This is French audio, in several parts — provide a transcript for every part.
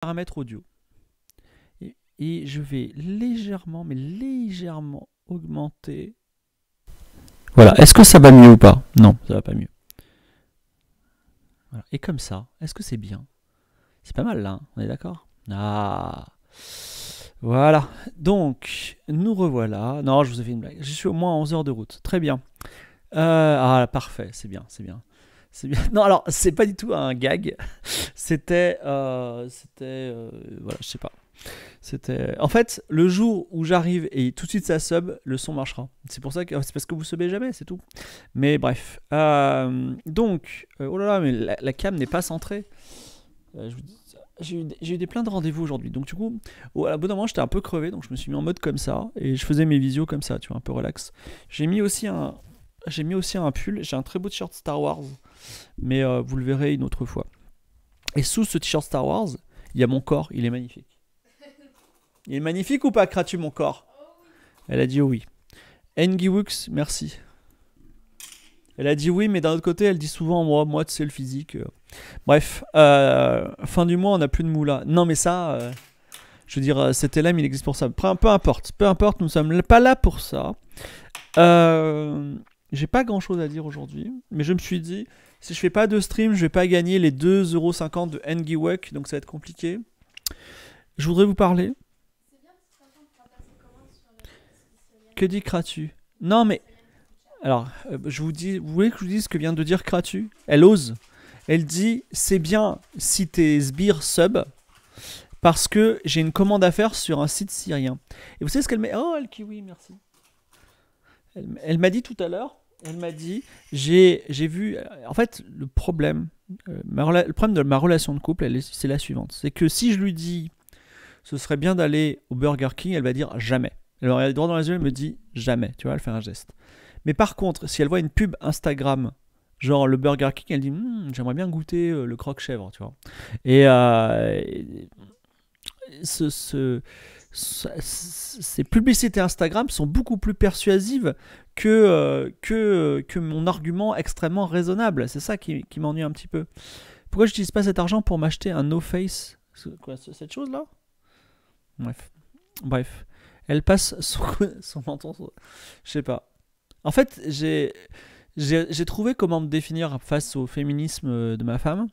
paramètres audio. Et, je vais légèrement, mais légèrement augmenter. Voilà, est-ce que ça va mieux ou pas Non, ça va pas mieux. Et comme ça, est-ce que c'est bien C'est pas mal là, hein. on est d'accord Ah Voilà, donc nous revoilà. Non, je vous ai fait une blague. Je suis au moins 11 heures de route. Très bien. Euh, ah, parfait, c'est bien, c'est bien. Bien. Non, alors, c'est pas du tout un gag. C'était. Euh, c'était. Euh, voilà, je sais pas. C'était. En fait, le jour où j'arrive et tout de suite ça sub, le son marchera. C'est pour ça que. C'est parce que vous subez jamais, c'est tout. Mais bref. Euh, donc. Oh là là, mais la, cam n'est pas centrée. J'ai eu, eu, des plein de rendez-vous aujourd'hui. Donc, du coup, au, bout d'un moment, j'étais un peu crevé. Donc, je me suis mis en mode comme ça. Et je faisais mes visios comme ça, tu vois, un peu relax. J'ai mis aussi un, j'ai mis aussi un pull. J'ai un très beau t-shirt Star Wars, mais euh, vous le verrez une autre fois. Et sous ce t-shirt Star Wars, il y a mon corps. Il est magnifique. Il est magnifique ou pas, Cratu mon corps Elle a dit oui. Wux, merci. Elle a dit oui, mais d'un autre côté, elle dit souvent moi, moi, tu sais, le physique. Euh. Bref, euh, fin du mois, on n'a plus de moula. Non, mais ça, je veux dire, cet LM, il existe pour ça. Peu importe, peu importe, nous sommes pas là pour ça. Euh, j'ai pas grand chose à dire aujourd'hui, mais je me suis dit, si je fais pas de stream, je vais pas gagner les 2,50€ de Ngiwek, donc ça va être compliqué. Je voudrais vous parler. Que dit Kratu Non, mais. Alors, euh, je vous dis, vous voulez que je vous dise ce que vient de dire Kratu Elle ose. Elle dit C'est bien si t'es sbire sub, parce que j'ai une commande à faire sur un site syrien. Et vous savez ce qu'elle met Oh, elle kiwi, merci. elle m'a dit tout à l'heure elle m'a dit j'ai vu. Euh, en fait, le problème, euh, le problème de ma relation de couple, c'est la suivante c'est que si je lui dis ce serait bien d'aller au Burger King, elle va dire jamais. Elle me regarde droit dans les yeux, elle me dit jamais. Tu vois, elle fait un geste. Mais par contre, si elle voit une pub Instagram, genre le Burger King, elle dit hmm, j'aimerais bien goûter euh, le croque-chèvre, tu vois. Et ce, ces publicités Instagram sont beaucoup plus persuasives que, euh, que, que mon argument extrêmement raisonnable. C'est ça qui, m'ennuie un petit peu. Pourquoi je n'utilise pas cet argent pour m'acheter un no-face Cette chose-là Bref. Bref. Elle passe son, son menton. Je sais pas. En fait, j'ai trouvé comment me définir face au féminisme de ma femme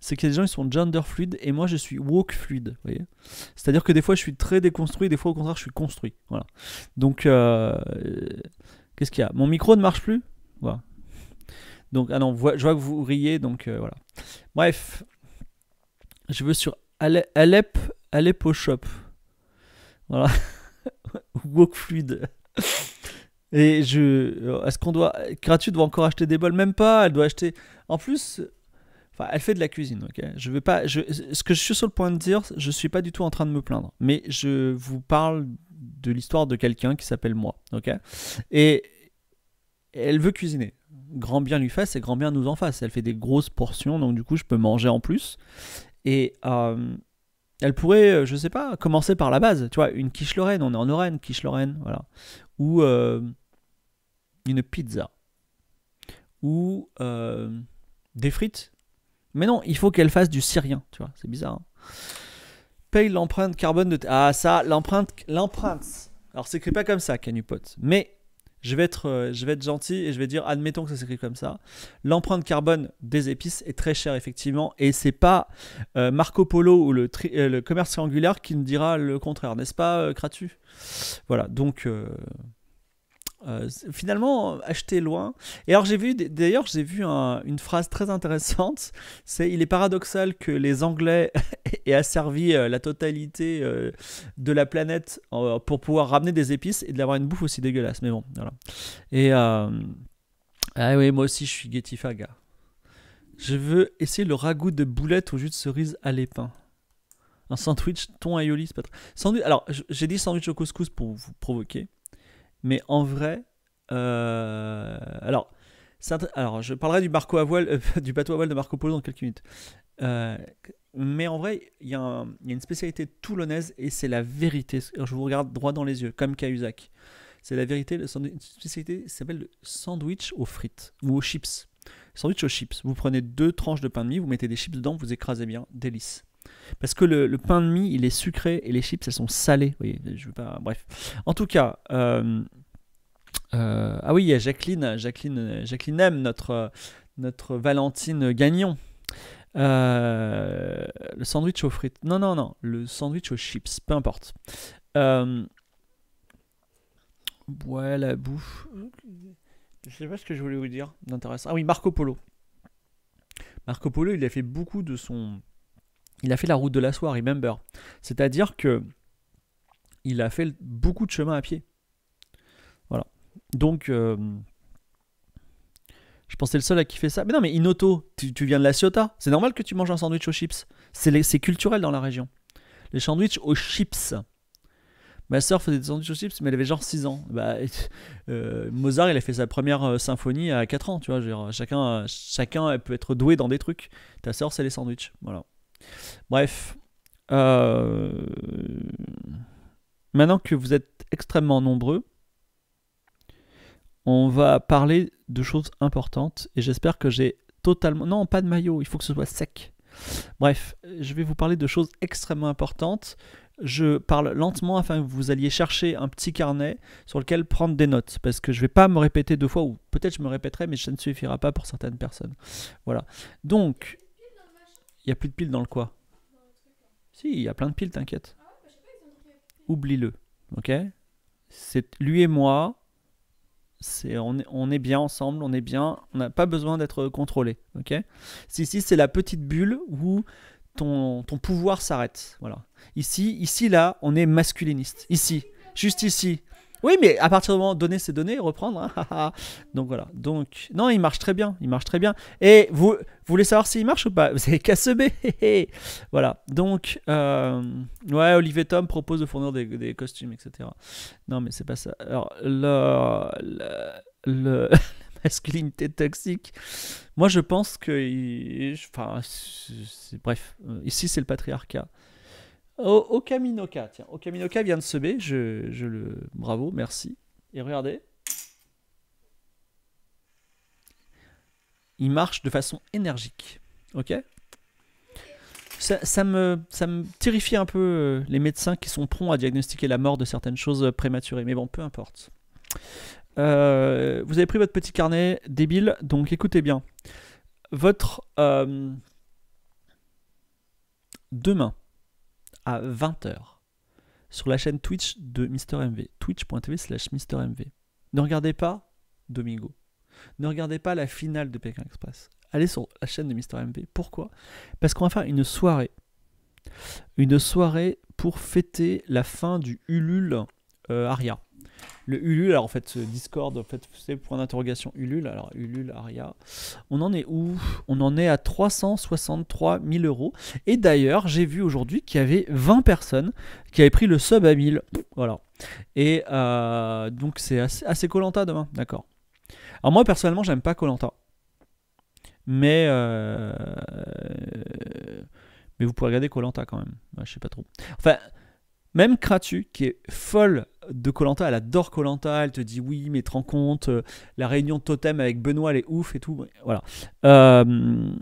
c'est que les gens ils sont gender fluide et moi je suis woke fluide. voyez C'est-à-dire que des fois je suis très déconstruit, des fois au contraire je suis construit. Voilà. Donc euh, qu'est-ce qu'il y a Mon micro ne marche plus Voilà. Donc ah non, je vois que vous riez donc euh, voilà. Bref, je veux sur Alep Alep, shop. Voilà. woke fluide. Et je. Est-ce qu'on doit. Gratuit doit encore acheter des bols Même pas, elle doit acheter. En plus, elle fait de la cuisine, ok Je vais pas. ce que je suis sur le point de dire, je suis pas du tout en train de me plaindre. Mais je vous parle de l'histoire de quelqu'un qui s'appelle moi, ok Et elle veut cuisiner. Grand bien lui fasse et grand bien nous en fasse. Elle fait des grosses portions, donc du coup, je peux manger en plus. Et. Euh, elle pourrait, je ne sais pas, commencer par la base, tu vois, une quiche Lorraine, on est en Lorraine, quiche Lorraine, voilà. Ou euh, une pizza. Ou euh, des frites, mais non, il faut qu'elle fasse du syrien, tu vois, c'est bizarre. Hein. Paye l'empreinte carbone de... Ah ça, l'empreinte... L'empreinte. Alors c'est s'écrit pas comme ça, Canupot. Mais je vais, être, euh, je vais être gentil et je vais dire, admettons que ça s'écrit comme ça. L'empreinte carbone des épices est très chère, effectivement, et c'est pas euh, Marco Polo ou euh, le, commerce triangulaire qui me dira le contraire, n'est-ce pas, Kratu Voilà, donc euh, finalement, acheter loin. Et alors j'ai vu, d'ailleurs j'ai vu une phrase très intéressante, c'est il est paradoxal que les Anglais aient asservi euh, la totalité euh, de la planète pour pouvoir ramener des épices et d'avoir une bouffe aussi dégueulasse. Mais bon, voilà. Et euh... ah oui, moi aussi je suis Getifaga. Je veux essayer le ragoût de boulettes au jus de cerise à l'épin. Un sandwich ton aioli, c'est pas très... Alors, j'ai dit sandwich au couscous pour vous provoquer. Mais en vrai, euh, alors, alors, je parlerai du, à voile, euh, du bateau à voile de Marco Polo dans quelques minutes. Euh, mais en vrai, il y, a une spécialité toulonnaise et c'est la vérité. Je vous regarde droit dans les yeux, comme Cahuzac. C'est la vérité, une spécialité s'appelle le sandwich aux frites ou aux chips. Sandwich aux chips. Vous prenez deux tranches de pain de mie, vous mettez des chips dedans, vous écrasez bien, délice. Parce que le, pain de mie, il est sucré et les chips, elles sont salées. Oui, je veux pas. Bref. En tout cas. Euh, euh, ah oui, il y a Jacqueline, Jacqueline, Jacqueline M, notre, notre Valentine Gagnon. Euh, le sandwich aux frites. Non, non, non. Le sandwich aux chips, peu importe. Euh, ouais, la bouffe. Je sais pas ce que je voulais vous dire d'intéressant. Ah oui, Marco Polo. Marco Polo, il a fait beaucoup de son il a fait la route de la soie, remember. C'est-à-dire que il a fait beaucoup de chemin à pied. Voilà. Donc, euh, pense je pensais le seul à qui fait ça. Mais non, mais Inoto, tu, tu viens de la Ciotat. C'est normal que tu manges un sandwich aux chips. C'est culturel dans la région. Les sandwichs aux chips. Ma sœur faisait des sandwichs aux chips, mais elle avait genre 6 ans. Bah, euh, Mozart, il a fait sa première euh, symphonie à 4 ans, tu vois. chacun, chacun peut être doué dans des trucs. Ta sœur, c'est les sandwichs. Voilà. Bref. Euh, maintenant que vous êtes extrêmement nombreux, on va parler de choses importantes et j'espère que j'ai totalement... Non, pas de maillot, il faut que ce soit sec. Bref, je vais vous parler de choses extrêmement importantes. Je parle lentement afin que vous alliez chercher un petit carnet sur lequel prendre des notes, parce que je ne vais pas me répéter deux fois, ou peut-être je me répéterai, mais ça ne suffira pas pour certaines personnes. Voilà. Donc, il n'y a plus de piles dans le quoi Si, il y a plein de piles, t'inquiète. Oublie-le, ok C'est lui et moi. c'est on, est, on, est, bien ensemble, on est bien, on n'a pas besoin d'être contrôlé. ok si, si, c'est la petite bulle où ton, ton pouvoir s'arrête. Voilà. Ici, ici, là, on est masculiniste. Ici, juste ici. Oui, mais à partir du moment donner ces données, reprendre. Hein, Donc voilà. Donc non, il marche très bien. Il marche très bien. Et vous, voulez savoir s'il marche ou pas Vous avez qu'à semer. voilà. Donc euh, ouais, Olivier Tom propose de fournir des, costumes, etc. Non, mais c'est pas ça. Alors le, le, masculinité toxique. Moi, je pense que, enfin, bref, euh, ici c'est le patriarcat. Okaminoka, tiens, Okaminoka vient de se je, je le... Bravo, merci. Et regardez. Il marche de façon énergique, ok ça, me, ça me terrifie un peu euh, les médecins qui sont prompts à diagnostiquer la mort de certaines choses prématurées, mais bon, peu importe. Euh, vous avez pris votre petit carnet débile, donc écoutez bien. Votre... Euh, demain, à 20h sur la chaîne Twitch de MrMV, twitch.tv slash MrMV. Ne regardez pas Domingo. Ne regardez pas la finale de Pékin Express. Allez sur la chaîne de MrMV. Pourquoi Parce qu'on va faire une soirée. Une soirée pour fêter la fin du Ulule euh, Aria le Ulule, alors en fait, ce Discord, en fait, c'est point d'interrogation Ulule, alors Ulule, Aria. On en est où On en est à 363 000 euros. Et d'ailleurs, j'ai vu aujourd'hui qu'il y avait 20 personnes qui avaient pris le sub à 1000. Voilà. Et euh, donc, c'est assez Colanta demain, d'accord. Alors, moi, personnellement, j'aime pas Colanta. Mais. Euh, mais vous pouvez regarder Colanta quand même. je sais pas trop. Enfin, même Kratu, qui est folle de Colanta, elle adore Colanta, elle te dit oui, mais te rends compte, euh, la réunion de totem avec Benoît, elle est ouf et tout. Voilà. Euh,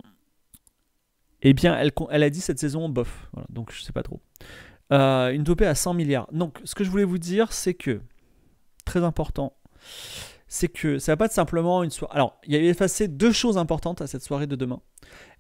eh bien, elle, a dit cette saison bof. donc, je sais pas trop. Euh, une topée à 100 milliards. Donc, ce que je voulais vous dire, c'est que, très important, c'est que ça va pas être simplement une soirée. Alors, il y a effacé deux choses importantes à cette soirée de demain.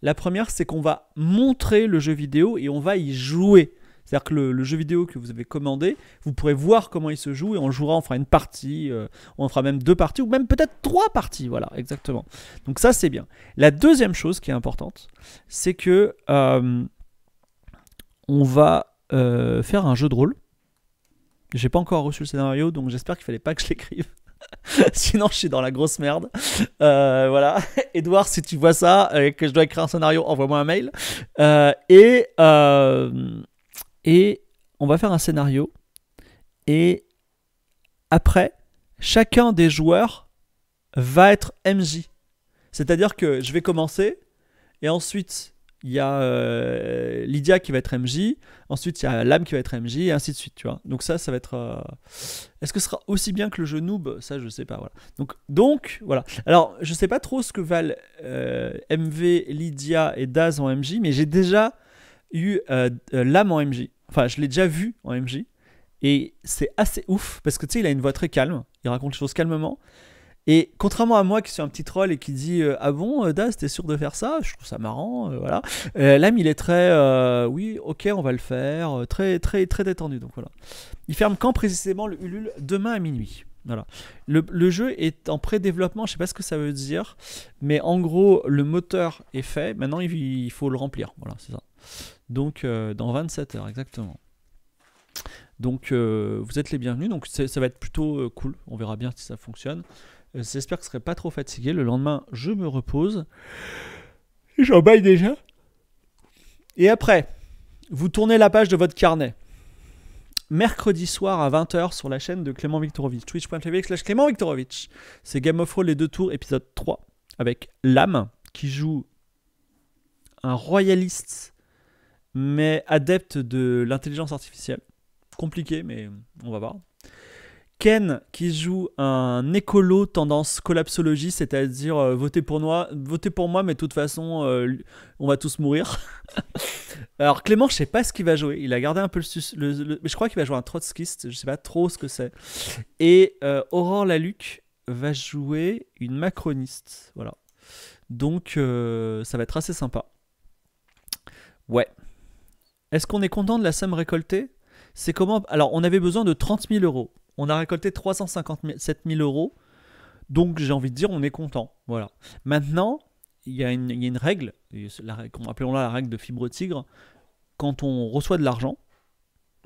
La première, c'est qu'on va montrer le jeu vidéo et on va y jouer. C'est-à-dire que le, jeu vidéo que vous avez commandé, vous pourrez voir comment il se joue et on jouera, on fera une partie, euh, on fera même deux parties ou même peut-être trois parties, voilà, exactement. Donc ça c'est bien. La deuxième chose qui est importante, c'est que euh, on va euh, faire un jeu de rôle. J'ai pas encore reçu le scénario, donc j'espère qu'il fallait pas que je l'écrive. Sinon, je suis dans la grosse merde. voilà. Edouard, si tu vois ça et que je dois écrire un scénario, envoie-moi un mail. et, et on va faire un scénario. Et après, chacun des joueurs va être MJ. C'est-à-dire que je vais commencer et ensuite il y a euh, Lydia qui va être MJ, ensuite il y a Lame qui va être MJ et ainsi de suite, tu vois. Donc ça, ça va être. Euh, est-ce que ce sera aussi bien que le jeu noob Ça, je sais pas. Voilà. Donc, donc voilà. Alors, je sais pas trop ce que valent euh, MV, Lydia et Daz en MJ, mais j'ai déjà eu Lame en MJ. Enfin, je l'ai déjà vu en MJ. Et c'est assez ouf parce que tu sais, il a une voix très calme. Il raconte les choses calmement. Et contrairement à moi qui suis un petit troll et qui dit euh, Ah bon, euh, Daz, t'es sûr de faire ça Je trouve ça marrant, euh, voilà. L'âme, il est très Oui, ok, on va le faire. Très, très, très détendu, donc voilà. Il ferme quand précisément le Ulule Demain à minuit. Voilà. Le, jeu est en pré-développement, je sais pas ce que ça veut dire, mais en gros, le moteur est fait. Maintenant, il faut le remplir. Voilà, c'est ça. Donc euh, dans 27 heures exactement. Donc euh, vous êtes les bienvenus, donc ça va être plutôt euh, cool, on verra bien si ça fonctionne. J'espère que je ne serai pas trop fatigué, le lendemain je me repose. J'en baille déjà. Et après, vous tournez la page de votre carnet. Mercredi soir à 20h sur la chaîne de Clément Viktorovitch, twitch.tv slash Clément Viktorovitch. C'est Game of Thrones les deux tours, épisode 3, avec l'âme qui joue un royaliste mais adepte de l'intelligence artificielle. Compliqué, mais on va voir. Ken, qui joue un écolo tendance collapsologie, c'est-à-dire euh, voter pour moi, voter pour moi, mais de toute façon, euh, on va tous mourir. Alors Clément, je sais pas ce qu'il va jouer. Il a gardé un peu le, mais je crois qu'il va jouer un trotskiste. Je sais pas trop ce que c'est. Et euh, Aurore Laluc va jouer une macroniste. Voilà. Donc ça va être assez sympa. Ouais. Est-ce qu'on est content de la somme récoltée C'est comment Alors, on avait besoin de 30 000 euros. On a récolté 357 000 euros. Donc, j'ai envie de dire, on est content. Voilà. Maintenant, il y a une, règle, appelons-la la règle de fibre tigre. Quand on reçoit de l'argent,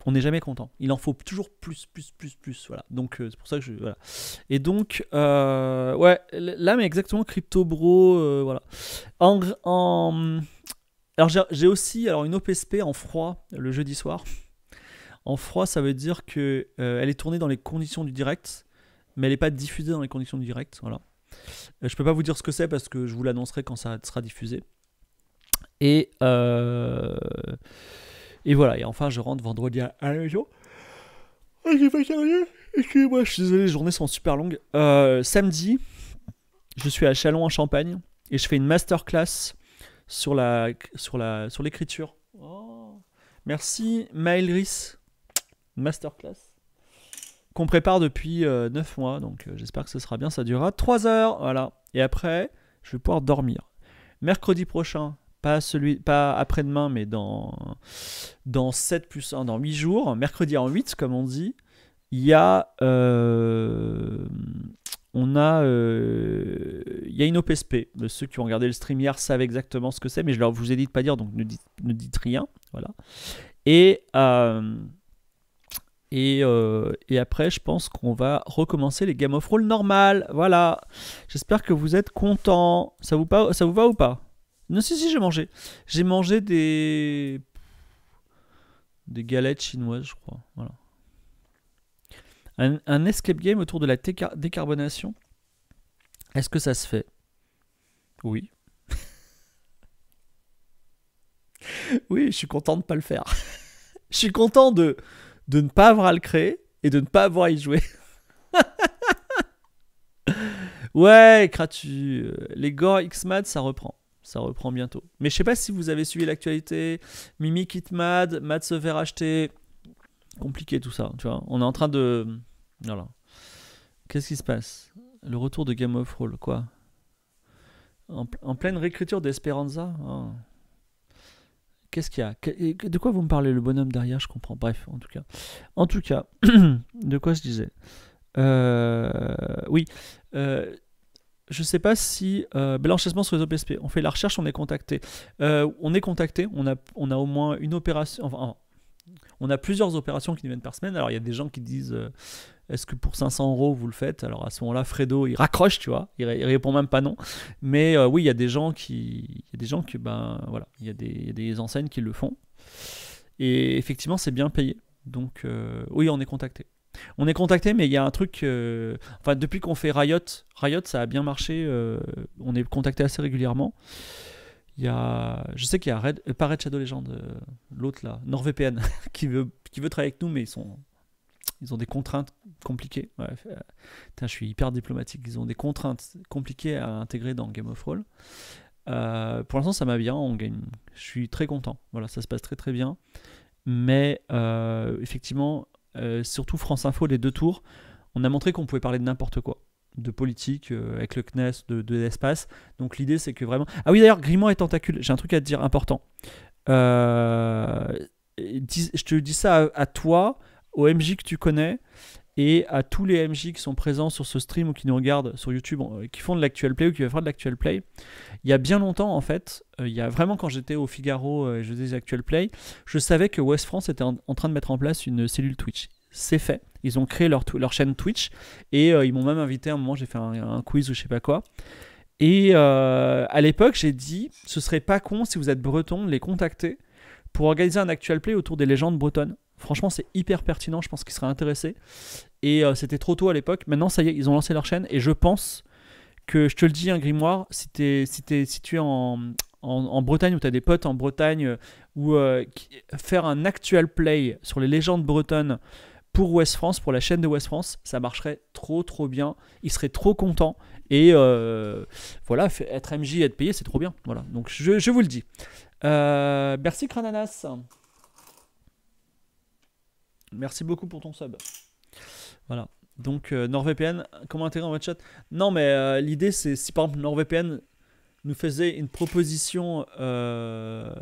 on n'est jamais content. Il en faut toujours plus, plus, plus, plus. Voilà. Donc euh, c'est pour ça que je voilà. Et donc euh, ouais, là mais exactement crypto bro, euh, voilà. En, en alors j'ai aussi alors une OPSP en froid le jeudi soir. En froid, ça veut dire que euh, elle est tournée dans les conditions du direct, mais elle n'est pas diffusée dans les conditions du direct. Voilà. Euh, je peux pas vous dire ce que c'est parce que je vous l'annoncerai quand ça sera diffusé. Et euh, et voilà. Et enfin, je rentre vendredi à la maison. Ah, j'ai Excusez-moi, je suis désolé, les journées sont super longues. samedi, je suis à Chalon en Champagne et je fais une masterclass sur la sur la sur l'écriture. Oh. Merci Merci Maëlris, masterclass qu'on prépare depuis 9 euh, mois, donc euh, j'espère que ce sera bien, ça durera 3 heures, voilà. Et après, je vais pouvoir dormir. Mercredi prochain, pas celui, pas après-demain, mais dans, dans 7 plus 1, dans 8 jours, mercredi en 8, comme on dit, il y a euh, on a, euh, il y a une OPSP. Ceux qui ont regardé le stream hier savent exactement ce que c'est, mais je leur vous ai dit de pas dire, donc ne dites, rien, voilà. Et euh, euh, et, après, je pense qu'on va recommencer les Game of Roll normal. Voilà. J'espère que vous êtes contents. Ça vous, pas, ça vous va ou pas Non, si, si, j'ai mangé. J'ai mangé des des galettes chinoises, je crois. Voilà. Un, escape game autour de la décarbonation, est-ce que ça se fait Oui. oui, je suis content de ne pas le faire. je suis content de, de ne pas avoir à le créer et de ne pas avoir à y jouer. ouais, Kratu, euh, les gore X-Mad, ça reprend. Ça reprend bientôt. Mais je sais pas si vous avez suivi l'actualité. Mimi quitte Mad, Mad se fait racheter. Compliqué tout ça, tu vois. On est en train de voilà. Qu'est-ce qui se passe Le retour de Game of Thrones, quoi en, pleine réécriture d'Esperanza oh. Qu'est-ce qu'il y a De quoi vous me parlez Le bonhomme derrière, je comprends. Bref, en tout cas. En tout cas, de quoi je disais euh, Oui. Euh, je sais pas si euh, Blanchissement sur les OPSP. On fait la recherche, on est contacté. Euh, on est contacté, on a, on a au moins une opération. Enfin, on a plusieurs opérations qui nous viennent par semaine. Alors il y a des gens qui disent est-ce que pour 500 euros vous le faites Alors à ce moment-là, Fredo il raccroche, tu vois, il, répond même pas non. Mais euh, oui, il y a des gens qui, il y a des gens qui, ben voilà, il y, a des, enseignes qui le font. Et effectivement, c'est bien payé. Donc euh, oui, on est contacté. On est contacté, mais il y a un truc. Euh, enfin, depuis qu'on fait Riot, Riot ça a bien marché. on est contacté assez régulièrement. Il y a, je sais qu'il y a Red, pas Red Shadow Legend, l'autre là, NordVPN, qui veut, qui veut travailler avec nous, mais ils sont ils ont des contraintes compliquées. Euh, je suis hyper diplomatique. Ils ont des contraintes compliquées à intégrer dans Game of Thrones. Euh, pour l'instant, ça m'a bien. On gagne. Je suis très content. Voilà, ça se passe très très bien. Mais euh, effectivement, surtout France Info, les deux tours, on a montré qu'on pouvait parler de n'importe quoi de politique avec le CNES, de, l'espace. Donc l'idée c'est que vraiment. Ah oui d'ailleurs, Griment et Tentacule, j'ai un truc à te dire important. je te dis ça à toi aux MJ que tu connais et à tous les MJ qui sont présents sur ce stream ou qui nous regardent sur YouTube, euh, qui font de l'actual play ou qui veulent faire de l'actual play. Il y a bien longtemps, en fait, euh, il y a vraiment quand j'étais au Figaro euh, et je faisais actual play, je savais que West France était en, train de mettre en place une cellule Twitch. C'est fait. Ils ont créé leur, chaîne Twitch et ils m'ont même invité à un moment, j'ai fait un, quiz ou je sais pas quoi. Et à l'époque, j'ai dit, ce serait pas con si vous êtes breton de les contacter pour organiser un actual play autour des légendes bretonnes. Franchement, c'est hyper pertinent. Je pense qu'il seraient intéressé. Et euh, c'était trop tôt à l'époque. Maintenant, ça y est, ils ont lancé leur chaîne. Et je pense que, je te le dis, un hein, grimoire, si tu es, situé en, Bretagne, où tu as des potes en Bretagne, ou euh, faire un actual play sur les légendes bretonnes pour West France, pour la chaîne de West France, ça marcherait trop trop bien. Ils seraient trop contents. Et euh, voilà, être MJ et être payé, c'est trop bien. Voilà, donc je, vous le dis. merci Crananas. Merci beaucoup pour ton sub. Voilà. Donc, euh, NordVPN, comment intégrer en chat Non, mais euh, l'idée, c'est si par exemple NordVPN nous faisait une proposition. Euh,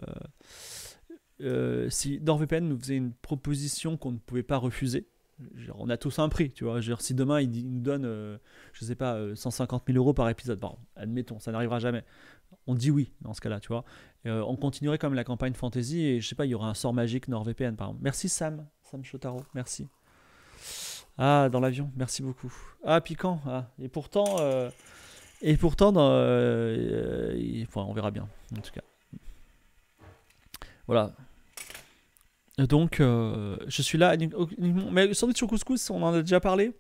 si NordVPN nous faisait une proposition qu'on ne pouvait pas refuser, on a tous un prix, tu vois. Genre, si demain il, nous donne, je sais pas, 150 000 euros par épisode, admettons, ça n'arrivera jamais. On dit oui dans ce cas-là, tu vois. on continuerait comme la campagne fantasy et je sais pas, il y aura un sort magique NordVPN par exemple. Merci Sam Sam Chotaro, merci. Ah, dans l'avion, merci beaucoup. Ah, piquant. Ah. Et pourtant, euh, et pourtant euh, euh, on verra bien, en tout cas. Voilà. Donc, je suis là Mais sans doute sur Couscous, on en a déjà parlé.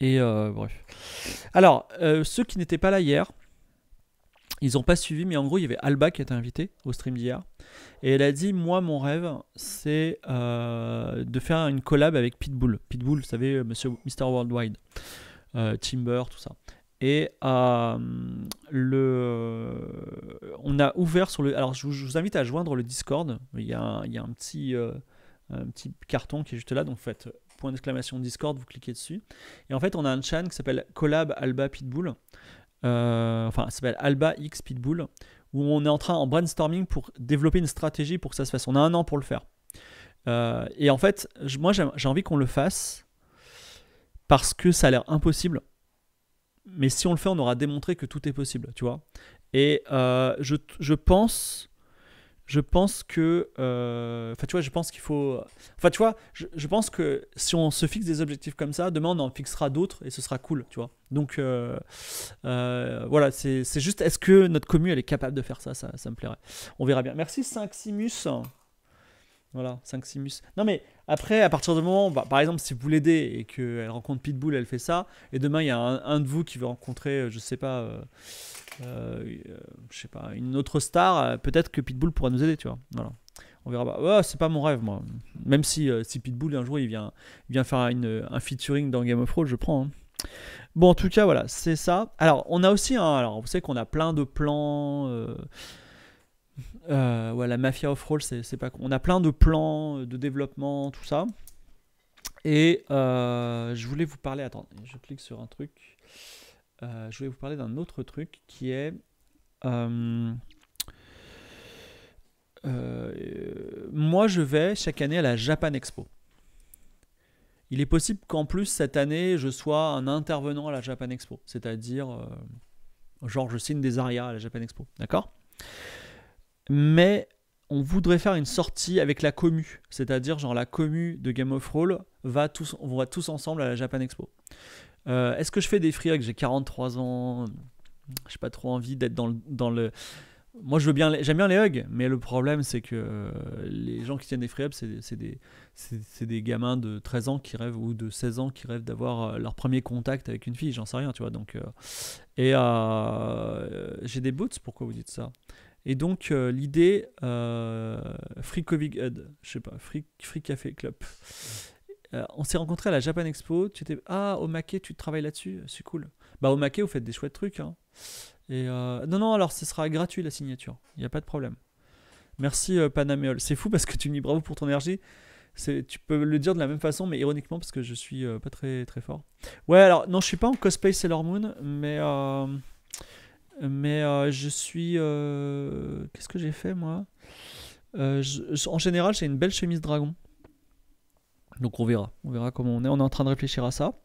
Et bref. Alors, ceux qui n'étaient pas là hier, ils n'ont pas suivi, mais en gros, il y avait Alba qui était invitée au stream d'hier. Et elle a dit Moi, mon rêve, c'est euh, de faire une collab avec Pitbull. Pitbull, vous savez, euh, monsieur Mr. Worldwide, euh, Timber, tout ça. Et le, on a ouvert sur le. Alors, je vous, invite à joindre le Discord. Il y a un, il y a un petit, un petit carton qui est juste là. Donc, faites point d'exclamation Discord, vous cliquez dessus. Et en fait, on a un chat qui s'appelle Collab Alba Pitbull. Euh, enfin, ça s'appelle Alba X Pitbull, où on est en train en brainstorming pour développer une stratégie pour que ça se fasse. On a un an pour le faire. Euh, et en fait, moi j'ai envie qu'on le fasse parce que ça a l'air impossible. Mais si on le fait, on aura démontré que tout est possible, tu vois. Et euh, je, je pense je pense que. Euh, tu vois, je pense qu'il faut. Enfin, tu vois, je, pense que si on se fixe des objectifs comme ça, demain on en fixera d'autres et ce sera cool, tu vois. Donc, euh, euh, voilà, c'est juste est-ce que notre commune elle est capable de faire ça, ça me plairait. On verra bien. Merci, 5 Simus. Voilà, 5 Simus. Non, mais après, à partir du moment, bah, par exemple, si vous l'aidez et qu'elle rencontre Pitbull, elle fait ça, et demain il y a un, de vous qui veut rencontrer, je sais pas. Euh, euh, je sais pas, une autre star, euh, peut-être que Pitbull pourra nous aider, tu vois. Voilà. On verra bah c'est pas mon rêve, moi. Même si, si Pitbull, un jour, il vient, vient faire une, un featuring dans Game of Thrones, je prends. Hein. Bon, en tout cas, voilà, c'est ça. Alors, on a aussi, alors, vous savez qu'on a plein de plans. Euh, ouais, la mafia of roll c'est pas. On a plein de plans de développement, tout ça. Et je voulais vous parler. Attendez, je clique sur un truc. Euh, je voulais vous parler d'un autre truc qui est euh, euh, moi je vais chaque année à la Japan Expo. Il est possible qu'en plus cette année je sois un intervenant à la Japan Expo, c'est-à-dire genre je signe des arias à la Japan Expo, d'accord Mais on voudrait faire une sortie avec la commu, c'est-à-dire genre la commu de Game of Roll va tous, on va tous ensemble à la Japan Expo. Euh, est-ce que je fais des free hugs J'ai 43 ans. J'ai pas trop envie d'être dans le, Moi, je veux bien, j'aime bien les hugs, mais le problème, c'est que euh, les gens qui tiennent des free c'est des, gamins de 13 ans qui rêvent ou de 16 ans qui rêvent d'avoir euh, leur premier contact avec une fille. J'en sais rien, tu vois. Donc, et j'ai des boots. Pourquoi vous dites ça et donc l'idée Free Covid je sais pas, Free Café Club. Euh, on s'est rencontré à la Japan Expo. Tu étais ah Omake tu travailles là-dessus, c'est cool. Bah Omake vous faites des chouettes trucs. Hein. Et euh, non non, alors ce sera gratuit la signature. Il n'y a pas de problème. Merci euh, Panameol C'est fou parce que tu me dis bravo pour ton énergie. Tu peux le dire de la même façon, mais ironiquement parce que je suis pas très très fort. Ouais alors non, je suis pas en cosplay Sailor Moon, mais mais je suis qu'est-ce que j'ai fait moi En général, j'ai une belle chemise dragon. Donc on verra, on verra comment on est. On est en train de réfléchir à ça.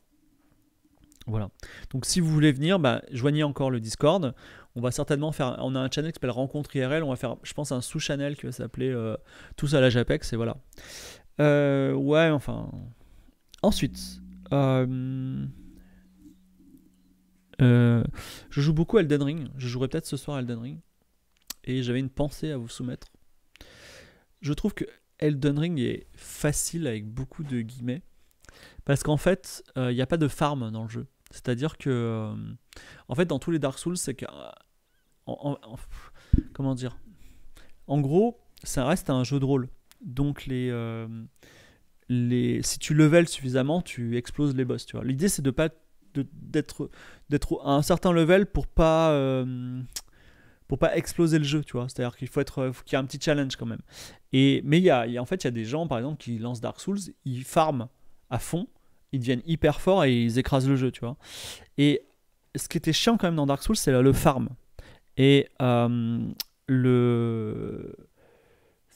Voilà. Donc si vous voulez venir, bah, joignez encore le Discord. On va certainement faire. On a un channel qui s'appelle Rencontre IRL. On va faire, je pense, un sous-channel qui va s'appeler euh, Tous à la Japex. Et voilà. Euh, ouais, enfin. Ensuite. Euh, je joue beaucoup Elden Ring. Je jouerai peut-être ce soir Elden Ring. Et j'avais une pensée à vous soumettre. Je trouve que Elden Ring est facile avec beaucoup de guillemets. Parce qu'en fait, il euh, n'y a pas de farm dans le jeu. C'est-à-dire que. Euh, en fait, dans tous les Dark Souls, c'est que. Euh, comment dire En gros, ça reste un jeu de rôle. Donc, les. les si tu level suffisamment, tu exploses les boss. L'idée, c'est de pas d'être d'être à un certain level pour pas pour pas exploser le jeu, tu vois. C'est-à-dire qu'il faut être, euh, qu'il y a un petit challenge quand même. Et mais il y a, en fait, il y a des gens, par exemple, qui lancent Dark Souls, ils farment à fond, ils deviennent hyper forts et ils écrasent le jeu, tu vois. Et ce qui était chiant quand même dans Dark Souls, c'est le farm. Et euh, le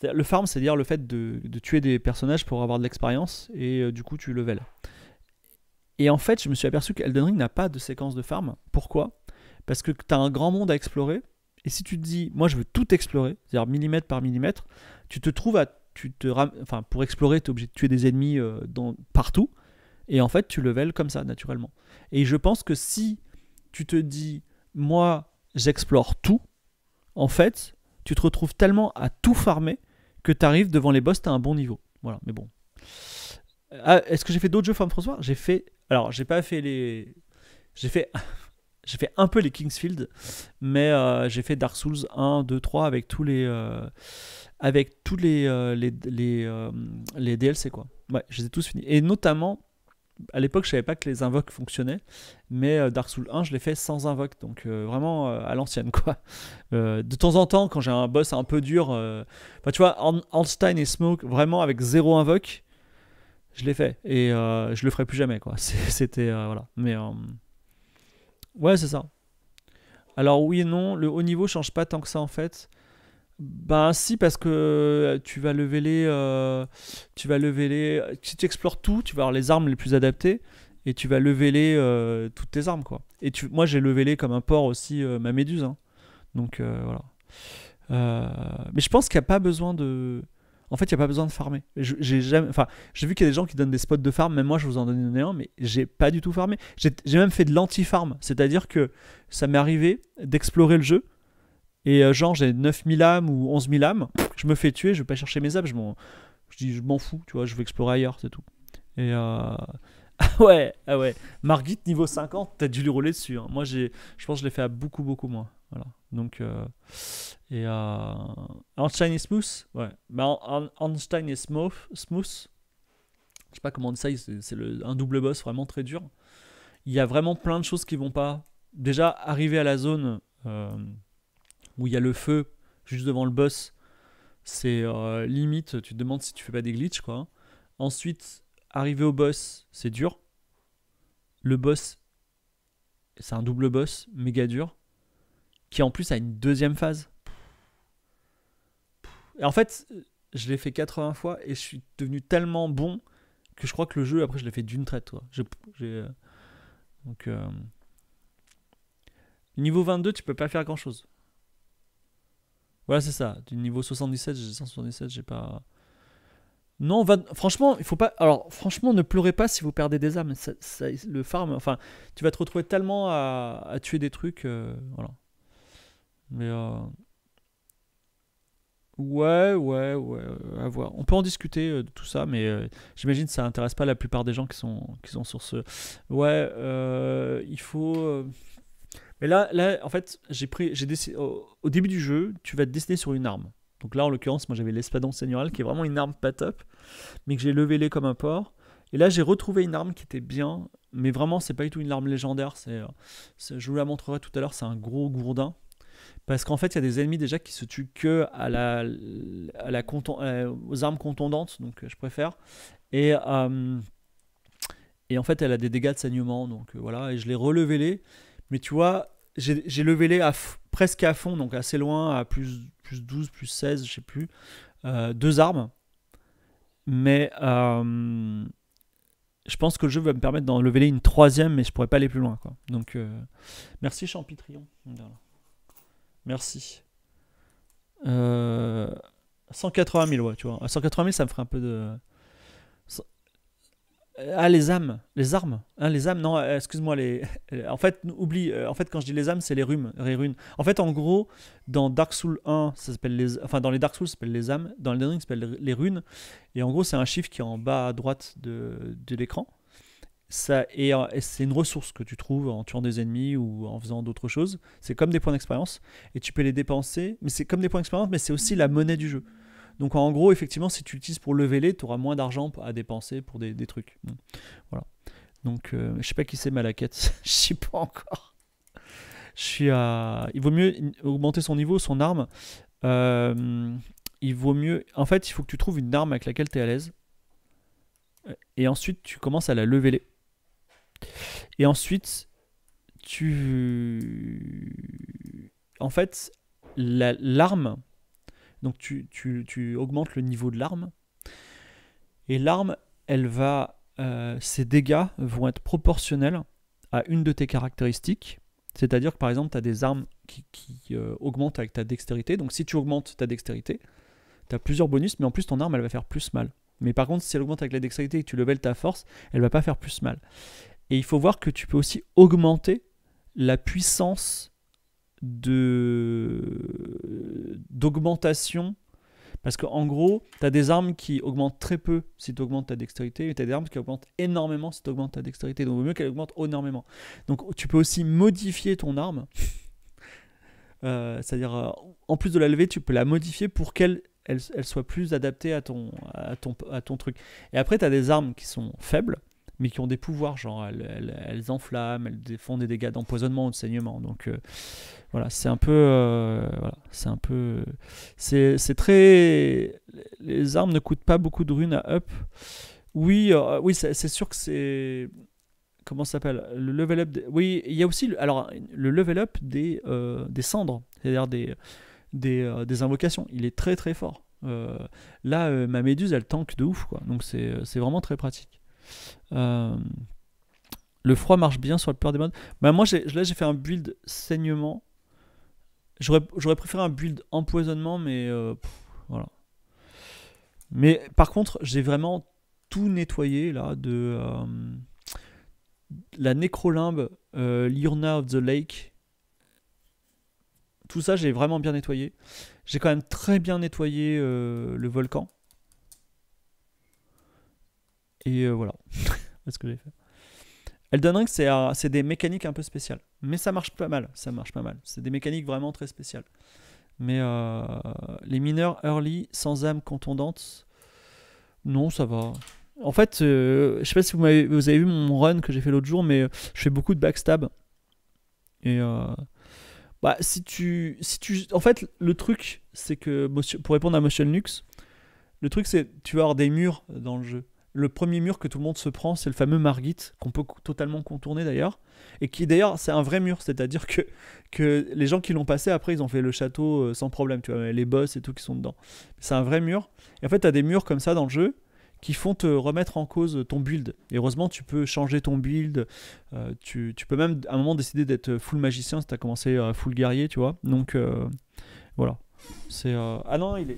le farm, c'est-à-dire le fait de, tuer des personnages pour avoir de l'expérience et euh, du coup tu level. Et en fait, je me suis aperçu qu'Elden Ring n'a pas de séquence de farm. Pourquoi Parce que tu as un grand monde à explorer et si tu te dis, moi je veux tout explorer, c'est-à-dire millimètre par millimètre, tu te trouves à. Tu te enfin, pour explorer, tu es obligé de tuer des ennemis euh, partout. Et en fait, tu level comme ça, naturellement. Et je pense que si tu te dis, moi j'explore tout, en fait, tu te retrouves tellement à tout farmer que tu arrives devant les boss, tu as un bon niveau. Voilà, mais bon. Euh, ah, est-ce que j'ai fait d'autres jeux Femme François J'ai fait. Alors, j'ai pas fait les. J'ai fait. J'ai fait un peu les Kingsfield, mais euh, j'ai fait Dark Souls 1, 2, 3 avec tous les, euh, avec tous les, euh, les, les, DLC. Quoi. Ouais, je les ai tous finis. Et notamment, à l'époque, je savais pas que les invoques fonctionnaient, mais Dark Souls 1, je l'ai fait sans invoque, donc vraiment à l'ancienne. quoi. de temps en temps, quand j'ai un boss un peu dur, enfin, tu vois, Einstein et Smoke, vraiment avec zéro invoque, je l'ai fait. Et je le ferai plus jamais. quoi. C'était. voilà. Mais. Ouais, c'est ça. Alors oui et non, le haut niveau change pas tant que ça en fait. Ben si parce que euh, tu vas lever les, euh, tu vas lever les. Euh, si tu explores tout, tu vas avoir les armes les plus adaptées et tu vas lever les toutes tes armes quoi. Et tu, moi j'ai levé les comme un porc aussi ma méduse. Hein. Donc voilà. mais je pense qu'il n'y a pas besoin de en fait, il n'y a pas besoin de farmer. J'ai enfin, j'ai vu qu'il y a des gens qui donnent des spots de farm, même moi, je vous en donne un, mais j'ai pas du tout farmé. J'ai même fait de l'anti-farm, c'est-à-dire que ça m'est arrivé d'explorer le jeu, et euh, genre, j'ai 9000 âmes ou 11000 âmes, je me fais tuer, je vais pas chercher mes âmes, je m'en, je dis, je m'en fous, tu vois, je vais explorer ailleurs, c'est tout. Et euh, ah ouais, ah ouais. Margit, niveau 50, t'as dû lui rouler dessus. Hein. Moi, j'ai, je pense que je l'ai fait à beaucoup, beaucoup moins. Donc, euh, et euh, Einstein et Smooth, ouais. Mais Einstein et Smooth, Smooth, je sais pas comment on dit ça, c'est un double boss vraiment très dur. Il y a vraiment plein de choses qui vont pas. Déjà, arriver à la zone euh, où il y a le feu juste devant le boss, c'est limite, tu te demandes si tu fais pas des glitches quoi. Ensuite, arriver au boss, c'est dur. Le boss, c'est un double boss, méga dur qui en plus a une deuxième phase. Et en fait, je l'ai fait 80 fois et je suis devenu tellement bon que je crois que le jeu, après, je l'ai fait d'une traite. toi euh, donc, euh, niveau 22, tu peux pas faire grand chose. Voilà, c'est ça. Du niveau 77, j'ai 177, j'ai pas. Non, franchement, il faut pas. Alors, franchement, ne pleurez pas si vous perdez des âmes. le farm, enfin, tu vas te retrouver tellement à, tuer des trucs. Euh, voilà. Mais. Euh, ouais, ouais, ouais, euh, à voir. On peut en discuter euh, de tout ça, mais j'imagine que ça intéresse pas la plupart des gens qui sont, qui sont sur ce. Ouais, il faut. Mais là, là, en fait, j'ai pris, j'ai décidé au, début du jeu, tu vas te dessiner sur une arme. Donc là, en l'occurrence, moi j'avais l'espadon seigneurial qui est vraiment une arme pas top, mais que j'ai levelé comme un porc. Et là, j'ai retrouvé une arme qui était bien, mais vraiment, c'est pas du tout une arme légendaire. C'est, je vous la montrerai tout à l'heure. C'est un gros gourdin parce qu'en fait, il y a des ennemis déjà qui se tuent que à la, à la aux armes contondantes, donc euh, je préfère. Et, euh, et en fait, elle a des dégâts de saignement, donc euh, voilà. Et je l'ai relevé mais tu vois, j'ai levé les à presque à fond, donc assez loin, à plus, plus 12, plus 16, je sais plus, deux armes. Mais je pense que le jeu va me permettre d'en lever une troisième, mais je pourrais pas aller plus loin. Quoi. Donc, merci Champitrion. Merci. 180 euh, 000, ouais, tu vois. 180 000, ça me ferait un peu de. Ah, les âmes, les armes, hein, les âmes, non, euh, excuse-moi, les... en fait, oublie, euh, en fait, quand je dis les âmes, c'est les runes, les runes. En fait, en gros, dans Dark Souls 1, ça s'appelle les... Enfin, dans les Dark Souls, ça s'appelle les âmes, dans les Ring, ça s'appelle les runes, et en gros, c'est un chiffre qui est en bas à droite de l'écran, euh, et, c'est une ressource que tu trouves en tuant des ennemis ou en faisant d'autres choses. C'est comme des points d'expérience et tu peux les dépenser, mais c'est comme des points d'expérience, mais c'est aussi la monnaie du jeu. Donc en gros, effectivement, si tu l'utilises pour leveler, tu auras moins d'argent à dépenser pour des, trucs. Voilà. Donc euh, je sais pas qui c'est Malaquette, je sais pas encore. Je Il vaut mieux augmenter son niveau, son arme. Euh, il vaut mieux. En fait, il faut que tu trouves une arme avec laquelle tu es à l'aise. Et ensuite, tu commences à la leveler. Et ensuite, tu... En fait, l'arme, donc tu, augmentes le niveau de l'arme, et l'arme, elle va... Euh, ses dégâts vont être proportionnels à une de tes caractéristiques. C'est-à-dire que par exemple, tu as des armes qui, euh, augmentent avec ta dextérité. Donc si tu augmentes ta dextérité, tu as plusieurs bonus, mais en plus ton arme, elle va faire plus mal. Mais par contre, si elle augmente avec la dextérité et que tu leveles ta force, elle va pas faire plus mal. Et il faut voir que tu peux aussi augmenter la puissance de d'augmentation. Parce qu'en gros, tu as des armes qui augmentent très peu si tu augmentes ta dextérité, et tu as des armes qui augmentent énormément si tu augmentes ta dextérité. Donc, il vaut mieux qu'elle augmente énormément. Donc, tu peux aussi modifier ton arme. Euh, c'est-à-dire, euh, en plus de la lever, tu peux la modifier pour qu'elle soit plus adaptée à ton, ton, à ton truc. Et après, tu as des armes qui sont faibles, mais qui ont des pouvoirs, genre elles, enflamment, elles font des dégâts d'empoisonnement ou de saignement. Donc euh, euh, voilà, c'est un peu, c'est un peu, c'est, très, les armes ne coûtent pas beaucoup de runes à up. Oui, euh, oui, c'est, sûr que c'est Comment ça s'appelle Le level up. Oui, il y a aussi alors, le level up des, des cendres, c'est-à-dire des, des, invocations. Il est très très fort. là, ma méduse, elle tanque de ouf, quoi. Donc c'est vraiment très pratique. Euh, le froid marche bien sur le plupart des modes. Bah, moi, là, j'ai fait un build saignement. J'aurais préféré un build empoisonnement, mais euh, voilà. Mais par contre, j'ai vraiment tout nettoyé là de euh, la nécrolimbe, euh, Lurna of the Lake. Tout ça, j'ai vraiment bien nettoyé. J'ai quand même très bien nettoyé le volcan. Et euh, voilà, voilà, ce que j'ai fait. Elden Ring, c'est des mécaniques un peu spéciales. Mais ça marche pas mal, ça marche pas mal. C'est des mécaniques vraiment très spéciales. Mais euh, les mineurs early, sans âme contondante, non, ça va. En fait, euh, je sais pas si vous avez, vous avez vu mon run que j'ai fait l'autre jour, mais je fais beaucoup de backstab. Et bah, si tu, si tu, en fait, le truc, c'est que pour répondre à Motion Lux, le truc, c'est tu vas avoir des murs dans le jeu le premier mur que tout le monde se prend, c'est le fameux Margit, qu'on peut totalement contourner d'ailleurs, et qui d'ailleurs, c'est un vrai mur, c'est-à-dire que, que les gens qui l'ont passé, après, ils ont fait le château euh, sans problème, tu vois, les boss et tout qui sont dedans. C'est un vrai mur, et en fait, tu as des murs comme ça dans le jeu, qui font te remettre en cause ton build. Et heureusement, tu peux changer ton build. Euh, tu, peux même à un moment décider d'être full magicien si tu as commencé à euh, full guerrier, tu vois. Donc voilà. C'est Ah non, il est,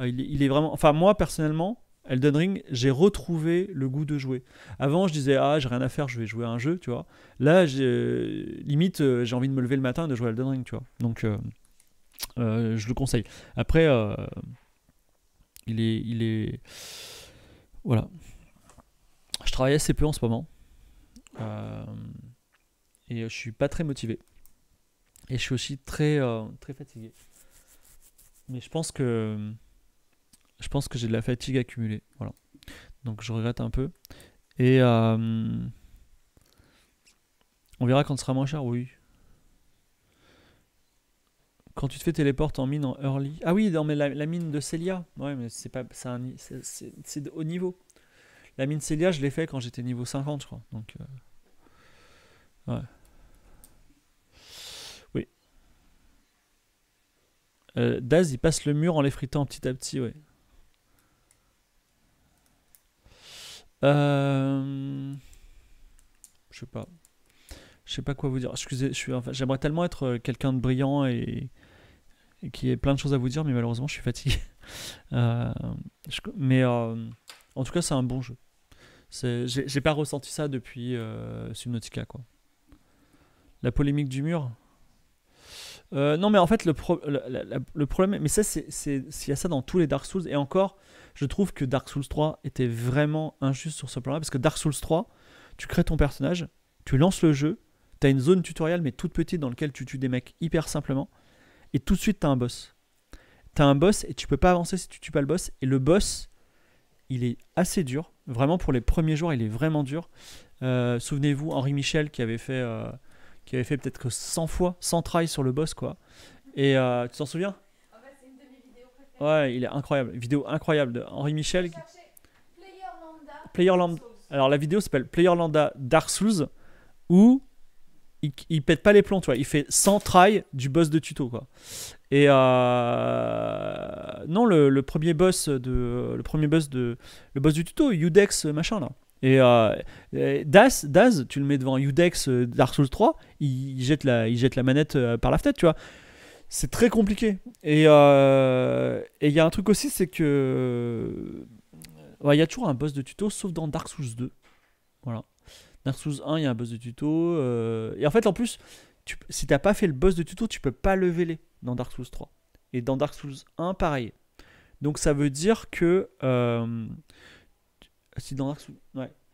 il est, il, est, vraiment. Enfin, moi personnellement, Elden Ring, j'ai retrouvé le goût de jouer. Avant, je disais, ah, j'ai rien à faire, je vais jouer à un jeu, tu vois. Là, euh, limite, euh, j'ai envie de me lever le matin et de jouer à Elden Ring, tu vois. Donc, euh, je le conseille. Après, il est. il est Voilà. Je travaille assez peu en ce moment. et je suis pas très motivé. Et je suis aussi très, très fatigué. Mais je pense que je pense que j'ai de la fatigue accumulée. Voilà. Donc je regrette un peu. Et euh, on verra quand ce sera moins cher, oui. Quand tu te fais téléporte en mine en early. Ah oui, non, mais la, mine de Celia. Ouais, mais c'est pas. C'est de haut niveau. La mine Celia, je l'ai fait quand j'étais niveau 50, je crois. Donc. Euh, ouais. Oui. Euh, Daz, il passe le mur en les fritant petit à petit, ouais. Euh, je sais pas. Je sais pas quoi vous dire. Excusez, j'aimerais enfin, tellement être euh, quelqu'un de brillant et, qui ait plein de choses à vous dire, mais malheureusement, je suis fatigué. Euh, mais en tout cas, c'est un bon jeu. J'ai pas ressenti ça depuis Subnautica, quoi. La polémique du mur non, mais en fait, le, le, problème, mais ça, c'est, il y a ça dans tous les Dark Souls, et encore, je trouve que Dark Souls 3 était vraiment injuste sur ce plan-là, parce que Dark Souls 3, tu crées ton personnage, tu lances le jeu, tu as une zone tutoriel mais toute petite dans laquelle tu tues des mecs hyper simplement, et tout de suite tu as un boss. Tu as un boss et tu peux pas avancer si tu tues pas le boss, et le boss, il est assez dur, vraiment pour les premiers jours il est vraiment dur. Euh, souvenez-vous, Henri Michel qui avait fait... Euh, qui avait fait peut-être que 100 fois, 100 tries sur le boss, quoi. Et euh, tu t'en souviens Ouais, il est incroyable. Vidéo incroyable de Henri Michel. Player Lambda. Alors la vidéo s'appelle Player Lambda Dark Souls où il, pète pas les plombs, tu vois. Il fait 100 tries du boss de tuto, quoi. Et euh, non, le, premier boss de le premier boss de le boss du tuto, Udex machin là. Et euh, Daz, tu le mets devant Udex euh, Dark Souls 3, il, jette la, il jette la manette euh, par la fenêtre, tu vois c'est très compliqué. Euh, et il y a un truc aussi, c'est que. Il y a toujours un boss de tuto, sauf dans Dark Souls 2. Voilà. Dark Souls 1, il y a un boss de tuto. Euh, et en fait, en plus, tu... si t'as pas fait le boss de tuto, tu peux pas leveler dans Dark Souls 3. Et dans Dark Souls 1, pareil. Donc ça veut dire que. Euh, si dans Dark Souls.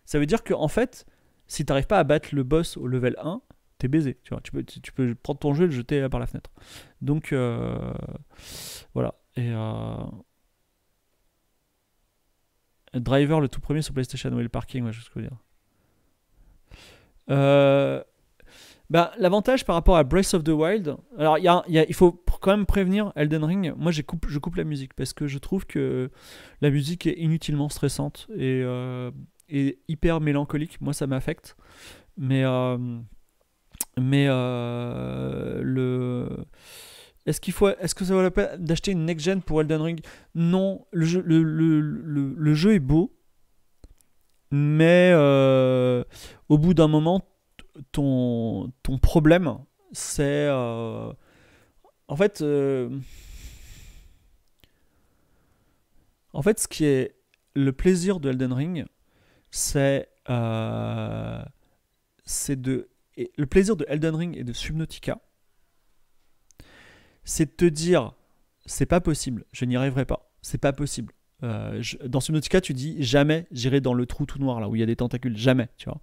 Ça veut dire que, en fait, si t'arrives pas à battre le boss au level 1, t'es baisé. Tu, vois. Tu, peux, tu peux prendre ton jeu et le jeter par la fenêtre. Donc, euh, voilà. Et. Euh, Driver, le tout premier sur PlayStation, oui, le parking, moi je ce que dire. Euh, bah, l'avantage par rapport à Breath of the Wild, alors il y a, il faut quand même prévenir Elden Ring, moi j'ai coupe, je coupe la musique parce que je trouve que la musique est inutilement stressante et, hyper mélancolique, moi ça m'affecte. Mais mais euh, le. Est-ce qu'il faut, est-ce que ça vaut la peine d'acheter une next gen pour Elden Ring Non, le jeu, est beau, mais euh, au bout d'un moment, ton, ton problème, c'est, euh, en fait, en fait, ce qui est le plaisir de Elden Ring, c'est, c'est de et le plaisir de Elden Ring et de Subnautica, c'est de te dire c'est pas possible, je n'y arriverai pas, c'est pas possible. Euh, dans Subnautica, tu dis jamais j'irai dans le trou tout noir là où il y a des tentacules, jamais, tu vois.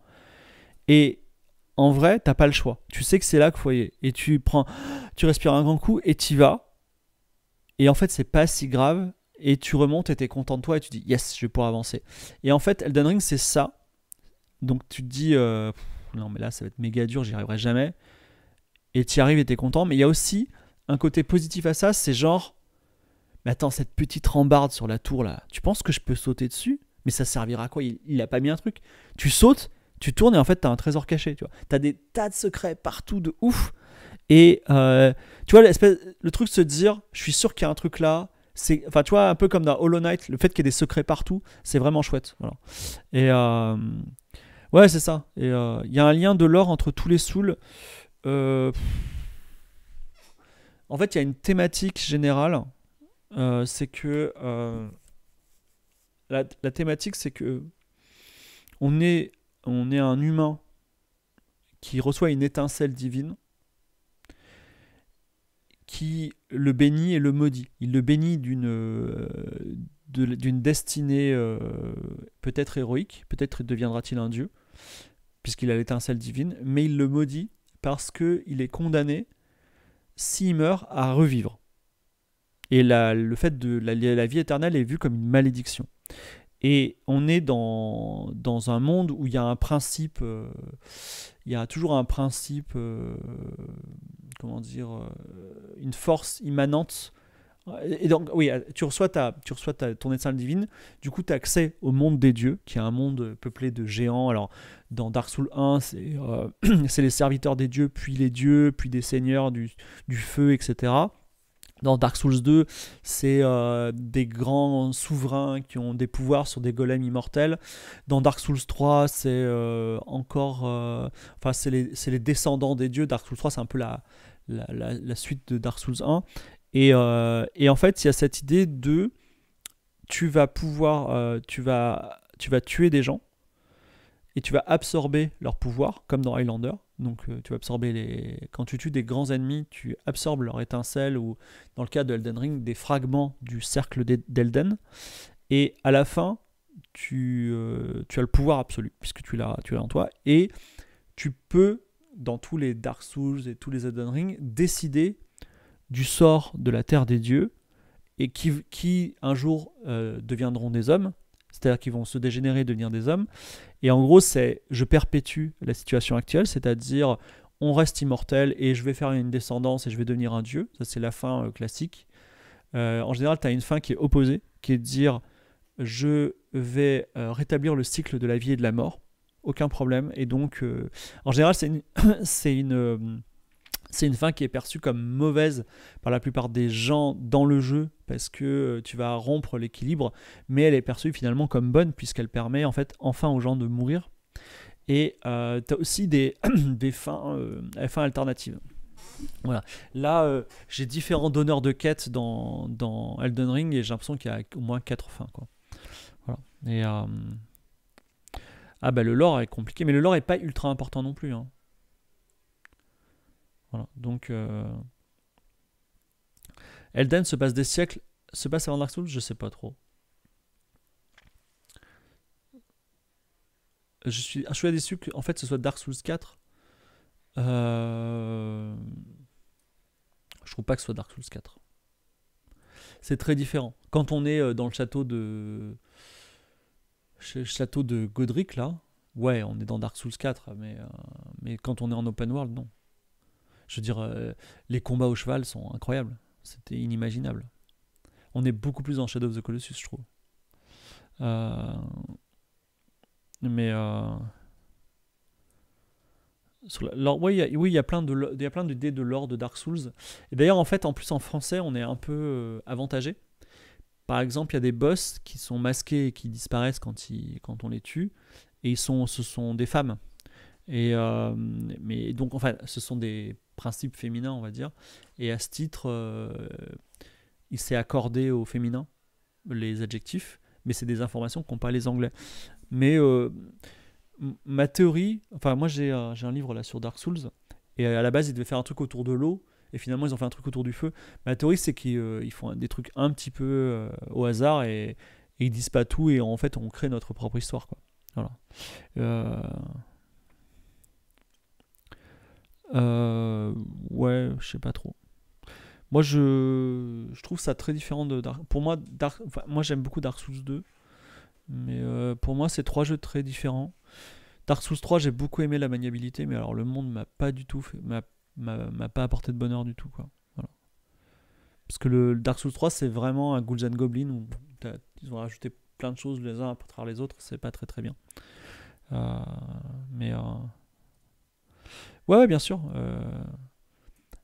Et en vrai, t'as pas le choix. Tu sais que c'est là que faut y aller. Et tu prends, tu respires un grand coup et t'y vas. Et en fait, c'est pas si grave. Et tu remontes et t'es content de toi et tu dis yes, je vais pouvoir avancer. Et en fait, Elden Ring, c'est ça. Donc tu te dis. Euh, non, mais là, ça va être méga dur, j'y arriverai jamais. Et tu y arrives et t'es content. Mais il y a aussi un côté positif à ça, c'est genre, mais attends, cette petite rambarde sur la tour là, tu penses que je peux sauter dessus Mais ça servira à quoi il, il a pas mis un truc. Tu sautes, tu tournes et en fait, t'as un trésor caché, tu vois. T'as des tas de secrets partout de ouf. Et euh, tu vois, le truc se dire, je suis sûr qu'il y a un truc là. C'est, enfin, tu vois, un peu comme dans Hollow Knight, le fait qu'il y ait des secrets partout, c'est vraiment chouette. Voilà. Et, euh, Ouais, c'est ça. Et euh, il y a un lien de l'or entre tous les souls. Euh, en fait, il y a une thématique générale. Euh, c'est que la, thématique, c'est que on est, on est un humain qui reçoit une étincelle divine qui le bénit et le maudit. Il le bénit d'une d'une destinée peut-être héroïque, peut-être deviendra-t-il un dieu, puisqu'il a l'étincelle divine, mais il le maudit parce qu'il est condamné, s'il meurt, à revivre. Et la, le fait de la, vie éternelle est vu comme une malédiction. Et on est dans, un monde où il y a un principe, euh, il y a toujours un principe, euh, comment dire, euh, une force immanente et donc, oui, euh, tu reçois, ta, tu reçois ton étincelle divine, du coup, tu as accès au monde des dieux, qui est un monde euh, peuplé de géants. Alors, dans Dark Souls 1, c'est euh, c'est les serviteurs des dieux, puis les dieux, puis des seigneurs du, du feu, etc. Dans Dark Souls 2, c'est des grands souverains qui ont des pouvoirs sur des golems immortels. Dans Dark Souls 3, c'est encore. enfin, c'est les, les descendants des dieux. Dark Souls 3, c'est un peu la, la, la, suite de Dark Souls 1. Euh, et, en fait, il y a cette idée de tu vas pouvoir, euh, tu, vas, tu vas tuer des gens et tu vas absorber leur pouvoir, comme dans Highlander. Donc euh, tu vas absorber les. Quand tu tues des grands ennemis, tu absorbes leur étincelle ou, dans le cas de Elden Ring, des fragments du cercle d'Elden. Et à la fin, tu, tu as le pouvoir absolu, puisque tu l'as, tu l'as en toi. Et tu peux, dans tous les Dark Souls et tous les Elden Ring, décider du sort de la terre des dieux et qui, un jour euh, deviendront des hommes, c'est-à-dire qu'ils vont se dégénérer, devenir des hommes. Et en gros, c'est je perpétue la situation actuelle, c'est-à-dire on reste immortel et je vais faire une descendance et je vais devenir un dieu. Ça, c'est la fin euh, classique. Euh, en général, tu as une fin qui est opposée, qui est de dire je vais rétablir le cycle de la vie et de la mort, aucun problème. Et donc, en général, c'est c'est une c'est une fin qui est perçue comme mauvaise par la plupart des gens dans le jeu parce que euh, tu vas rompre l'équilibre, mais elle est perçue finalement comme bonne puisqu'elle permet en fait enfin aux gens de mourir. Et euh, tu as aussi des, des euh, fins, alternatives. Voilà. Là, j'ai différents donneurs de quêtes dans, dans Elden Ring et j'ai l'impression qu'il y a au moins quatre fins. Quoi. Et, ah bah le lore est compliqué, mais le lore n'est pas ultra important non plus. Hein. Voilà, donc euh, Elden se passe des siècles, se passe avant Dark Souls, je sais pas trop. Je suis, je déçu que en fait ce soit Dark Souls 4. Euh, je trouve pas que ce soit Dark Souls 4. C'est très différent. Quand on est euh, dans le château de le château de Godric là, ouais, on est dans Dark Souls 4, mais mais quand on est en open world, non. Je veux dire, euh, les combats au cheval sont incroyables. C'était inimaginable. On est beaucoup plus en Shadow of the Colossus, je trouve. Euh, mais. Euh, Alors, oui, il y, a, plein d'idées de l'or de, Dark Souls. Et d'ailleurs, en fait, en plus, en français, on est un peu avantagé. Par exemple, il y a des boss qui sont masqués et qui disparaissent quand, ils, quand on les tue. Et ils sont, ce sont des femmes. Et mais donc, enfin, ce sont des principe féminin, on va dire. Et à ce titre, euh, il s'est accordé au féminin les adjectifs, mais c'est des informations qu'ont pas les Anglais. Mais euh, ma théorie, enfin moi j'ai un, livre là sur Dark Souls, et à la base ils devaient faire un truc autour de l'eau, et finalement ils ont fait un truc autour du feu. Ma théorie c'est qu'ils euh, font des trucs un petit peu au hasard et, ils disent pas tout, et en fait on crée notre propre histoire. Quoi. Voilà. Euh, ouais, je sais pas trop. Moi, je, trouve ça très différent de Dark. Pour moi, Dark, moi j'aime beaucoup Dark Souls 2, mais euh, pour moi, c'est trois jeux très différents. Dark Souls 3, j'ai beaucoup aimé la maniabilité, mais alors le monde m'a pas du tout, m'a pas apporté de bonheur du tout, quoi. Parce que le, Dark Souls 3, c'est vraiment un and Goblin où ils ont rajouté plein de choses les uns à travers les autres, c'est pas très très bien. Euh, mais Ouais, bien sûr. Euh.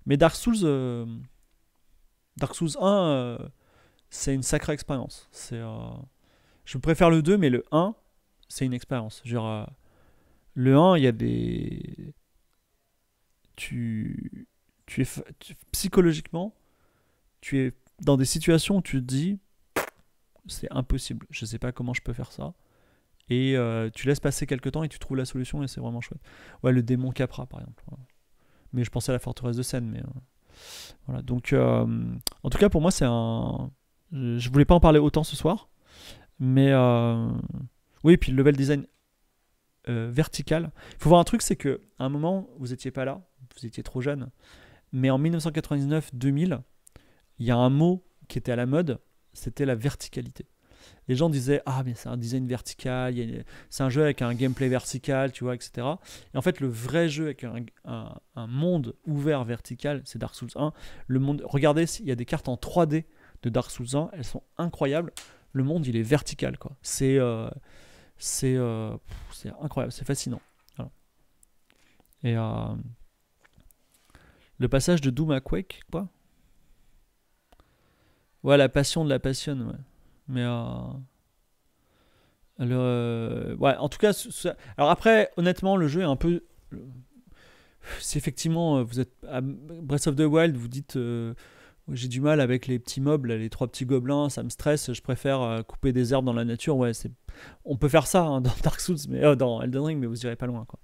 Mais Dark Souls, euh, Dark Souls 1, euh, c'est une sacrée expérience. C'est, je préfère le 2, mais le 1, c'est une expérience. Genre, le 1, il y a des, tu, tu es psychologiquement, tu es dans des situations où tu te dis, c'est impossible. Je sais pas comment je peux faire ça et euh, tu laisses passer quelques temps et tu trouves la solution et c'est vraiment chouette. Ouais, le démon Capra par exemple. Mais je pensais à la forteresse de Seine, mais euh, voilà. Donc, euh, en tout cas pour moi c'est un. Je voulais pas en parler autant ce soir, mais oui. Et puis le level design vertical. Il faut voir un truc, c'est que à un moment vous étiez pas là, vous étiez trop jeune, mais en 1999-2000, il y a un mot qui était à la mode, c'était la verticalité les gens disaient Ah, mais c'est un design vertical, c'est un jeu avec un gameplay vertical, tu vois, etc. Et en fait, le vrai jeu avec un, monde ouvert vertical, c'est Dark Souls 1. Le monde, regardez, il y a des cartes en 3D de Dark Souls 1, elles sont incroyables. Le monde, il est vertical, quoi. C'est euh, euh, c'est incroyable, c'est fascinant. Et euh, le passage de Doom à Quake, quoi. Ouais, la passion de la passion, ouais. Mais euh, alors euh, ouais, en tout cas, alors après, honnêtement, le jeu est un peu. C'est effectivement, euh, vous êtes à Breath of the Wild, vous dites. J'ai du mal avec les petits mobs, les trois petits gobelins, ça me stresse. Je préfère couper des herbes dans la nature. Ouais, c'est, on peut faire ça hein, dans Dark Souls, mais dans Elden Ring, mais vous irez pas loin, quoi.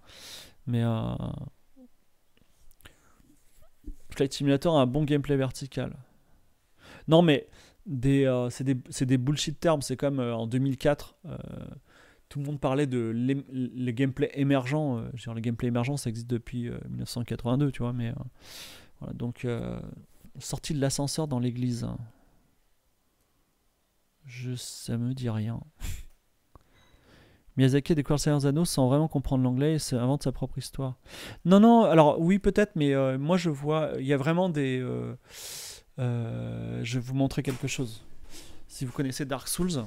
Mais euh... Flight Simulator a un bon gameplay vertical. Non, mais euh, c'est des, bullshit termes. C'est comme euh, en 2004, euh, tout le monde parlait de le gameplay émergent. Genre, le gameplay émergent, ça existe depuis 1982, tu vois. Mais voilà, donc sortie de l'ascenseur dans l'église. Je, ça me dit rien. Miyazaki découvre le Seigneur sans vraiment comprendre l'anglais et invente sa propre histoire. Non, non, alors oui, peut-être, mais moi je vois, il y a vraiment des euh, je vais vous montrer quelque chose. Si vous connaissez Dark Souls,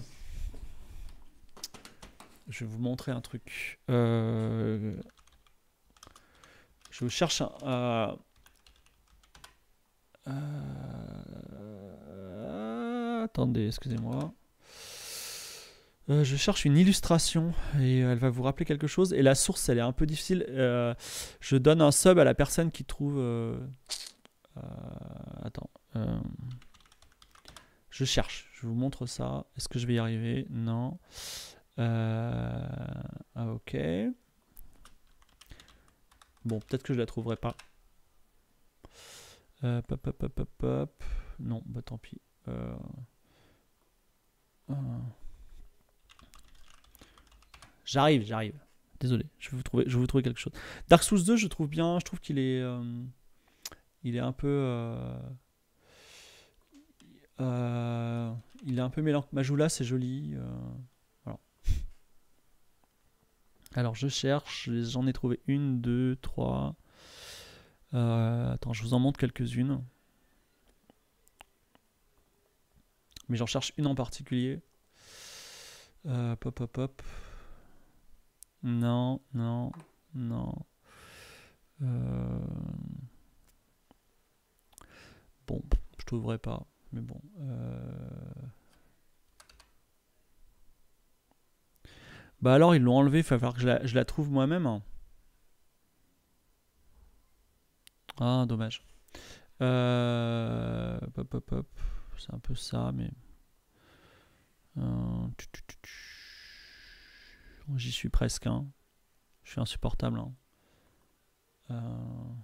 je vais vous montrer un truc. Euh, je cherche un. Euh, attendez, excusez-moi. je cherche une illustration et elle va vous rappeler quelque chose. Et la source, elle est un peu difficile. je donne un sub à la personne qui trouve. attends. Euh, je cherche, je vous montre ça. Est-ce que je vais y arriver Non. Euh, ah, ok. Bon, peut-être que je la trouverai pas. Euh, non, bah tant pis. Euh, j'arrive, j'arrive. Désolé, je vais, vous trouver, je vous trouver quelque chose. Dark Souls 2, je trouve bien. Je trouve qu'il est, il est un peu euh, il est un peu mélancolique. là c'est joli. Euh, Alors, je cherche. J'en ai trouvé une, deux, trois. Euh, attends, je vous en montre quelques-unes. Mais j'en cherche une en particulier. pop, pop, pop. Non, non, non. Bon, je trouverai pas mais bon. Euh, bah alors ils l'ont enlevé, il va falloir que je la, trouve moi-même. Hein. Ah dommage. hop euh, hop hop. C'est un peu ça, mais. Euh, J'y suis presque. Hein. Je suis insupportable. Hein. Euh...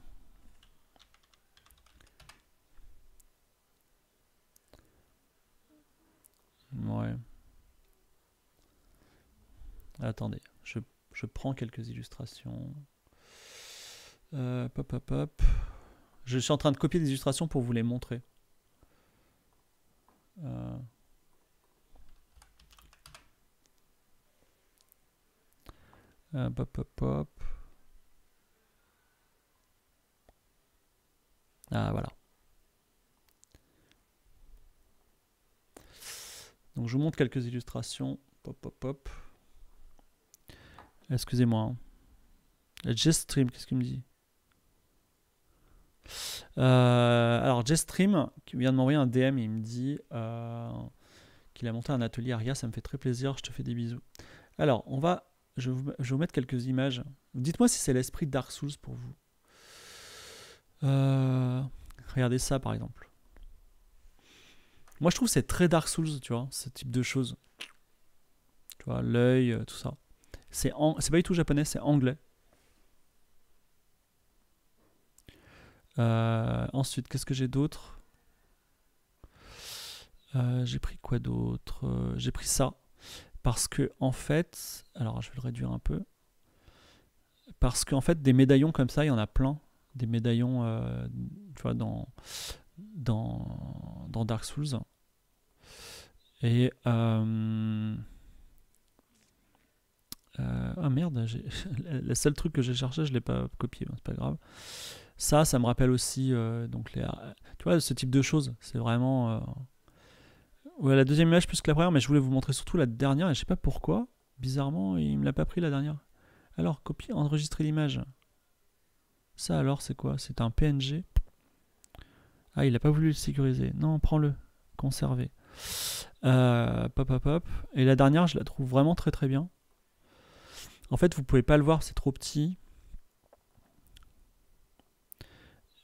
Ouais. Attendez, je, prends quelques illustrations. Euh, pop, pop, Je suis en train de copier des illustrations pour vous les montrer. Euh. Euh, pop, pop. Ah, voilà. je vous montre quelques illustrations. Pop, pop, pop. Excusez-moi. Hein. stream qu'est-ce qu'il me dit euh, Alors stream qui vient de m'envoyer un DM, il me dit euh, qu'il a monté un atelier Aria, ça me fait très plaisir, je te fais des bisous. Alors on va, je vais vous, mettre quelques images. Dites-moi si c'est l'esprit Dark Souls pour vous. Euh, regardez ça par exemple. Moi, je trouve c'est très Dark Souls, tu vois, ce type de choses. Tu vois, l'œil, euh, tout ça. C'est pas du tout japonais, c'est anglais. Euh, ensuite, qu'est-ce que j'ai d'autre euh, J'ai pris quoi d'autre J'ai pris ça. Parce que, en fait, alors je vais le réduire un peu. Parce qu'en en fait, des médaillons comme ça, il y en a plein. Des médaillons, tu vois, dans, dans, dans Dark Souls. Et. Euh, euh, ah merde, le seul truc que j'ai cherché, je l'ai pas copié, hein, c'est pas grave. Ça, ça me rappelle aussi. Euh, donc les, tu vois, ce type de choses, c'est vraiment. Ouais, la deuxième image plus que la première, mais je voulais vous montrer surtout la dernière, et je sais pas pourquoi. Bizarrement, il me l'a pas pris la dernière. Alors, copier, enregistrer l'image. Ça alors, c'est quoi C'est un PNG ah, il n'a pas voulu le sécuriser. Non, prends-le. conservez. Euh, pop, hop, Et la dernière, je la trouve vraiment très très bien. En fait, vous pouvez pas le voir, c'est trop petit.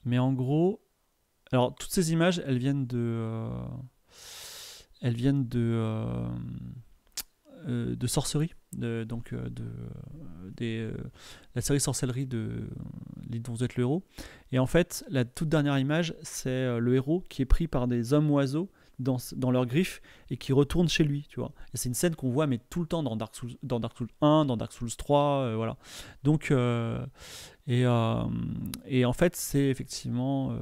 Mais en gros, alors toutes ces images, elles viennent de, euh, elles viennent de, euh, euh, de sorcerie de, donc, euh, de, des, euh, la série Sorcellerie de dont vous êtes le héros. Et en fait, la toute dernière image, c'est euh, le héros qui est pris par des hommes-oiseaux dans, dans, leurs griffes et qui retourne chez lui, tu vois. Et c'est une scène qu'on voit mais tout le temps dans Dark Souls, dans Dark Souls 1, dans Dark Souls 3, voilà. Donc et, et, en fait c'est effectivement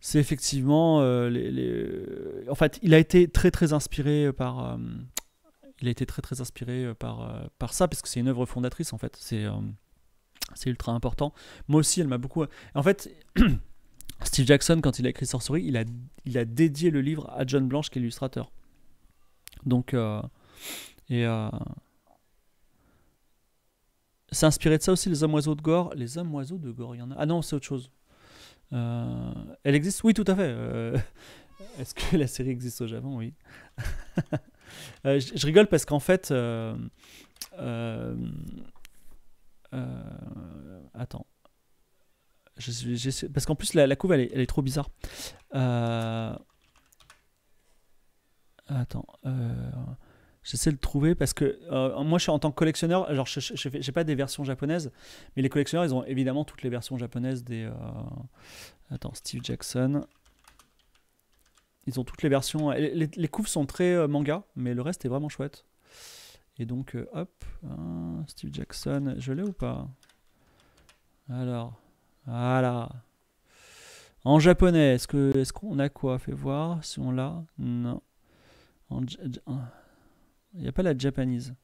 c'est effectivement les, les, en fait il a été très très inspiré par il a été très très inspiré euh, par, euh, par ça, parce que c'est une œuvre fondatrice en fait. C'est euh, c'est ultra important. Moi aussi, elle m'a beaucoup. En fait, Steve Jackson, quand il a écrit Sorcery, il a, il a dédié le livre à John Blanche, qui est illustrateur. Donc, et. Euh... C'est inspiré de ça aussi, les hommes oiseaux de Gore. Les hommes oiseaux de Gore, il y en a. Ah non, c'est autre chose. Elle existe Oui, tout à fait. Est-ce que la série existe au Japon Oui. Euh, je, rigole parce qu'en fait. Euh, euh, attends. parce qu'en plus, la, couve, elle est, trop bizarre. attends. J'essaie de trouver parce que moi, je suis en tant que collectionneur. Genre, je n'ai pas des versions japonaises, mais les collectionneurs, ils ont évidemment toutes les versions japonaises des. Attends, Steve Jackson. Ils ont toutes les versions. Les, les sont très euh, manga, mais le reste est vraiment chouette. Et donc, euh, hop, hein, Steve Jackson, je l'ai ou pas Alors, voilà. En japonais, est-ce qu'on est qu'on a quoi Fais voir si on l'a. Non. Hein. il n'y a pas la japanese.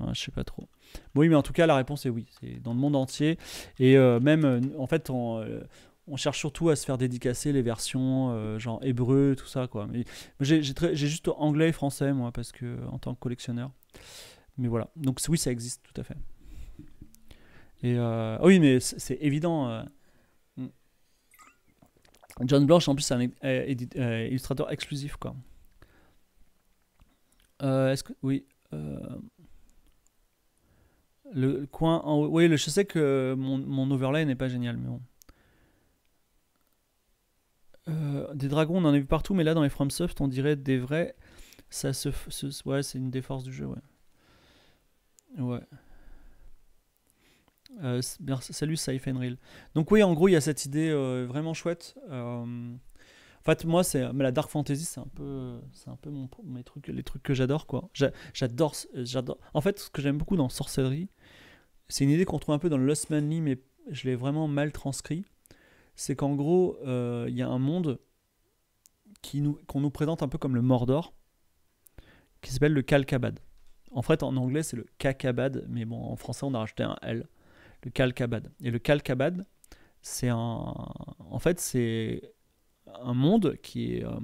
Je ne sais pas trop. oui, mais en tout cas, la réponse est oui. C'est dans le monde entier. Et euh, même, en fait, en, on cherche surtout à se faire dédicacer les versions euh, genre hébreu, tout ça quoi. j'ai juste anglais et français moi parce que euh, en tant que collectionneur. Mais voilà. Donc oui, ça existe tout à fait. Et euh, oh oui, mais c'est évident. Hmm. John Blanche en plus c'est un illustrateur exclusif quoi. Est-ce que oui. Le, coin en haut. Oui, le, je sais que mon, mon overlay n'est pas génial, mais bon. Euh, des dragons, on en a vu partout, mais là, dans les FromSoft, on dirait des vrais. Ça se, ouais, c'est une des forces du jeu, ouais. Ouais. Euh, salut Saif Donc oui, en gros, il y a cette idée euh, vraiment chouette. en fait, moi, c'est mais la dark fantasy, c'est un peu, c'est un peu mon, mes trucs, les trucs que j'adore quoi. J'adore, j'adore. En fait, ce que j'aime beaucoup dans sorcellerie, c'est une idée qu'on trouve un peu dans Lost Manly, mais je l'ai vraiment mal transcrit c'est qu'en gros, euh, il y a un monde qu'on nous, nous présente un peu comme le Mordor, qui s'appelle le Kalkabad. En fait, en anglais, c'est le Kakabad, mais bon, en français, on a rajouté un L. Le Kalkabad. Et le Kalkabad, c'est un. En fait, c'est un monde qui est, euh,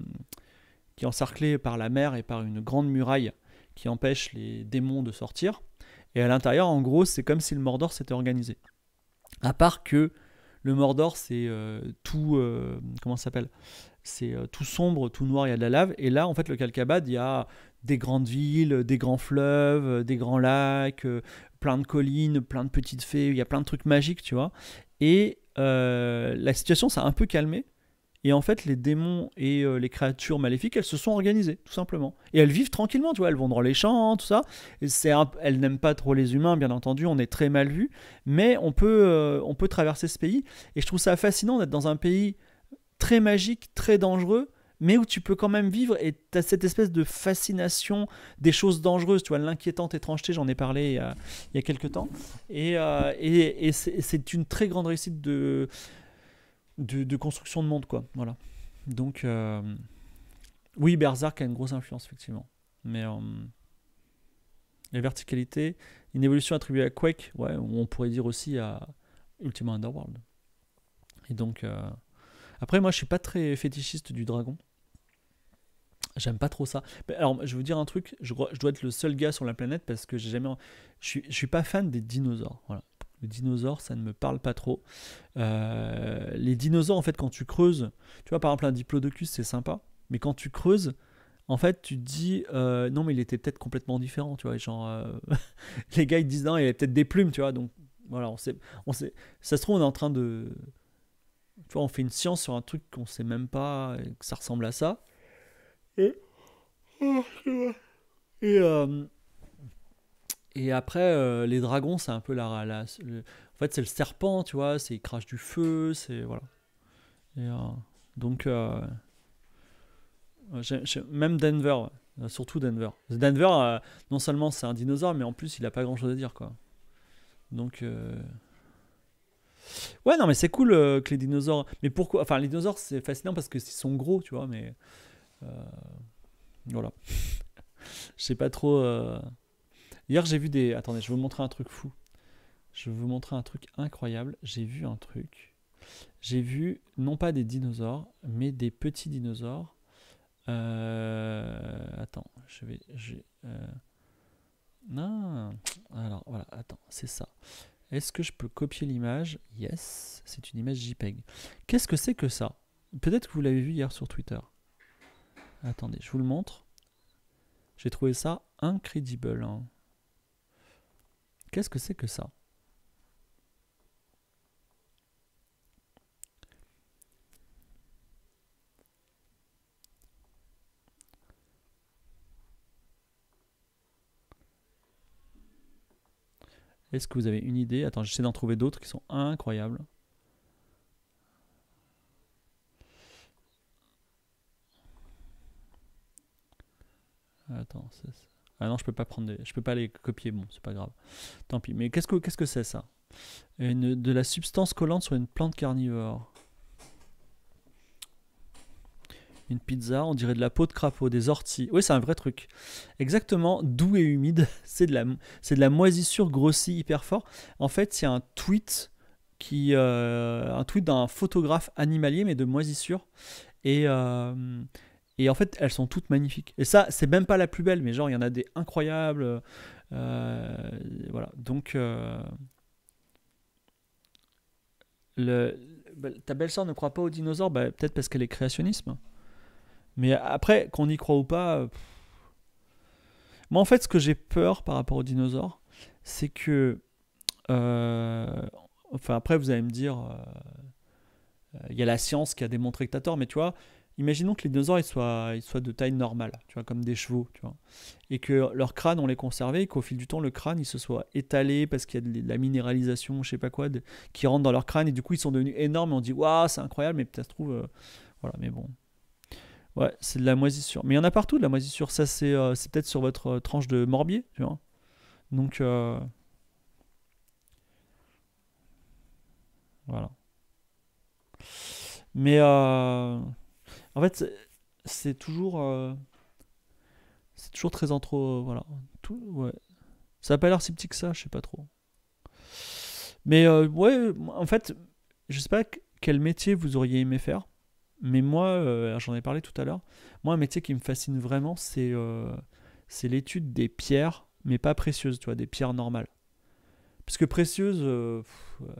qui est encerclé par la mer et par une grande muraille qui empêche les démons de sortir. Et à l'intérieur, en gros, c'est comme si le Mordor s'était organisé. À part que le Mordor, c'est euh, tout. Euh, comment s'appelle C'est euh, tout sombre, tout noir, il y a de la lave. Et là, en fait, le Calcabad, il y a des grandes villes, des grands fleuves, des grands lacs, plein de collines, plein de petites fées, il y a plein de trucs magiques, tu vois. Et la situation, s'est un peu calmée. Et en fait, les démons et euh, les créatures maléfiques, elles se sont organisées, tout simplement. Et elles vivent tranquillement, tu vois, elles vont dans les champs, tout ça. Et Elles n'aiment pas trop les humains, bien entendu, on est très mal vu. Mais on peut, euh, on peut traverser ce pays. Et je trouve ça fascinant d'être dans un pays très magique, très dangereux, mais où tu peux quand même vivre et tu as cette espèce de fascination des choses dangereuses, tu vois, l'inquiétante étrangeté, j'en ai parlé euh, il y, a, il quelques temps. Et, et, et c'est une très grande réussite de, de, construction de monde, quoi. Voilà. Donc, euh, oui, Berserk a une grosse influence, effectivement. Mais euh, la verticalité, une évolution attribuée à Quake, ouais, on pourrait dire aussi à Ultima Underworld. Et donc, euh, après, moi, je suis pas très fétichiste du dragon. J'aime pas trop ça. alors, je vais vous dire un truc, je, je, dois être le seul gars sur la planète parce que j'ai jamais. Je suis, je suis pas fan des dinosaures. Voilà. Le dinosaure, ça ne me parle pas trop. Euh, les dinosaures, en fait, quand tu creuses, tu vois, par exemple, un diplodocus, c'est sympa, mais quand tu creuses, en fait, tu te dis, euh, non, mais il était peut-être complètement différent, tu vois. Genre, euh, les gars, ils disent, non, il avait peut-être des plumes, tu vois. Donc, voilà, on sait, on sait. Ça se trouve, on est en train de. Tu vois, on fait une science sur un truc qu'on sait même pas, que ça ressemble à ça. Et. Et. Euh, et après, euh, les dragons, c'est un peu la. en fait, c'est le serpent, tu vois, c'est, il crache du feu, c'est. Voilà. Euh, donc. Euh, même Denver, surtout Denver. Denver, non seulement c'est un dinosaure, mais en plus, il a pas grand chose à dire, quoi. Donc. Ouais, non, mais c'est cool que les dinosaures. Mais pourquoi Enfin, les dinosaures, c'est fascinant parce qu'ils sont gros, tu vois, mais. Voilà. Je sais pas trop. Hier, j'ai vu des. Attendez, je vais vous montrer un truc fou. Je vais vous montrer un truc incroyable. J'ai vu un truc. J'ai vu, non pas des dinosaures, mais des petits dinosaures. Euh... Attends, je vais. Euh, non. Alors, voilà, attends, c'est ça. Est-ce que je peux copier l'image Yes, c'est une image JPEG. Qu'est-ce que c'est que ça Peut-être que vous l'avez vu hier sur Twitter. Attendez, je vous le montre. J'ai trouvé ça incredible. Hein. Qu'est-ce que c'est que ça Est-ce que vous avez une idée Attends, j'essaie d'en trouver d'autres qui sont incroyables. Attends, c'est ça. Ah non, je peux pas prendre, je peux pas les copier. Bon, c'est pas grave. Tant pis. Mais qu'est-ce que qu'est-ce que c'est ça une, De la substance collante sur une plante carnivore. Une pizza, on dirait de la peau de crapaud, des orties. Oui, c'est un vrai truc. Exactement, doux et humide. C'est de la, c'est de la moisissure grossie hyper fort. En fait, c'est un tweet qui, euh, un tweet d'un photographe animalier, mais de moisissure. Et euh, et en fait, elles sont toutes magnifiques. Et ça, c'est même pas la plus belle, mais genre, il y en a des incroyables. Euh, voilà. Donc, euh, bah, ta belle-sœur ne croit pas aux dinosaures, bah, peut-être parce qu'elle est créationniste. Mais après, qu'on y croit ou pas. mais euh, Moi, en fait, ce que j'ai peur par rapport aux dinosaures, c'est que. enfin, après, vous allez me dire. Il y a la science qui a démontré que t'as tort, mais tu vois, Imaginons que les dinosaures ils soient, de taille normale, tu vois, comme des chevaux, tu vois, et que leur crâne on les conservait et qu'au fil du temps le crâne il se soit étalé parce qu'il y a de, la minéralisation, je sais pas quoi, qui rentre dans leur crâne et du coup ils sont devenus énormes et on dit waouh c'est incroyable mais peut-être se trouve euh, voilà mais bon ouais c'est de la moisissure mais il y en a partout de la moisissure ça c'est euh, peut-être sur votre euh, tranche de morbier tu vois donc voilà mais en fait, c'est toujours. Euh, c'est toujours très intro. Euh, voilà. ouais. Ça n'a pas l'air si petit que ça, je sais pas trop. Mais euh, ouais, en fait, je sais pas quel métier vous auriez aimé faire. Mais moi, j'en ai parlé tout à l'heure. Moi, un métier qui me fascine vraiment, c'est c'est l'étude des pierres, mais pas précieuses, tu vois, des pierres normales. Parce que précieuses,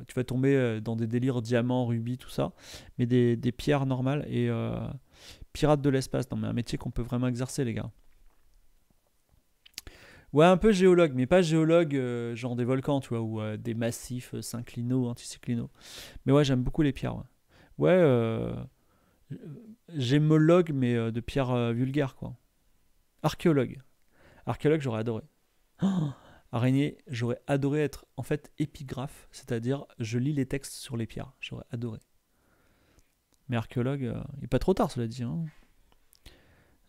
tu vas tomber dans des délires diamants, rubis, tout ça, mais des, pierres normales. Et, pirate de l'espace. Non, mais un métier qu'on peut vraiment exercer, les gars. Ouais, un peu géologue, mais pas géologue euh, genre des volcans, tu vois, ou euh, des massifs euh, synclinaux, anticyclinaux. Mais ouais, j'aime beaucoup les pierres. Ouais, gémologue, mais de pierres vulgaires, quoi. Archéologue. Archéologue, j'aurais adoré. Araignée, j'aurais adoré être en fait épigraphe, c'est-à-dire je lis les textes sur les pierres. J'aurais adoré mais archéologue, euh, il n'est pas trop tard, cela dit. Hein.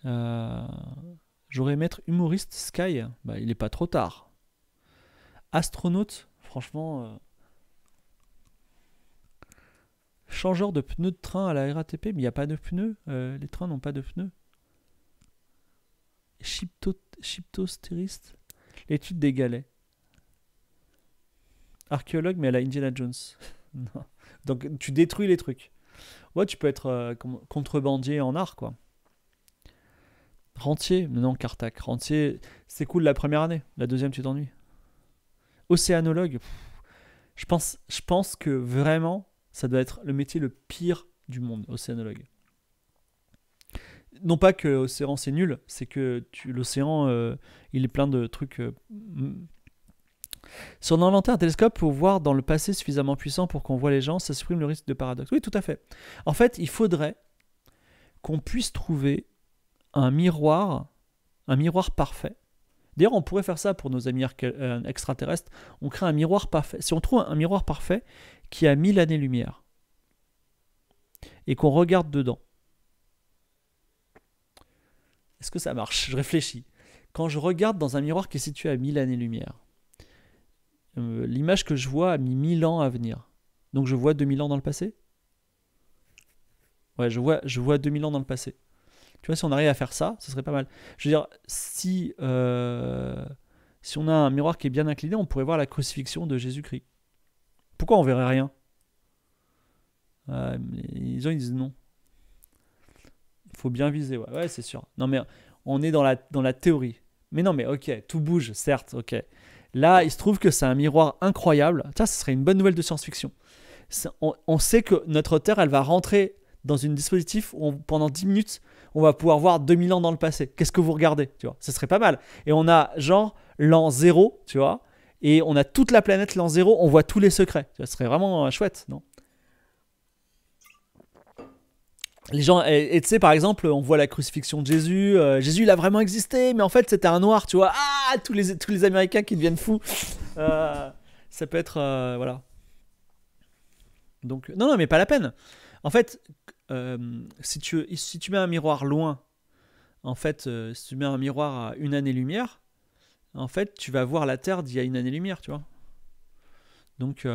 Euh, j'aurais aimé humoriste Sky, bah, il n'est pas trop tard. Astronaute, franchement. Euh, changeur de pneus de train à la RATP, mais il n'y a pas de pneus. les trains n'ont pas de pneus. Chiptostériste, l'étude des galets. Archéologue, mais à la Indiana Jones. Donc tu détruis les trucs. Ouais, tu peux être euh, contrebandier en art, quoi. Rentier, non, Cartac. Rentier, c'est cool la première année. La deuxième, tu t'ennuies. Océanologue, je, pense, je pense que vraiment, ça doit être le métier le pire du monde, océanologue. Non pas que l'océan c'est nul, c'est que l'océan euh, il est plein de trucs euh, son inventaire un télescope pour voir dans le passé suffisamment puissant pour qu'on voit les gens, ça supprime le risque de paradoxe. Oui, tout à fait. En fait, il faudrait qu'on puisse trouver un miroir, un miroir parfait. D'ailleurs, on pourrait faire ça pour nos amis euh, extraterrestres. On crée un miroir parfait. Si on trouve un miroir parfait qui a 1000 années-lumière et qu'on regarde dedans, est-ce que ça marche Je réfléchis. Quand je regarde dans un miroir qui est situé à 1000 années-lumière, euh, l'image que je vois a mis 1000 ans à venir. Donc je vois 2000 ans dans le passé Ouais, je vois, je vois 2000 ans dans le passé. Tu vois, si on arrive à faire ça, ce serait pas mal. Je veux dire, si, euh, si on a un miroir qui est bien incliné, on pourrait voir la crucifixion de Jésus-Christ. Pourquoi on verrait rien euh, Les ils disent non. Il faut bien viser, ouais, ouais c'est sûr. Non mais on est dans la, dans la théorie. Mais non mais ok, tout bouge, certes, ok. Là, il se trouve que c'est un miroir incroyable. Ça, ce serait une bonne nouvelle de science-fiction. On, sait que notre Terre, elle va rentrer dans un dispositif où pendant 10 minutes, on va pouvoir voir 2000 ans dans le passé. Qu'est-ce que vous regardez Tu vois, ce serait pas mal. Et on a genre l'an zéro, tu vois, et on a toute la planète l'an zéro, on voit tous les secrets. ce serait vraiment euh, chouette, non les gens, et tu sais, par exemple, on voit la crucifixion de Jésus. Euh, Jésus, il a vraiment existé, mais en fait, c'était un noir, tu vois. Ah, tous les, tous les Américains qui deviennent fous. Euh, ça peut être. Euh, voilà. Donc, non, non, mais pas la peine. En fait, si, tu, si tu mets un miroir loin, en fait, si tu mets un miroir à une année-lumière, en fait, tu vas voir la Terre d'il y a une année-lumière, tu vois. Donc.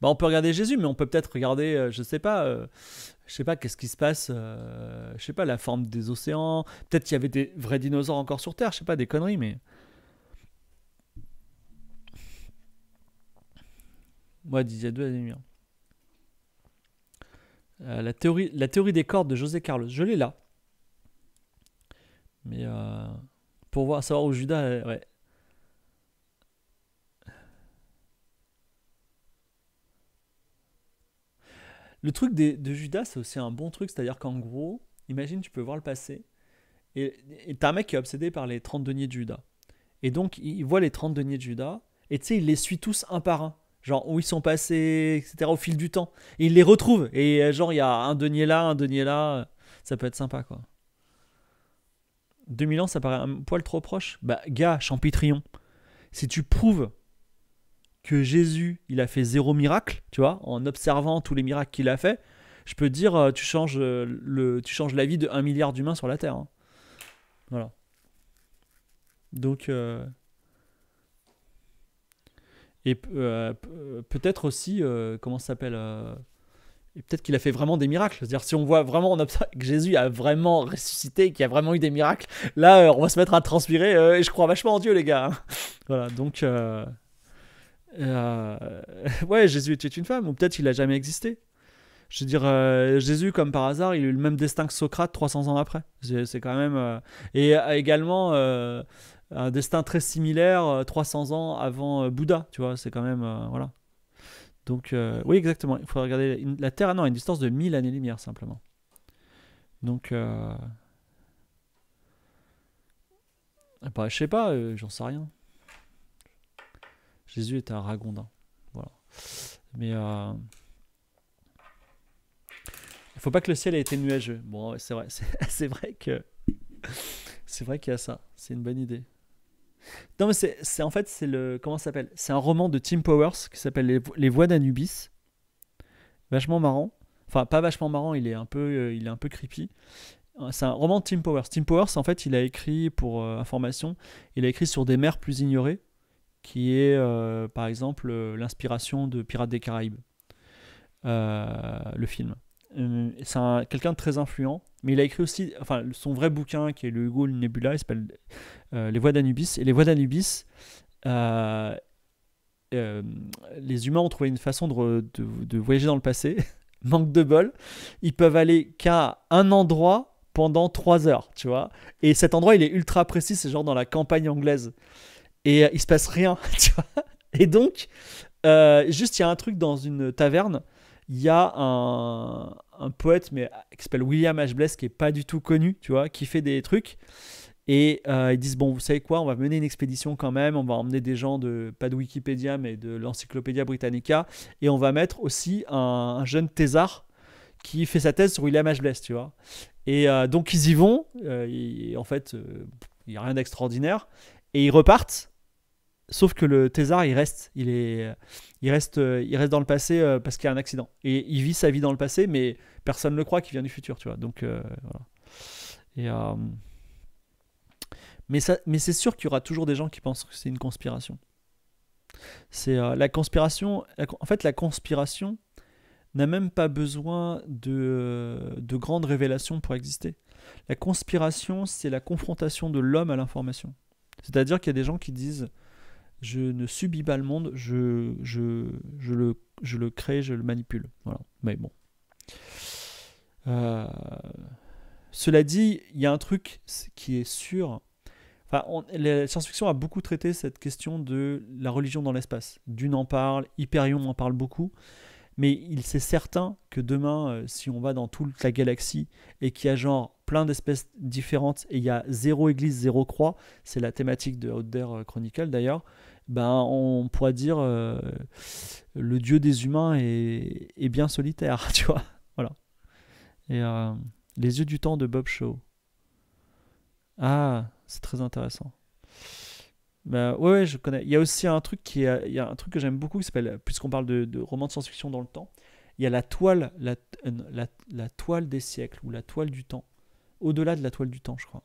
Bah, on peut regarder Jésus, mais on peut peut-être regarder, euh, je sais pas, euh, je sais pas, qu'est-ce qui se passe, euh, je sais pas, la forme des océans. Peut-être qu'il y avait des vrais dinosaures encore sur Terre, je sais pas, des conneries, mais. Moi, ouais, deux, 2 à la, théorie, la théorie des cordes de José Carlos, je l'ai là. Mais pour voir, savoir où Judas. Ouais. Le truc de, Judas, c'est aussi un bon truc, c'est-à-dire qu'en gros, imagine, tu peux voir le passé, et t'as un mec qui est obsédé par les 30 deniers de Judas. Et donc, il voit les 30 deniers de Judas, et tu sais, il les suit tous un par un. Genre, où ils sont passés, etc., au fil du temps. Et il les retrouve. Et euh, genre, il y a un denier là, un denier là. Euh, ça peut être sympa, quoi. 2000 ans, ça paraît un poil trop proche. Bah, gars, Champitrion. Si tu prouves que Jésus, il a fait zéro miracle, tu vois, en observant tous les miracles qu'il a fait, je peux dire, euh, tu changes, euh, le, tu changes la vie de un milliard d'humains sur la Terre. Hein. Voilà. Donc... Euh, et peut-être aussi, comment ça s'appelle Et peut-être qu'il a fait vraiment des miracles. C'est-à-dire, si on voit vraiment, on que Jésus a vraiment ressuscité, qu'il a vraiment eu des miracles, là, on va se mettre à transpirer. et je crois vachement en Dieu, les gars. Hein. voilà, donc. Euh, ouais, Jésus était une femme, ou peut-être qu'il n'a jamais existé. Je veux dire, euh, Jésus, comme par hasard, il a eu le même destin que Socrate 300 ans après. C'est quand même. Euh, et également un destin très similaire 300 ans avant Bouddha, tu vois, c'est quand même. voilà. Donc, oui, exactement. Il faut regarder. La Terre, ah non, à une distance de 1000 années-lumière, simplement. Donc. Ah bah, je sais pas, j'en sais rien. Jésus est un ragondin. Voilà. Mais euh, il faut pas que le ciel ait été nuageux. Bon, c'est vrai, c'est vrai que c'est vrai qu'il y a ça. C'est une bonne idée. Non, mais c'est en fait c'est le comment s'appelle C'est un roman de Tim Powers qui s'appelle Les, Voix d'Anubis. Vachement marrant. Enfin, pas vachement marrant. Il est un peu, euh, il est un peu creepy euh, c'est un roman de Tim Powers. Tim Powers, en fait, il a écrit, pour information, il a écrit sur des mers plus ignorées qui est euh, par exemple euh, l'inspiration de Pirates des Caraïbes, euh, le film. c'est quelqu'un de très influent, mais il a écrit aussi, enfin, son vrai bouquin qui est le Hugo le Nebula, il s'appelle Les Voies d'Anubis. Et les Voies d'Anubis, les humains ont trouvé une façon de, voyager dans le passé. Manque de bol, ils peuvent aller qu'à un endroit pendant trois heures, tu vois. Et cet endroit, il est ultra précis, c'est genre dans la campagne anglaise et euh, il se passe rien, tu vois. Et donc, euh, juste, il y a un truc dans une taverne. Il y a un, poète mais, euh, qui s'appelle William H. Bless, qui est pas du tout connu, tu vois, qui fait des trucs. Et ils disent Bon, vous savez quoi, on va mener une expédition quand même. On va emmener des gens de, pas de Wikipédia, mais de l'Encyclopédia Britannica. Et on va mettre aussi un, jeune thésard qui fait sa thèse sur William H. Bless, tu vois. Et donc, ils y vont. en fait, il n'y a rien d'extraordinaire. Et ils repartent. Sauf que le thésar il reste, il est, il reste, il reste dans le passé euh, parce qu'il y a un accident. Et il vit sa vie dans le passé, mais personne ne le croit qu'il vient du futur, tu vois. Donc euh, voilà. Et, euh, mais, ça, mais c'est sûr qu'il y aura toujours des gens qui pensent que c'est une conspiration. C'est la conspiration. en fait, la conspiration n'a même pas besoin de, de grandes révélations pour exister. La conspiration, c'est la confrontation de l'homme à l'information. C'est-à-dire qu'il y a des gens qui disent je ne subis pas le monde, je, je, le, crée, je le manipule. Voilà. Mais bon. Euh, cela dit, il y a un truc qui est sûr. Enfin, la science-fiction a beaucoup traité cette question de la religion dans l'espace. Dune en parle, Hyperion en parle beaucoup. Mais il c'est certain que demain, euh, si on va dans toute la galaxie et qu'il y a genre plein d'espèces différentes et il y a zéro église, zéro croix, c'est la thématique de Outer euh, Chronicle d'ailleurs, ben, on pourrait dire euh, le dieu des humains est, bien solitaire, tu vois. Voilà. Et euh, Les yeux du temps de Bob Shaw. Ah, c'est très intéressant. Ben, ouais, je connais. Il y a aussi un truc, qui a un truc que j'aime beaucoup qui s'appelle, puisqu'on parle de, de romans de science-fiction dans le temps, il y a la toile, euh, la, la toile des siècles ou la toile du temps. Au-delà de la toile du temps, je crois.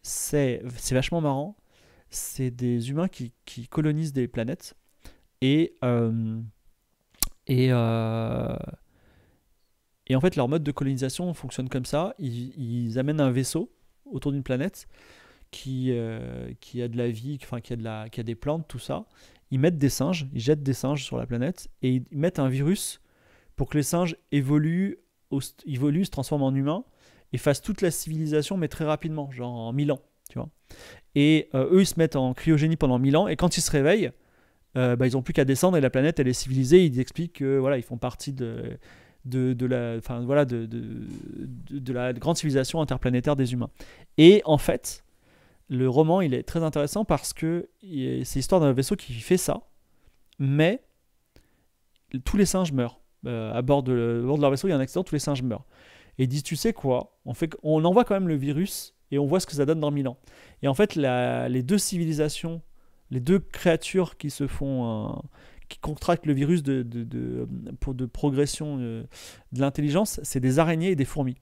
C'est vachement marrant c'est des humains qui, qui, colonisent des planètes et euh, et euh, et en fait leur mode de colonisation fonctionne comme ça ils, amènent un vaisseau autour d'une planète qui euh, qui a de la vie enfin qui a de la qui a des plantes tout ça ils mettent des singes ils jettent des singes sur la planète et ils mettent un virus pour que les singes évoluent évoluent se transforment en humains et fassent toute la civilisation mais très rapidement genre en mille ans tu vois et euh, eux, ils se mettent en cryogénie pendant 1000 ans, et quand ils se réveillent, euh, bah, ils n'ont plus qu'à descendre et la planète, elle est civilisée. Ils expliquent que voilà, ils font partie de, de, la, enfin, voilà, de, de, la grande civilisation interplanétaire des humains. Et en fait, le roman, il est très intéressant parce que c'est l'histoire d'un vaisseau qui fait ça, mais tous les singes meurent. Euh, à, bord de, leur vaisseau, il y a un accident, tous les singes meurent. Et ils disent, tu sais quoi on, fait, on envoie quand même le virus et on voit ce que ça donne dans ans. Et en fait, les deux civilisations, les deux créatures qui se font, euh, qui contractent le virus de, de, pour de progression euh, de, l'intelligence, c'est des araignées et des fourmis.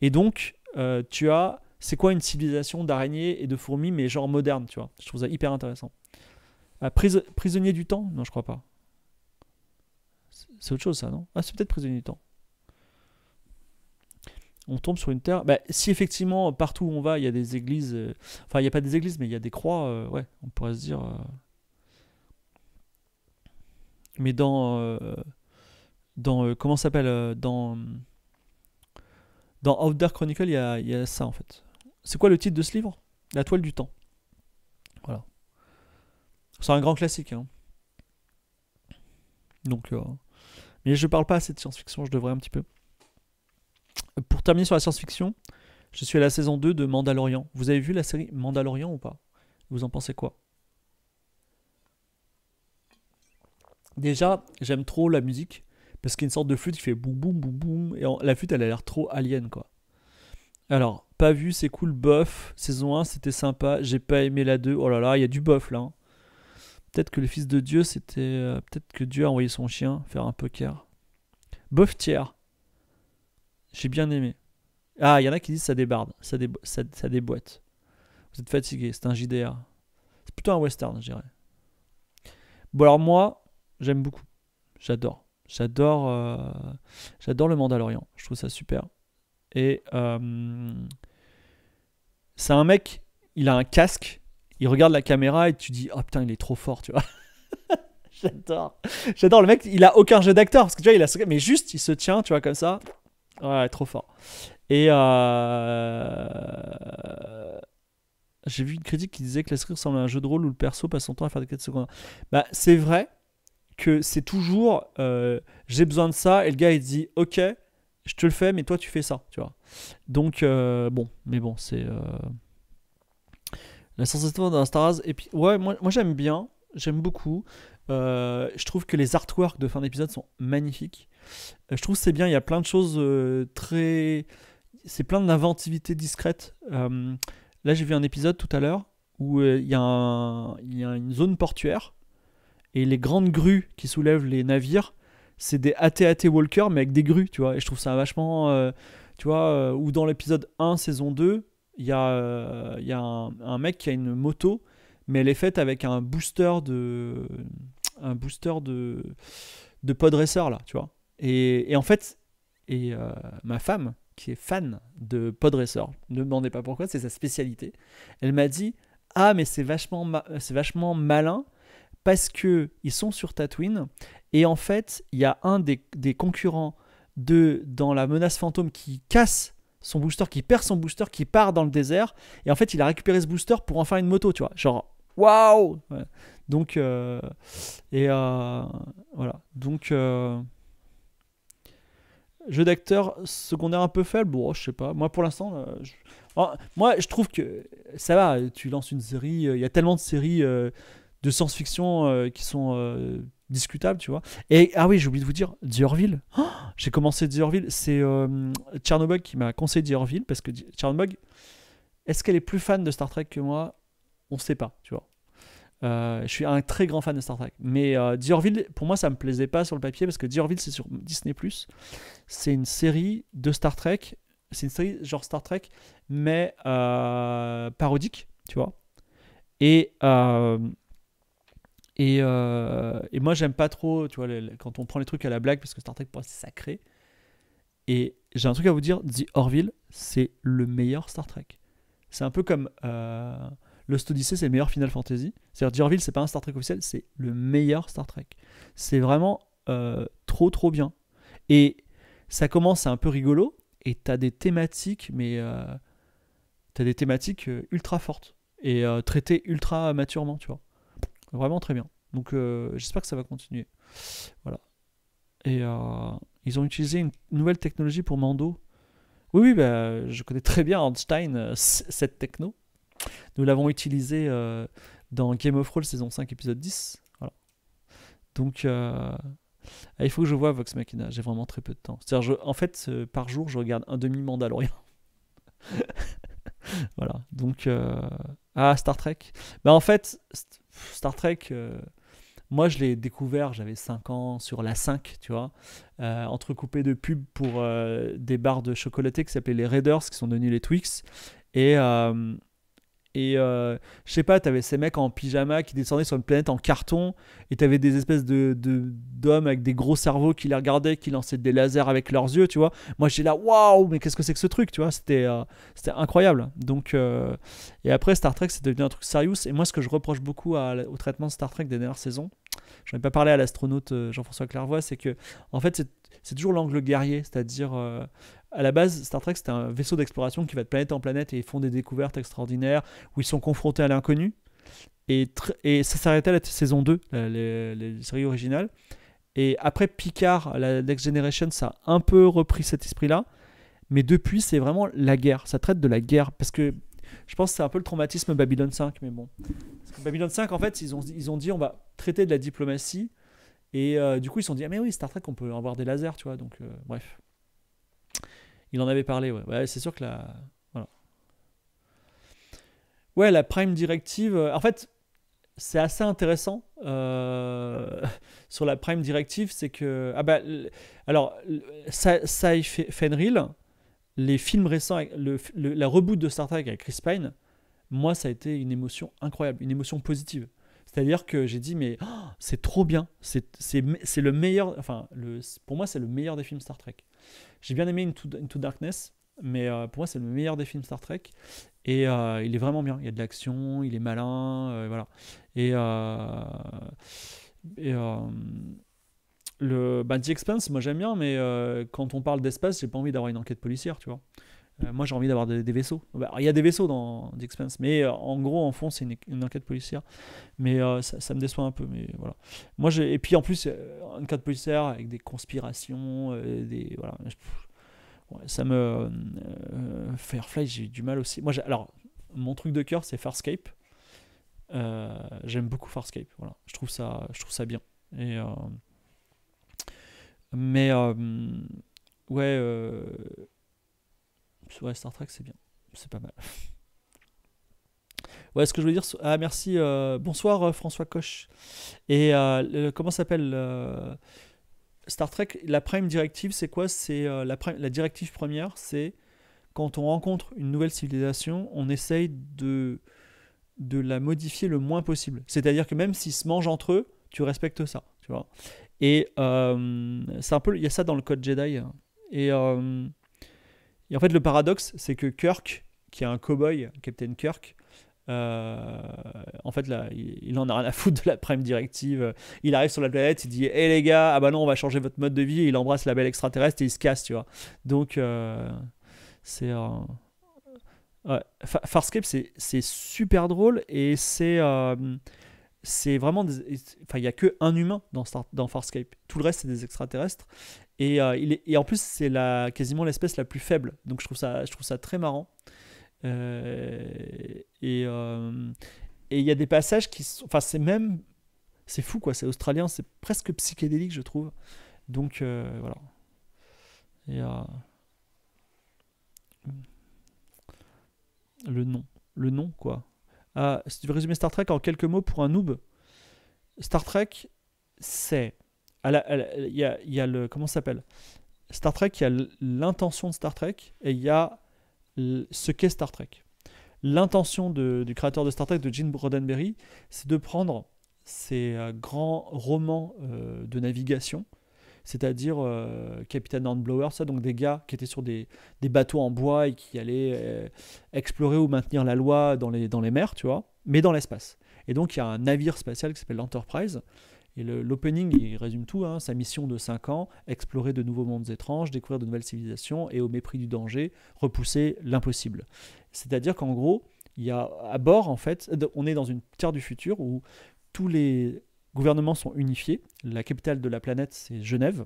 Et donc, euh, tu as, c'est quoi une civilisation d'araignées et de fourmis, mais genre moderne, tu vois Je trouve ça hyper intéressant. prisonnier du temps Non, je crois pas. C'est autre chose, ça, non Ah, c'est peut-être prisonnier du temps on tombe sur une terre. Bah, si effectivement, partout où on va, il y a des églises. Euh, enfin, il n'y a pas des églises, mais il y a des croix. Euh, ouais, on pourrait se dire. Euh, mais dans. dans comment ça s'appelle Dans. Dans Outdoor Chronicle, il y a, y a, ça en fait. C'est quoi le titre de ce livre La toile du temps. Voilà. C'est un grand classique. Hein. Donc. Mais je parle pas assez de science-fiction, je devrais un petit peu pour terminer sur la science-fiction, je suis à la saison 2 de Mandalorian. Vous avez vu la série Mandalorian ou pas Vous en pensez quoi Déjà, j'aime trop la musique parce qu'il y a une sorte de flûte qui fait boum boum boum boum et la flûte elle a l'air trop alien quoi. Alors, pas vu, c'est cool, bof. Saison 1, c'était sympa, j'ai pas aimé la 2. Oh là là, il y a du bof là. Hein. Peut-être que le fils de Dieu, c'était. Euh, peut-être que Dieu a envoyé son chien faire un poker. Bof tiers. J'ai bien aimé. Ah, il y en a qui disent ça débarde, ça, déboîte. Vous êtes fatigué, c'est un JDR. C'est plutôt un western, je dirais. Bon, alors moi, j'aime beaucoup. J'adore. J'adore euh, j'adore le Mandalorian. Je trouve ça super. Et euh, c'est un mec, il a un casque, il regarde la caméra et tu dis Oh putain, il est trop fort, tu vois. J'adore. J'adore le mec, il a aucun jeu d'acteur parce que il a mais juste il se tient, tu vois comme ça. Ouais, trop fort. Et euh, j'ai vu une critique qui disait que la série ressemble à un jeu de rôle où le perso passe son temps à faire des quêtes secondaires. Bah, c'est vrai que c'est toujours euh, j'ai besoin de ça et le gars il dit ok, je te le fais, mais toi tu fais ça, tu vois. Donc, euh, bon, mais bon, c'est. La sensation d'un Star Wars. Et puis, ouais, moi, moi j'aime bien, j'aime beaucoup. Euh, je trouve que les artworks de fin d'épisode sont magnifiques. Euh, je trouve c'est bien, il y a plein de choses euh, très. C'est plein d'inventivité discrète. là, j'ai vu un épisode tout à l'heure où il y, a une zone portuaire et les grandes grues qui soulèvent les navires, c'est des AT-AT Walker mais avec des grues, tu vois. Et je trouve ça vachement. tu vois, ou dans l'épisode 1, saison 2, il y a, un mec qui a une moto mais elle est faite avec un booster de un booster de, de Podresseur, là, tu vois. Et, en fait, et euh, ma femme, qui est fan de Podresseur, ne demandez pas pourquoi, c'est sa spécialité, elle m'a dit Ah, mais c'est vachement, c'est vachement malin parce que ils sont sur Tatooine et en fait, il y a un des, concurrents de dans la menace fantôme qui casse son booster, qui perd son booster, qui part dans le désert et en fait, il a récupéré ce booster pour en faire une moto, tu vois. Genre Waouh Donc, euh, et euh, voilà. Donc, euh, jeu d'acteur secondaire un peu faible, bon, je sais pas. Moi, pour l'instant, moi, je trouve que ça va. Tu lances une série, il y a tellement de séries de science-fiction qui sont discutables, tu vois. Et ah oui, j'ai oublié de vous dire, Diorville. j'ai commencé Diorville. C'est Tchernobog qui m'a conseillé Diorville. parce que Tchernobog, est-ce qu'elle est plus fan de Star Trek que moi on sait pas, tu vois. Euh, je suis un très grand fan de Star Trek. Mais euh, Diorville, pour moi, ça me plaisait pas sur le papier parce que Diorville, c'est sur Disney. C'est une série de Star Trek. C'est une série genre Star Trek, mais euh, parodique, tu vois. Et. Et, et, moi, j'aime pas trop, tu vois, quand on prend les trucs à la blague, parce que Star Trek, pour moi, c'est sacré. Et j'ai un truc à vous dire, The c'est le meilleur Star Trek. C'est un peu comme Lost Odyssey, c'est le meilleur Final Fantasy. C'est-à-dire, c'est pas un Star Trek officiel, c'est le meilleur Star Trek. C'est vraiment euh, trop, trop bien. Et ça commence, à un peu rigolo, et t'as des thématiques, mais euh, t'as des thématiques euh, ultra fortes et traitées ultra maturement, tu vois. Vraiment très bien. Donc, j'espère que ça va continuer. Voilà. Et ils ont utilisé une nouvelle technologie pour Mando. Oui, oui, bah, je connais très bien Einstein, cette techno. Nous l'avons utilisé euh, dans Game of Thrones saison 5 épisode 10. Donc euh, ah, il faut que je vois Vox Machina, j'ai vraiment très peu de temps. Je, en fait, euh, par jour, je regarde un demi Mandalorian. voilà. Donc ah Star Trek. Bah en fait Star Trek moi, je l'ai découvert, j'avais 5 ans, sur la 5, tu vois, entrecoupé de pubs pour des barres de chocolaté qui s'appelaient les Raiders, qui sont devenus les Twix. Et, et euh, je sais pas, t'avais ces mecs en pyjama qui descendaient sur une planète en carton, et t'avais des espèces de d'hommes avec des gros cerveaux qui les regardaient, qui lançaient des lasers avec leurs yeux, tu vois. Moi j'ai là, waouh, mais qu'est-ce que c'est que ce truc, tu vois C'était euh, c'était incroyable. Donc euh, et après Star Trek, c'est devenu un truc sérieux. Et moi, ce que je reproche beaucoup au traitement de Star Trek des dernières saisons, j'en ai pas parlé à l'astronaute Jean-François Clairvoy, c'est que en fait c'est toujours l'angle guerrier, c'est-à-dire à la base, Star Trek, c'est un vaisseau d'exploration qui va de planète en planète et ils font des découvertes extraordinaires où ils sont confrontés à l'inconnu. Et, et, ça s'arrêtait à la saison 2, la, les, originale. séries Et après Picard, la Next Generation, ça a un peu repris cet esprit-là. Mais depuis, c'est vraiment la guerre. Ça traite de la guerre. Parce que je pense que c'est un peu le traumatisme Babylon 5. Mais bon. Parce que 5, en fait, ils ont, ils ont dit on va traiter de la diplomatie. Et euh, du coup, ils se sont dit ah, mais oui, Star Trek, on peut avoir des lasers, tu vois. Donc, euh, bref. Il en avait parlé, ouais. c'est sûr que la. Ouais, la Prime Directive. Euh, en fait, c'est assez intéressant euh, sur la Prime Directive, c'est que. Ah bah, alors, ça, ça Fenril, les films récents, la reboot de Star Trek avec Chris Pine, moi, ça a été une émotion incroyable, une émotion positive. C'est-à-dire que j'ai dit, mais oh, c'est trop bien, c'est le meilleur, enfin, le, pour moi, c'est le meilleur des films Star Trek. J'ai bien aimé Into, Darkness, mais euh, pour moi, c'est le meilleur des films Star Trek. Et euh, il est vraiment bien. Il y a de l'action, il est malin, euh, voilà. Et, le, bah, The Expanse, moi j'aime bien, mais quand on parle d'espace, j'ai pas envie d'avoir une enquête policière, tu vois. Euh, moi, j'ai envie d'avoir des, vaisseaux. Bah, il y a des vaisseaux dans The mais euh, en gros, en fond, c'est une, enquête policière. Mais euh, ça, me déçoit un peu. Mais voilà. Moi, et puis en plus, une enquête policière avec des conspirations, des voilà. ça me Firefly, j'ai du mal aussi. Moi, alors mon truc de cœur, c'est Farscape. J'aime beaucoup Farscape. Voilà, je trouve ça, je trouve ça bien. Et mais ouais Star Trek, c'est bien. C'est pas mal. Ouais, ce que je veux dire. Ah, merci. Euh, bonsoir, euh, François Coche. Et euh, comment s'appelle Star Trek La Prime Directive, c'est quoi C'est la, la, directive première, c'est quand on rencontre une nouvelle civilisation, on essaye de, de la modifier le moins possible. C'est-à-dire que même s'ils se mangent entre eux, tu respectes ça. Tu vois Et c'est un peu. Il y a ça dans le code Jedi. Et. Et en fait, le paradoxe, c'est que Kirk, qui est un cow-boy, Captain Kirk, euh, en fait, là, il, en a rien à foutre de la Prime Directive. Il arrive sur la planète, il dit Hé les gars, ah bah non, on va changer votre mode de vie. il embrasse la belle extraterrestre et il se casse, tu vois. Donc, euh, c'est. ouais. Farscape, c'est super drôle et c'est. Euh, c'est vraiment. enfin, il n'y a que un humain dans, dans Farscape. Tout le reste, c'est des extraterrestres. Et, euh, il est, et en plus, c'est la, quasiment l'espèce la plus faible. Donc je trouve ça, je trouve ça très marrant. Euh, euh, et il y a des passages qui sont. Enfin, c'est même. C'est fou, quoi. C'est australien. C'est presque psychédélique, je trouve. Donc voilà. Le nom. Le nom, quoi. Ah, si tu veux résumer Star Trek en quelques mots pour un noob, Star Trek, c'est il y, a le. Comment s'appelle Star Trek, il y a l'intention de Star Trek et il y a ce qu'est Star Trek. L'intention du créateur de Star Trek, de Gene Roddenberry, c'est de prendre ces euh, grands romans euh, de navigation, c'est-à-dire Captain euh, Capitaine Hornblower, ça, donc des gars qui étaient sur des, bateaux en bois et qui allaient explorer ou maintenir la loi dans les, dans les mers, tu vois, mais dans l'espace. Et donc il y a un navire spatial qui s'appelle l'Enterprise, et l'opening, il résume tout, hein, sa mission de 5 ans, explorer de nouveaux mondes étranges, découvrir de nouvelles civilisations et au mépris du danger, repousser l'impossible. C'est-à-dire qu'en gros, il y a à bord, en fait, on est dans une terre du futur où tous les gouvernements sont unifiés, la capitale de la planète c'est Genève,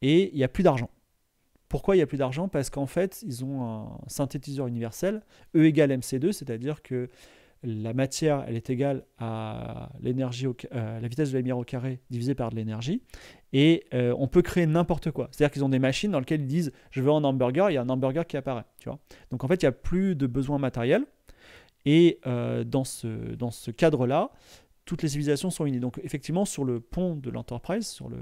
et il n'y a plus d'argent. Pourquoi il n'y a plus d'argent Parce qu'en fait, ils ont un synthétiseur universel, E égale MC2, c'est-à-dire que la matière, elle est égale à l'énergie, euh, la vitesse de la lumière au carré divisée par de l'énergie. Et euh, on peut créer n'importe quoi. C'est-à-dire qu'ils ont des machines dans lesquelles ils disent je veux un hamburger, il y a un hamburger qui apparaît. Tu vois Donc en fait, il n'y a plus de besoin matériel. Et euh, dans ce, cadre-là, toutes les civilisations sont unies. Donc effectivement, sur le pont de l'Enterprise, sur le,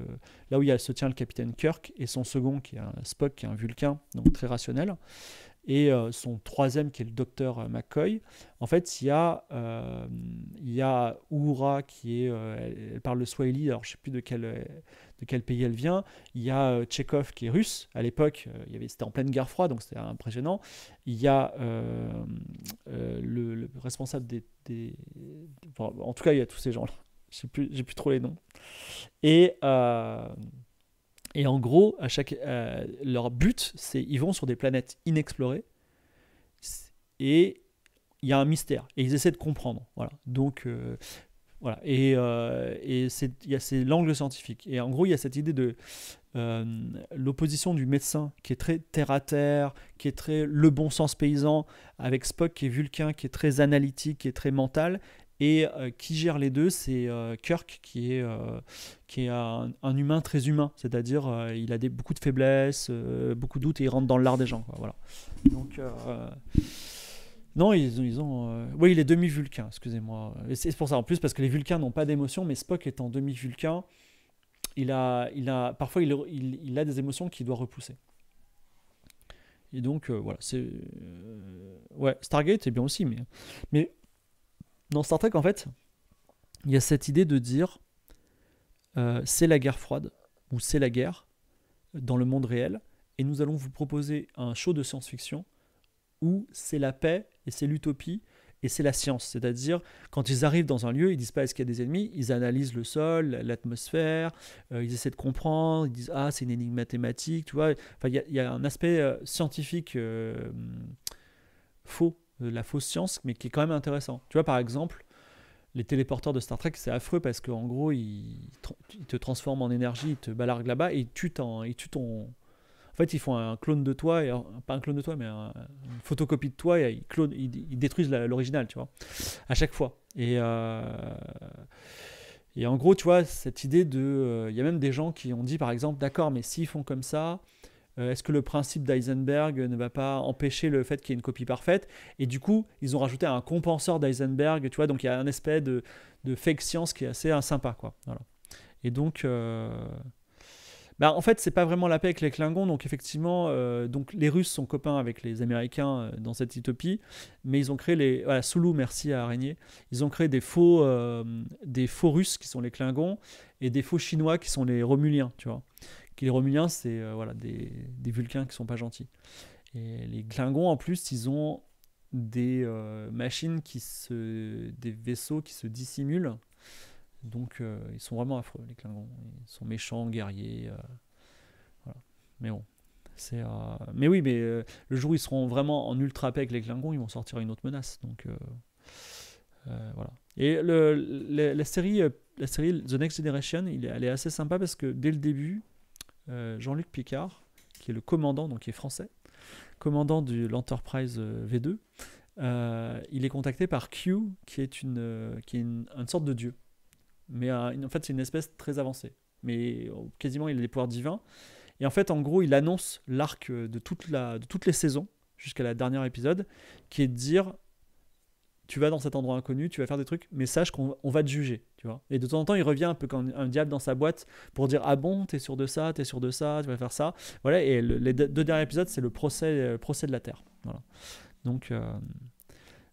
là où il se tient le capitaine Kirk et son second, qui est un Spock, qui est un Vulcain, donc très rationnel, et euh, son troisième qui est le docteur euh, McCoy. En fait, il y a, euh, il y a qui est, euh, elle, parle le swahili, alors je sais plus de quel, de quel pays elle vient. Il y a euh, qui est russe. À l'époque, il y avait, c'était en pleine guerre froide, donc c'était impressionnant. Il y a le, responsable des, en tout cas, il y a tous ces gens-là. sais plus, j'ai plus trop les noms. Et et en gros, à chaque, euh, leur but, c'est ils vont sur des planètes inexplorées et il y a un mystère et ils essaient de comprendre. Voilà. Donc euh, voilà. Et, euh, c'est, c'est l'angle scientifique. Et en gros, il y a cette idée de l'opposition du médecin qui est très terre à terre, qui est très le bon sens paysan, avec Spock qui est vulcain, qui est très analytique, qui est très mental, et euh, qui gère les deux, c'est euh, Kirk, qui est, euh, qui est un, humain très humain. C'est-à-dire, il a des, beaucoup de faiblesses, beaucoup de doutes, et il rentre dans l'art des gens. voilà. Donc. Non, ils, ils ont. Oui, il est demi-vulcain, excusez-moi. C'est pour ça en plus, parce que les vulcains n'ont pas d'émotions, mais Spock étant demi-vulcain, il a, il a, parfois il, a des émotions qu'il doit repousser. Et donc, voilà, c'est. Ouais, Stargate est bien aussi, mais, mais dans Star Trek, en fait, il y a cette idée de dire euh, c'est la guerre froide, ou c'est la guerre dans le monde réel, et nous allons vous proposer un show de science-fiction où c'est la paix et c'est l'utopie et c'est la science. C'est-à-dire, quand ils arrivent dans un lieu, ils disent pas est-ce qu'il y a des ennemis, ils analysent le sol, l'atmosphère, euh, ils essaient de comprendre, ils disent ah, c'est une énigme mathématique, tu vois. il y, a un aspect euh, scientifique faux de la fausse science, mais qui est quand même intéressant. Tu vois, par exemple, les téléporteurs de Star Trek, c'est affreux parce qu'en gros, ils, te transforment en énergie, ils te balarguent là-bas et ils tuent, et tu ton. En fait, ils font un clone de toi, pas un clone de toi, mais une photocopie de toi, et ils, clonent, ils, détruisent l'original, tu vois, à chaque fois. Et, euh, et en gros, tu vois, cette idée de. Euh, il y a même des gens qui ont dit, par exemple, d'accord, mais s'ils font comme ça, euh, est-ce que le principe d'Eisenberg ne va pas empêcher le fait qu'il y ait une copie parfaite Et du coup, ils ont rajouté un compenseur d'Eisenberg, tu vois, donc il y a un espèce de, fake science qui est assez euh, sympa, quoi. Et donc, euh, bah, en fait, c'est pas vraiment la paix avec les Klingons, donc effectivement, donc les Russes sont copains avec les Américains dans cette utopie, mais ils ont créé les, voilà, Sulu, merci à Araignée, ils ont créé des faux, des faux Russes qui sont les Klingons et des faux Chinois qui sont les Romuliens, tu vois les Romuliens, c'est euh, voilà, des, des, Vulcains qui sont pas gentils. Et les Klingons, en plus, ils ont des euh, machines qui se. des vaisseaux qui se dissimulent. Donc, euh, ils sont vraiment affreux, les Klingons. Ils sont méchants, guerriers. Mais bon. C'est, Mais oui, mais le jour où ils seront vraiment en ultra paix avec les Klingons, ils vont sortir une autre menace. Donc. voilà. Et la, série, la série The Next Generation, elle est assez sympa parce que dès le début, euh, Jean-Luc Picard, qui est le commandant, donc qui est français, commandant de l'Enterprise euh, V2, euh, il est contacté par Q, qui est une, qui est une, sorte de dieu. Mais en fait, c'est une espèce très avancée. Mais quasiment, il a des pouvoirs divins. Et en fait, en gros, il annonce l'arc de, toute la, de toutes les saisons, jusqu'à la dernière épisode, qui est de dire tu vas dans cet endroit inconnu, tu vas faire des trucs, mais sache qu'on va te juger et de temps en temps, il revient un peu comme un diable dans sa boîte pour dire Ah bon, t'es sûr de ça, t'es sûr de ça, tu vas faire ça. Voilà, et les deux derniers épisodes, c'est le procès, euh, procès de la Terre. Voilà. Donc, euh,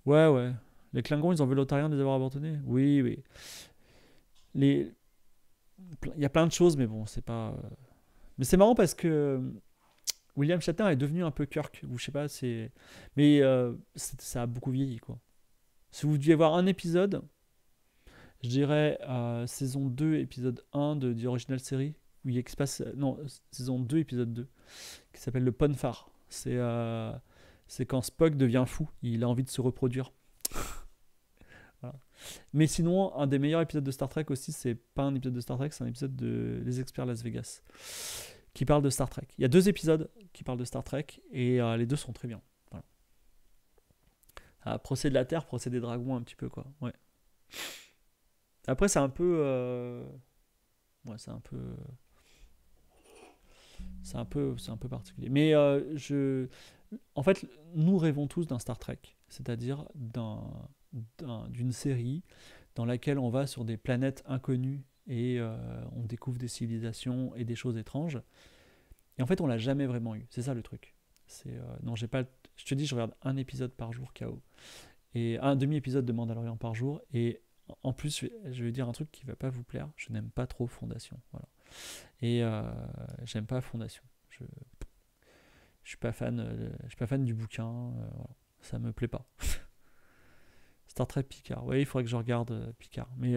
ouais, ouais. Les Klingons, ils ont vu l'Otarien les avoir abandonnés Oui, oui. Les... Il y a plein de choses, mais bon, c'est pas. Euh, mais c'est marrant parce que William Shatner est devenu un peu Kirk, je sais pas, c'est. Mais ça a beaucoup vieilli, quoi. Si vous deviez voir un épisode, je dirais, euh, saison 2, épisode 1 de, The Original Series, où il euh, non, saison 2, épisode 2, qui s'appelle le Ponfar. C'est euh, quand Spock devient fou, il a envie de se reproduire. Mais sinon, un des meilleurs épisodes de Star Trek aussi, c'est pas un épisode de Star Trek, c'est un épisode de Les Experts Las Vegas, qui parle de Star Trek. Il y a deux épisodes qui parlent de Star Trek, et euh, les deux sont très bien. Ah, procès de la Terre, procès des dragons, un petit peu, quoi. Ouais. Après, c'est un peu. Euh, ouais, c'est un peu. C'est un peu, c'est un peu particulier. Mais euh, je, en fait, nous rêvons tous d'un Star Trek, c'est-à-dire d'un, d'une série dans laquelle on va sur des planètes inconnues et euh, on découvre des civilisations et des choses étranges. Et en fait, on l'a jamais vraiment eu. C'est ça le truc. C'est non, j'ai pas. Je te dis, je regarde un épisode par jour, KO, et un demi-épisode de Mandalorian par jour, et en plus, je vais dire un truc qui va pas vous plaire. Je n'aime pas trop Fondation. Et euh, j'aime pas Fondation. Je, ne suis pas fan. Euh, je suis pas fan du bouquin. Ça euh, ne Ça me plaît pas. Star Trek Picard. Oui, il faudrait que je regarde Picard. Mais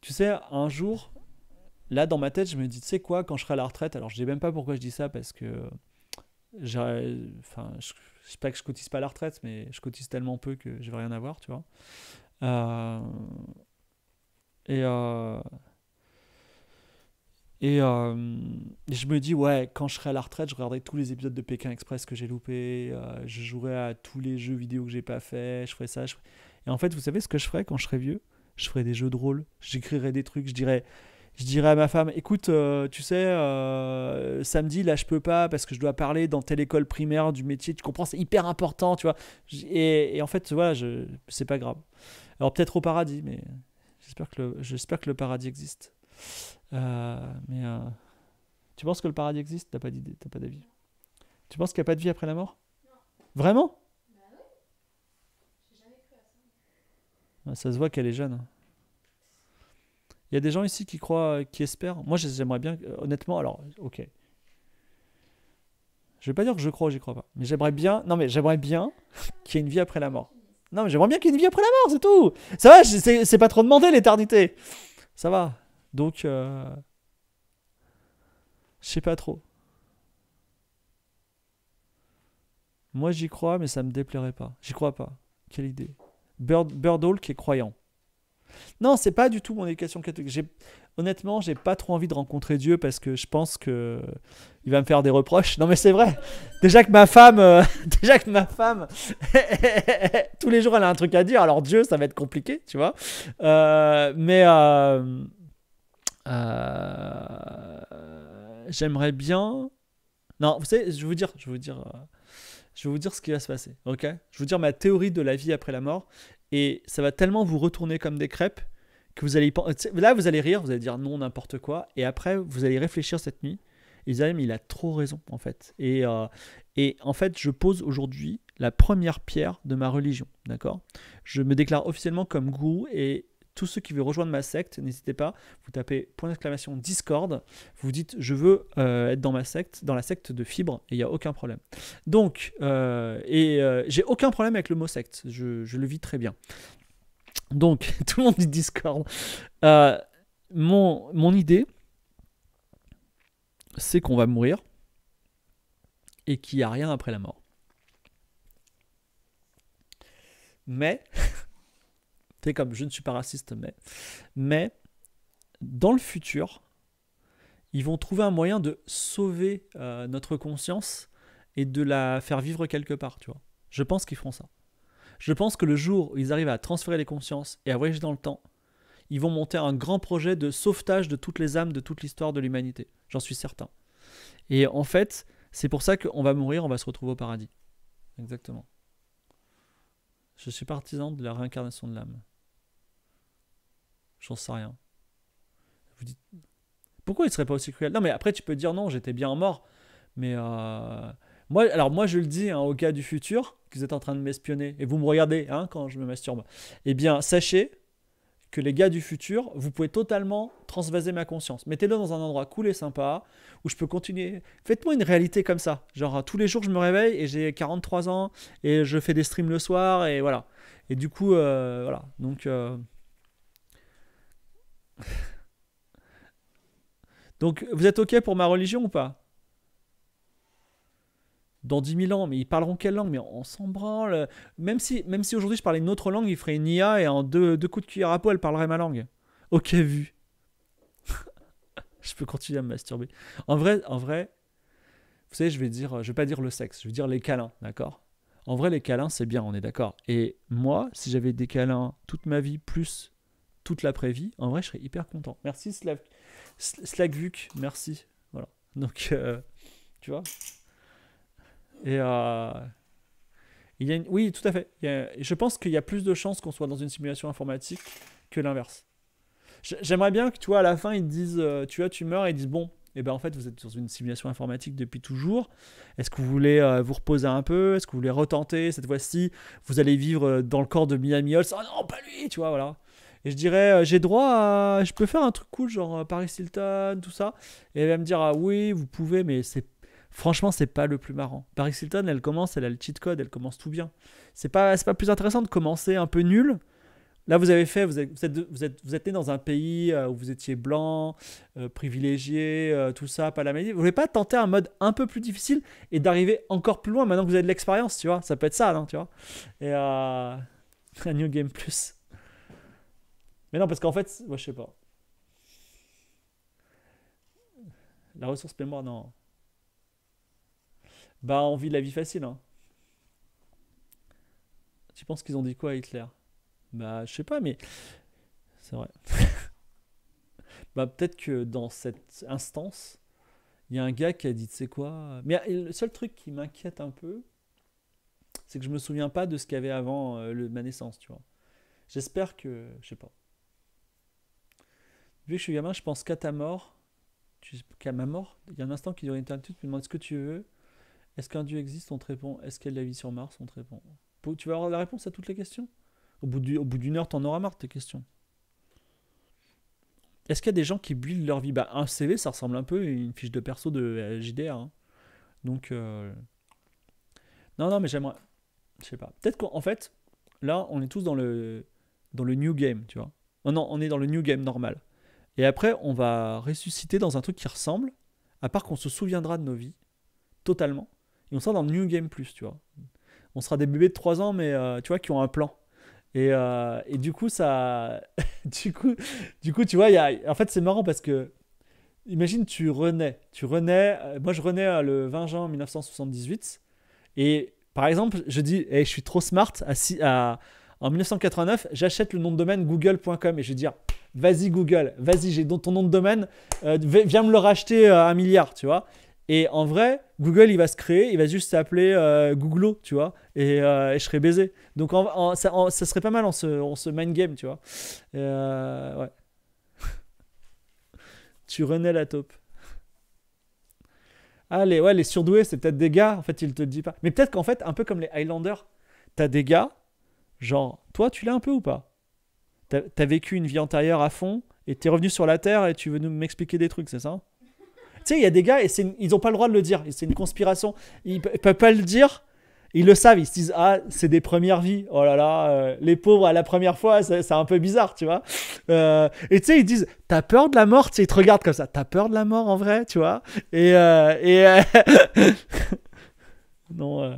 tu sais, un jour, là dans ma tête, je me dis, tu sais quoi, quand je serai à la retraite. Alors, je ne sais même pas pourquoi je dis ça parce que, enfin, je, ne sais pas que je cotise pas la retraite, mais je cotise tellement peu que je ne vais rien avoir, tu vois. Euh, et euh, et, euh, je me dis, ouais, quand je serai à la retraite, je regarderai tous les épisodes de Pékin Express que j'ai loupé, je jouerai à tous les jeux vidéo que j'ai pas fait, je ferai ça. Et en fait, vous savez ce que je ferai quand je serai vieux Je ferai des jeux de rôle, j'écrirai des trucs, je dirais, je dirais à ma femme, écoute, euh, tu sais, euh, samedi, là, je peux pas parce que je dois parler dans telle école primaire du métier. Tu comprends, c'est hyper important, tu vois. Et, en fait, voilà, je, c'est pas grave. Alors peut-être au paradis, mais j'espère que le, paradis existe. Euh, mais tu penses que le paradis existe T'as pas d'idée, t'as pas d'avis. Tu penses qu'il n'y a pas de vie après la mort non. Vraiment bah oui. jamais cru à ça. Ah, ça se voit qu'elle est jeune. Hein. Il y a des gens ici qui croient, qui espèrent. Moi, j'aimerais bien, euh, honnêtement, alors, ok. Je ne vais pas dire que je crois ou j'y crois pas, mais j'aimerais bien, non mais j'aimerais bien qu'il y ait une vie après la mort. Non mais j'aimerais bien qu'il y ait une vie après la mort, c'est tout. Ça va, c'est pas trop demandé l'éternité. Ça va. Donc, euh... je sais pas trop. Moi j'y crois, mais ça me déplairait pas. J'y crois pas. Quelle idée. Bird, qui est croyant. Non, c'est pas du tout mon éducation catholique. J'ai, honnêtement, j'ai pas trop envie de rencontrer Dieu parce que je pense que il va me faire des reproches. Non, mais c'est vrai. Déjà que ma femme, euh, déjà que ma femme, tous les jours, elle a un truc à dire. Alors Dieu, ça va être compliqué, tu vois. Euh, mais euh, j'aimerais bien. Non, vous savez, je vais vous dire, je dire. Je dire ce qui va se passer, ok Je vais vous dire ma théorie de la vie après la mort et ça va tellement vous retourner comme des crêpes que vous allez là vous allez rire, vous allez dire non n'importe quoi et après vous allez réfléchir cette nuit. Et vous mais il a trop raison en fait. Et euh, et en fait je pose aujourd'hui la première pierre de ma religion, d'accord Je me déclare officiellement comme gourou et tous ceux qui veulent rejoindre ma secte, n'hésitez pas, vous tapez point d'exclamation Discord, vous dites je veux euh, être dans ma secte, dans la secte de Fibre, et il n'y a aucun problème. Donc, euh, et euh, j'ai aucun problème avec le mot secte, je, le vis très bien. Donc, tout le monde dit Discord. mon, mon idée, c'est qu'on va mourir et qu'il n'y a rien après la mort. Mais comme je ne suis pas raciste, mais. Mais dans le futur, ils vont trouver un moyen de sauver euh, notre conscience et de la faire vivre quelque part, tu vois. Je pense qu'ils feront ça. Je pense que le jour où ils arrivent à transférer les consciences et à voyager dans le temps, ils vont monter un grand projet de sauvetage de toutes les âmes de toute l'histoire de l'humanité. J'en suis certain. Et en fait, c'est pour ça qu'on va mourir, on va se retrouver au paradis. Exactement. Je suis partisan de la réincarnation de l'âme. J'en sais rien. Vous dites, pourquoi il serait pas aussi cruel Non, mais après, tu peux dire non, j'étais bien mort. Mais euh, moi, alors moi, je le dis hein, aux gars du futur, que vous êtes en train de m'espionner et vous me regardez hein, quand je me masturbe. Eh bien, sachez que les gars du futur, vous pouvez totalement transvaser ma conscience. Mettez-le dans un endroit cool et sympa où je peux continuer. Faites-moi une réalité comme ça. Genre, tous les jours, je me réveille et j'ai 43 ans et je fais des streams le soir et voilà. Et du coup, euh, voilà. Donc. Euh, donc, vous êtes OK pour ma religion ou pas Dans dix mille ans, mais ils parleront quelle langue Mais on s'en branle. Même si, même si aujourd'hui je parlais une autre langue, ils feraient une IA et en deux, coups de cuillère à peau, elle parlerait ma langue. OK, vu. je peux continuer à me masturber. En vrai, en vrai, vous savez, je vais dire, je vais pas dire le sexe, je vais dire les câlins, d'accord En vrai, les câlins, c'est bien, on est d'accord. Et moi, si j'avais des câlins toute ma vie, plus toute l'après-vie, en vrai, je serais hyper content. Merci Slav... Vuc, merci. Voilà. Donc, euh, tu vois. Et euh, il y a une... oui, tout à fait. Je pense qu'il y a plus de chances qu'on soit dans une simulation informatique que l'inverse. J'aimerais bien que, toi, à la fin, ils disent, euh, tu vois, tu meurs, et ils disent, bon, et eh ben en fait vous êtes dans une simulation informatique depuis toujours. Est-ce que vous voulez vous reposer un peu Est-ce que vous voulez retenter cette fois-ci Vous allez vivre dans le corps de Miami oh non, pas lui, tu vois, voilà et je dirais euh, j'ai droit je peux faire un truc cool genre euh, Paris Hilton tout ça et elle va me dire ah oui vous pouvez mais c'est franchement c'est pas le plus marrant Paris Hilton elle commence elle a le cheat code elle commence tout bien c'est pas pas plus intéressant de commencer un peu nul Là, vous avez fait, vous êtes, vous êtes, vous êtes, né dans un pays euh, où vous étiez blanc, privilégié, tout ça, pas la maladie. Vous voulez pas tenter un mode un peu plus difficile et d'arriver encore plus loin maintenant que vous avez de l'expérience, tu vois Ça peut être ça, non, tu vois Et un New Game Plus. Mais non, parce qu'en fait, moi, je sais pas. La ressource mémoire, non. Bah, on vit la vie facile, hein. Tu penses qu'ils ont dit quoi à Hitler Bah, je sais pas, mais. C'est vrai. bah, peut-être que dans cette instance, il y a un gars qui a dit, tu sais quoi Mais le seul truc qui m'inquiète un peu, c'est que je me souviens pas de ce qu'il y avait avant euh, ma naissance, tu vois. J'espère que. Je sais pas que je suis gamin, je pense qu'à ta mort, tu, qu'à ma mort, il y a un instant qui aurait une tu me demandes ce que tu veux, est-ce qu'un dieu existe On te répond. Est-ce qu'il y a de la vie sur Mars On te répond. Tu vas avoir la réponse à toutes les questions. Au bout, du, au bout d'une heure, t'en auras marre de tes questions. Est-ce qu'il y a des gens qui buildent leur vie bah, Un CV, ça ressemble un peu à une fiche de perso de euh, JDR. Hein. Donc. Euh, non, non, mais j'aimerais. Je sais pas. Peut-être qu'en fait, là, on est tous dans le, dans le new game, tu vois. Non, non, on est dans le new game normal. Et après, on va ressusciter dans un truc qui ressemble, à part qu'on se souviendra de nos vies, totalement. Et on sera dans New Game Plus, tu vois. On sera des bébés de 3 ans, mais euh, tu vois, qui ont un plan. Et, euh, du coup, ça. du, coup, du coup, tu vois, y a... en fait, c'est marrant parce que. Imagine, tu renais. Tu renais. Euh, moi, je renais le 20 juin 1978. Et par exemple, je dis, hey, eh, je suis trop smart. À, en 1989, j'achète le nom de domaine google.com et je vais dire, Vas-y Google, vas-y, j'ai ton nom de domaine, euh, viens me le racheter à euh, un milliard, tu vois. Et en vrai, Google, il va se créer, il va juste s'appeler euh, google tu vois, et, je serai baisé. Donc ça, serait pas mal en ce, mind game, tu vois. ouais. tu renais la taupe. Allez, ah, ouais, les surdoués, c'est peut-être des gars, en fait, il te le dit pas. Mais peut-être qu'en fait, un peu comme les Highlanders, t'as des gars, genre, toi, tu l'as un peu ou pas T'as as vécu une vie antérieure à fond et t'es revenu sur la Terre et tu veux nous m'expliquer des trucs, c'est ça Tu sais, il y a des gars et ils n'ont pas le droit de le dire. C'est une conspiration. Ils ne peuvent pas le dire. Ils le savent. Ils se disent Ah, c'est des premières vies. Oh là là, euh, les pauvres à la première fois, c'est un peu bizarre, tu vois. Euh, et tu sais, ils disent T'as peur de la mort tu Ils te regardent comme ça. T'as peur de la mort en vrai, tu vois Et. Euh, et euh, non.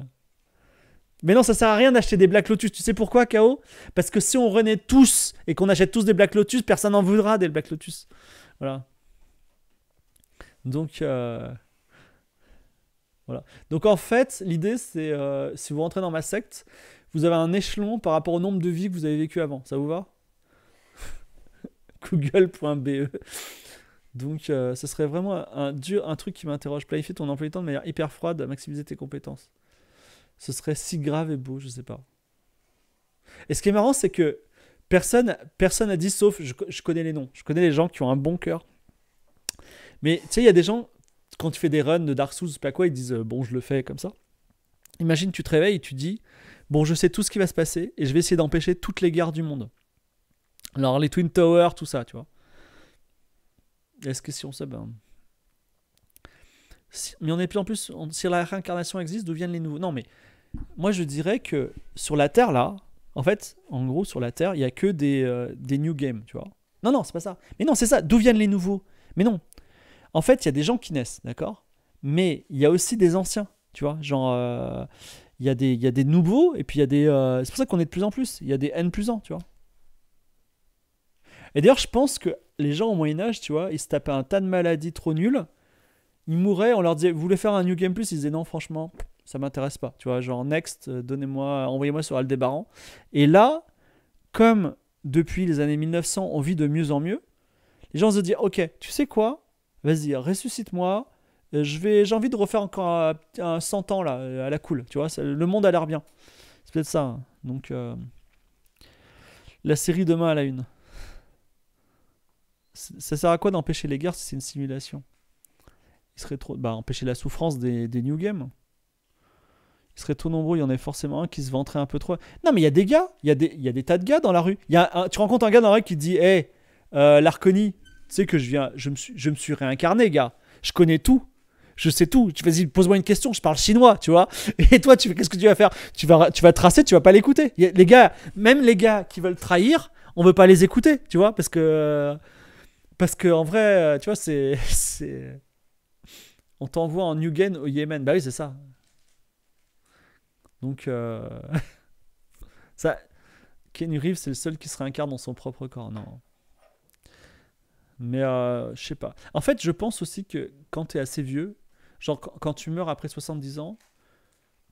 Mais non, ça sert à rien d'acheter des Black Lotus. Tu sais pourquoi, KO Parce que si on renaît tous et qu'on achète tous des Black Lotus, personne n'en voudra des Black Lotus. Voilà. Donc, euh, voilà. Donc en fait, l'idée, c'est euh, si vous rentrez dans ma secte, vous avez un échelon par rapport au nombre de vies que vous avez vécu avant. Ça vous va Google.be. Donc, euh, ce serait vraiment un, un truc qui m'interroge. Planifier ton emploi du temps de manière hyper froide, maximiser tes compétences ce serait si grave et beau, je sais pas. Et ce qui est marrant, c'est que personne personne a dit, sauf je, connais les noms, je connais les gens qui ont un bon cœur. Mais tu sais, il y a des gens, quand tu fais des runs de Dark Souls, pas quoi, ils disent euh, bon, je le fais comme ça. Imagine, tu te réveilles et tu dis bon, je sais tout ce qui va se passer et je vais essayer d'empêcher toutes les guerres du monde. Alors, les Twin Towers, tout ça, tu vois. Est-ce que si on sait, ben, mais on est plus en plus. si la réincarnation existe, d'où viennent les nouveaux. Non, mais moi je dirais que sur la Terre là, en fait, en gros sur la Terre, il y a que des, euh, new games, tu vois. Non, non, c'est pas ça. Mais non, c'est ça. D'où viennent les nouveaux Mais non. En fait, il y a des gens qui naissent, d'accord Mais il y a aussi des anciens, tu vois. Genre, euh, il, y a des, il y, des nouveaux et puis il y a des. Euh, c'est pour ça qu'on est de plus en plus. Il y a des N plus 1, tu vois. Et d'ailleurs, je pense que les gens au Moyen-Âge, tu vois, ils se tapaient un tas de maladies trop nulles. Ils mouraient, on leur disait, vous voulez faire un New Game Plus Ils disaient, non, franchement, ça m'intéresse pas. Tu vois, genre next, euh, donnez-moi, envoyez-moi sur Aldébaran. Et là, comme depuis les années 1900, on vit de mieux en mieux, les gens se disent ok, tu sais quoi, vas-y, ressuscite-moi. Euh, je vais, j'ai envie de refaire encore un, 100 ans là, euh, à la cool. Tu vois, le monde a l'air bien. C'est peut-être ça. Hein. Donc la série demain à la une. Ça sert à quoi d'empêcher les guerres si c'est une simulation Il serait trop, bah empêcher la souffrance des, des new games. Il serait trop nombreux, il y en a forcément un qui se vantrait un peu trop. Non, mais il y a des gars, il y, a des, il y a des tas de gars dans la rue. Il y a tu rencontres un gars dans la rue qui te dit Hé, eh, hey, euh, l'Arconi, tu sais que je, viens, je, me suis, je me suis réincarné, gars. Je connais tout. Je sais tout. Tu vas-y, pose-moi une question, je parle chinois, tu vois. Et toi, tu qu'est-ce que tu vas faire tu vas, tu vas tracer, tu vas pas l'écouter. Les gars, même les gars qui veulent trahir, on veut pas les écouter, tu vois, parce que. Parce que, en vrai, euh, tu vois, c'est. On t'envoie en New au Yémen. Bah oui, c'est ça. Donc, euh, ça, Reeves, c'est le seul qui se réincarne dans son propre corps. Non. Mais euh, je sais pas. En fait, je pense aussi que quand tu es assez vieux, genre quand tu meurs après 70 ans,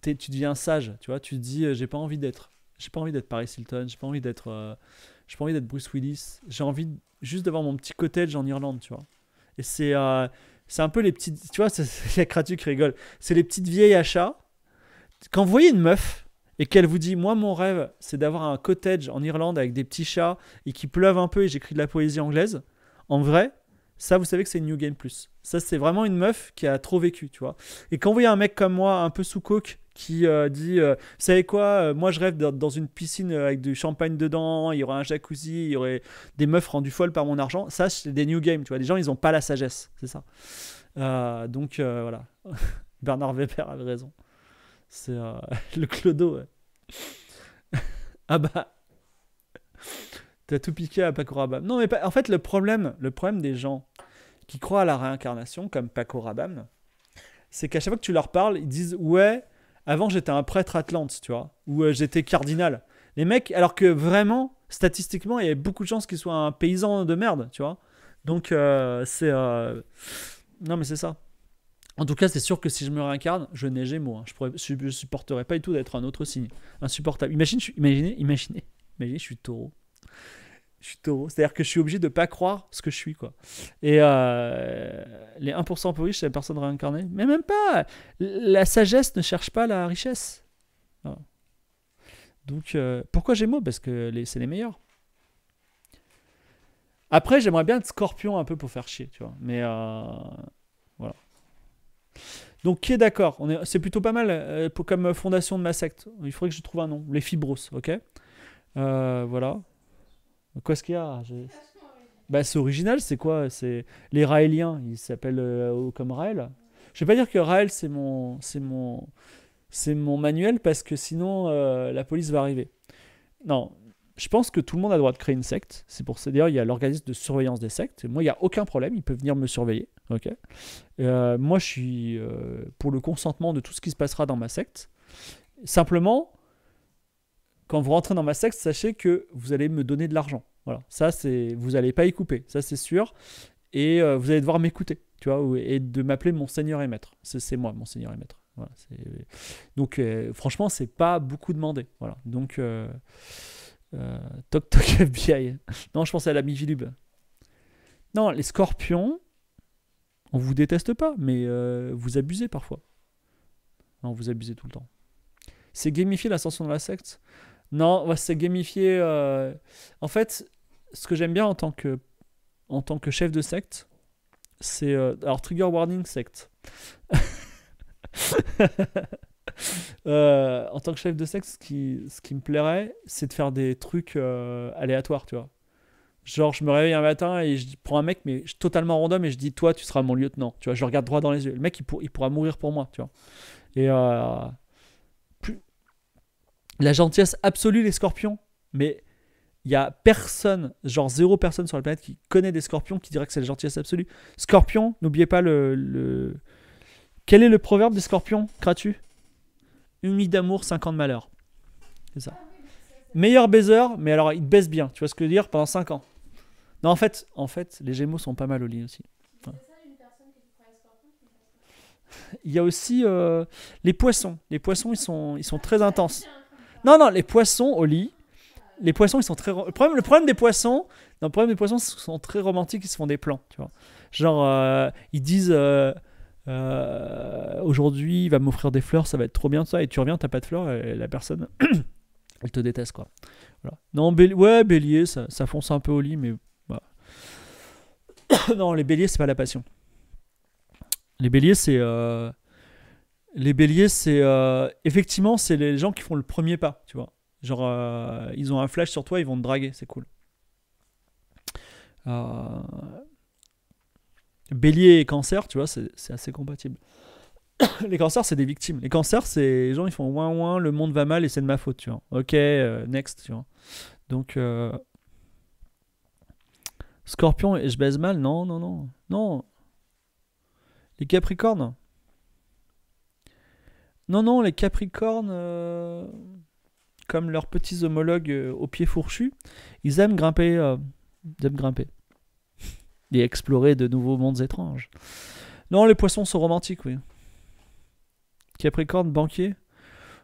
tu deviens sage, tu vois, tu te dis euh, j'ai pas envie d'être j'ai pas envie d'être Paris Hilton, j'ai pas envie d'être pas envie d'être Bruce Willis, j'ai envie juste d'avoir mon petit cottage en Irlande, tu vois. Et c'est c'est un peu les petites tu vois, c'est la qui rigole. C'est les petites vieilles achats quand vous voyez une meuf et qu'elle vous dit Moi, mon rêve, c'est d'avoir un cottage en Irlande avec des petits chats et qu'il pleuve un peu et j'écris de la poésie anglaise, en vrai, ça, vous savez que c'est New Game Plus. Ça, c'est vraiment une meuf qui a trop vécu, tu vois. Et quand vous voyez un mec comme moi, un peu sous coke, qui euh, dit Vous euh, savez quoi euh, Moi, je rêve d'être dans une piscine avec du champagne dedans, il y aurait un jacuzzi, il y aurait des meufs rendues folles par mon argent. Ça, c'est des New Game, tu vois. Les gens, ils n'ont pas la sagesse, c'est ça. donc, voilà. Bernard Weber avait raison. C'est euh, le clodo. ah bah. T'as tout piqué à Paco Rabam. Non, mais en fait, le problème, le problème des gens qui croient à la réincarnation, comme Paco Rabam, c'est qu'à chaque fois que tu leur parles, ils disent Ouais, avant j'étais un prêtre atlante, tu vois, ou euh, j'étais cardinal. Les mecs, alors que vraiment, statistiquement, il y avait beaucoup de chances qu'ils soient un paysan de merde, tu vois. Donc, euh, c'est. Non, mais c'est ça. En tout cas, c'est sûr que si je me réincarne, je n'ai Gémeaux. Hein. Je ne supporterais pas du tout d'être un autre signe. Insupportable. Imagine, imaginez, imaginez, je suis taureau. Je suis taureau. C'est-à-dire que je suis obligé de ne pas croire ce que je suis. quoi. Et euh, les 1% pour riches, c'est la personne réincarnée. Mais même pas La sagesse ne cherche pas la richesse. Donc, euh, pourquoi Gémeaux Parce que c'est les meilleurs. Après, j'aimerais bien être scorpion un peu pour faire chier, tu vois. Mais... Euh, donc, qui est d'accord C'est plutôt pas mal euh, comme fondation de ma secte. Il faudrait que je trouve un nom. Les Fibros, ok euh, Voilà. Qu'est-ce qu'il y a bah, C'est original, c'est quoi C'est les Raéliens. Ils s'appellent euh, comme Raël. Je vais pas dire que Raël, c'est mon, c'est mon, c'est mon manuel parce que sinon la police va arriver. Non, je pense que tout le monde a le droit de créer une secte. C'est pour ça d'ailleurs il y a l'organisme de surveillance des sectes. Moi, il n'y a aucun problème, ils peuvent venir me surveiller. ok euh, moi, je suis euh, pour le consentement de tout ce qui se passera dans ma secte. Simplement, quand vous rentrez dans ma secte, sachez que vous allez me donner de l'argent. Voilà, ça c'est, vous n'allez pas y couper, ça c'est sûr. Et euh, vous allez devoir m'écouter, tu vois, et de m'appeler mon seigneur et maître. C'est, moi, mon seigneur et maître. Voilà, donc, franchement, c'est pas beaucoup demandé. Voilà, donc. Euh, toc toc FBI. non, je pensais à la Vigilube. Non, les scorpions, on vous déteste pas, mais euh, vous abusez parfois. Non, vous abusez tout le temps. C'est gamifier l'ascension de la secte Non, c'est gamifier. Euh, en fait, ce que j'aime bien en tant que, en tant que chef de secte, c'est. Alors, trigger warning secte. Euh, en tant que chef de sexe, ce qui, ce qui me plairait, c'est de faire des trucs euh, aléatoires, tu vois. Genre, je me réveille un matin et je prends un mec, mais totalement random, et je dis, toi, tu seras mon lieutenant. Tu vois, je regarde droit dans les yeux. Le mec, il, pourra mourir pour moi, tu vois. Et euh, plus... la gentillesse absolue des scorpions, mais il y a personne, genre zéro personne sur la planète qui connaît des scorpions qui dirait que c'est la gentillesse absolue. Scorpion, n'oubliez pas le, Quel est le proverbe des scorpions cras une nuit d'amour, de malheur. C'est ça. Meilleur baiser, mais alors il baisse bien, tu vois ce que je veux dire, pendant 5 ans. Non, en fait, en fait, les Gémeaux sont pas mal au lit aussi. Il y a aussi euh, les poissons. Les poissons, ils sont, ils sont très intenses. Non, non, les poissons au lit. Les poissons, ils sont très. Le problème, le problème des poissons, le problème des poissons, ils sont très romantiques, ils se font des plans, tu vois. Genre, euh, ils disent. Euh, euh, aujourd'hui, il va m'offrir des fleurs, ça va être trop bien, ça. Et tu reviens, t'as pas de fleurs, et la personne, elle te déteste, quoi. Non, ouais, bélier, ça, fonce un peu au lit, mais. Bah. non, les béliers, c'est pas la passion. Les béliers, c'est. Euh, les béliers, c'est. Euh, effectivement, c'est les gens qui font le premier pas, tu vois. Genre, ils ont un flash sur toi, ils vont te draguer, c'est cool. Euh, bélier et cancer, tu vois, c'est assez compatible. les cancers, c'est des victimes. Les cancers, c'est les gens, ils font ouin ouin, le monde va mal et c'est de ma faute, tu vois. Ok, euh, next, tu vois. Donc, euh, scorpion et je baise mal, non, non, non, non. Les capricornes Non, non, les capricornes, euh, comme leurs petits homologues aux pieds fourchus, ils aiment grimper. ils aiment grimper et explorer de nouveaux mondes étranges. Non, les poissons sont romantiques, oui. Capricorne, banquier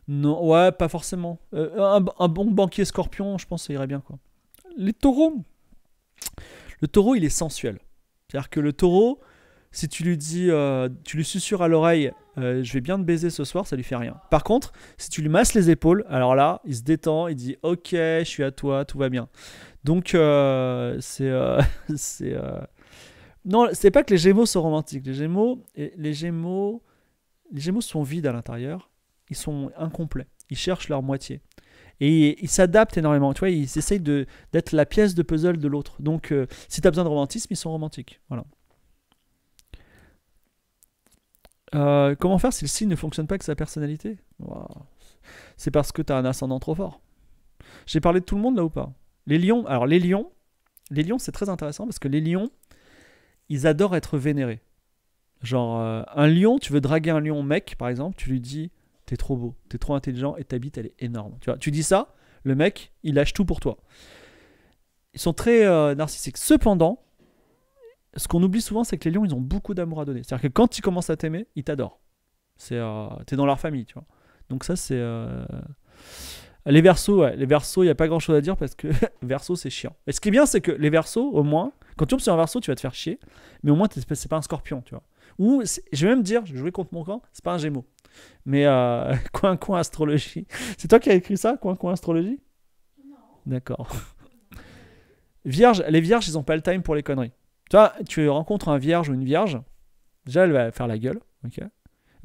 Non, ouais, pas forcément. Euh, un, bon banquier scorpion, je pense, ça irait bien, quoi. Les taureaux Le taureau, il est sensuel. C'est-à-dire que le taureau, si tu lui dis, euh, tu lui susurres à l'oreille, euh, je vais bien te baiser ce soir, ça lui fait rien. Par contre, si tu lui masses les épaules, alors là, il se détend, il dit, ok, je suis à toi, tout va bien. Donc, c'est, c'est, non, c'est pas que les Gémeaux sont romantiques. Les Gémeaux, les Gémeaux, les Gémeaux sont vides à l'intérieur. Ils sont incomplets. Ils cherchent leur moitié. Et ils s'adaptent énormément. Tu vois, ils essayent d'être la pièce de puzzle de l'autre. Donc, euh, si tu as besoin de romantisme, ils sont romantiques. Voilà. Euh, comment faire si le signe ne fonctionne pas avec sa personnalité C'est parce que tu as un ascendant trop fort. J'ai parlé de tout le monde là ou pas Les lions, alors les lions, les lions c'est très intéressant parce que les lions, ils adorent être vénérés. Genre, euh, un lion, tu veux draguer un lion mec, par exemple, tu lui dis T'es trop beau, t'es trop intelligent et ta bite, elle est énorme. Tu, vois, tu dis ça, le mec, il lâche tout pour toi. Ils sont très euh, narcissiques. Cependant, ce qu'on oublie souvent, c'est que les lions, ils ont beaucoup d'amour à donner. C'est-à-dire que quand ils commencent à t'aimer, ils t'adorent. C'est, euh, t'es dans leur famille, tu vois. Donc ça, c'est, les versos, les il n'y a pas grand chose à dire parce que verso, c'est chiant. Et ce qui est bien, c'est que les versos, au moins, quand tu tombes sur un verso, tu vas te faire chier, mais au moins, c'est pas un scorpion, tu vois. Ou, je vais même dire, je jouer contre mon camp, c'est pas un gémeau. Mais euh, coin, coin, astrologie. C'est toi qui as écrit ça, coin, coin, astrologie Non. D'accord. Vierge, les vierges, ils n'ont pas le time pour les conneries. Tu vois, tu rencontres un vierge ou une vierge, déjà, elle va faire la gueule, ok Elle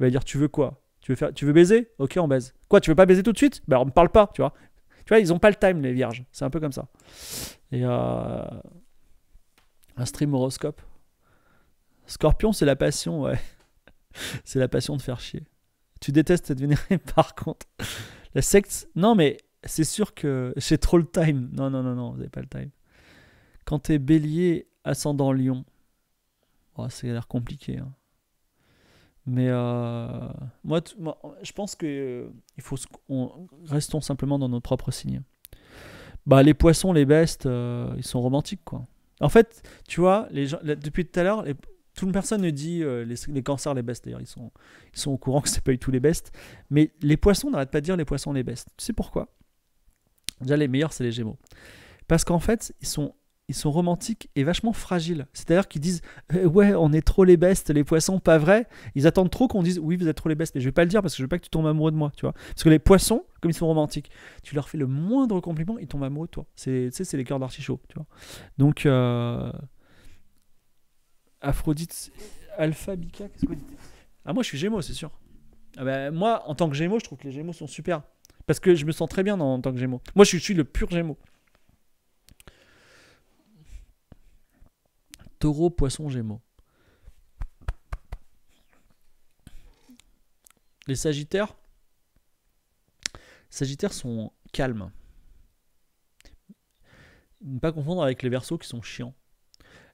va dire, tu veux quoi tu veux, faire, tu veux baiser Ok, on baise. Quoi, tu veux pas baiser tout de suite Bah, on me parle pas, tu vois. Tu vois, ils ont pas le time, les vierges. C'est un peu comme ça. Et euh, un stream horoscope. Scorpion, c'est la passion, ouais. c'est la passion de faire chier. Tu détestes être vénéré, par contre. La secte. Non, mais c'est sûr que j'ai trop le time. Non, non, non, non, vous avez pas le time. Quand t'es bélier, ascendant lion. Oh, ça a l'air compliqué. Hein. Mais euh, moi, je pense que euh, il faut restons simplement dans nos propres signes. Bah, les poissons, les bestes, euh, ils sont romantiques, quoi. En fait, tu vois, les depuis tout à l'heure, toute personne ne dit les, les, cancers, les bestes. D'ailleurs, ils sont, ils sont au courant que c'est pas du tous les bestes. Mais les poissons n'arrêtent pas de dire les poissons, les bestes. Tu sais pourquoi Déjà, les meilleurs, c'est les gémeaux. Parce qu'en fait, ils sont ils sont romantiques et vachement fragiles. C'est-à-dire qu'ils disent eh ouais, on est trop les bestes, les poissons, pas vrai. Ils attendent trop qu'on dise oui, vous êtes trop les bestes. mais je vais pas le dire parce que je veux pas que tu tombes amoureux de moi, tu vois. Parce que les poissons, comme ils sont romantiques, tu leur fais le moindre compliment, ils tombent amoureux de toi. C'est, tu sais, c'est les cœurs d'artichaut, tu vois. Donc euh, Aphrodite, Alpha, Bika, qu'est-ce que vous Ah moi, je suis Gémeaux, c'est sûr. Ah, ben, moi, en tant que Gémeaux, je trouve que les Gémeaux sont super parce que je me sens très bien en tant que Gémeaux. Moi, je, je suis le pur Gémeaux. taureau, poisson, gémeaux. Les sagittaires, sagittaires sont calmes. Ne pas confondre avec les versos qui sont chiants.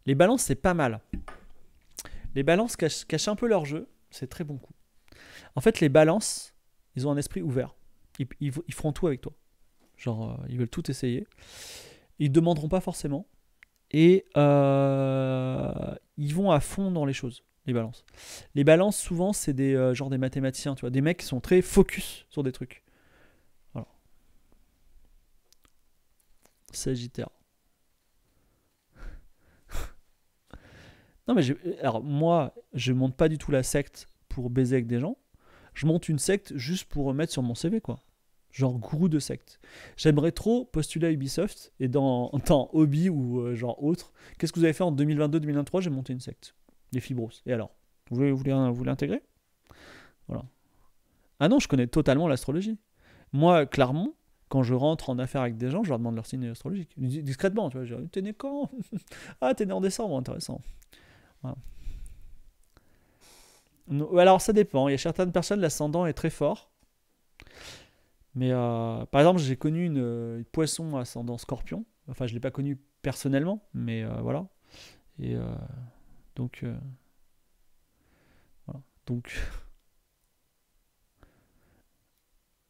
Les balances, c'est pas mal. Les balances cachent, un peu leur jeu. C'est très bon coup. En fait, les balances, ils ont un esprit ouvert. Ils, feront tout avec toi. Genre, euh, ils veulent tout essayer. Ils ne demanderont pas forcément et euh, ils vont à fond dans les choses, les balances. Les balances, souvent, c'est des euh, genre des mathématiciens, tu vois, des mecs qui sont très focus sur des trucs. Sagittaire. non mais alors moi, je monte pas du tout la secte pour baiser avec des gens. Je monte une secte juste pour mettre sur mon CV quoi genre gourou de secte. J'aimerais trop postuler à Ubisoft et dans, temps hobby ou euh, genre autre. Qu'est-ce que vous avez fait en 2022-2023 J'ai monté une secte, les Fibros. Et alors Vous voulez, vous voulez intégrer Voilà. Ah non, je connais totalement l'astrologie. Moi, clairement, quand je rentre en affaires avec des gens, je leur demande leur signe astrologique. Discrètement, tu vois. Je dis T'es né quand Ah, t'es né en décembre, intéressant. Voilà. Alors, ça dépend. Il y a certaines personnes, l'ascendant est très fort. Mais euh, par exemple, j'ai connu une, poisson ascendant scorpion. Enfin, je ne l'ai pas connu personnellement, mais euh, voilà. Et euh, donc. voilà. Donc.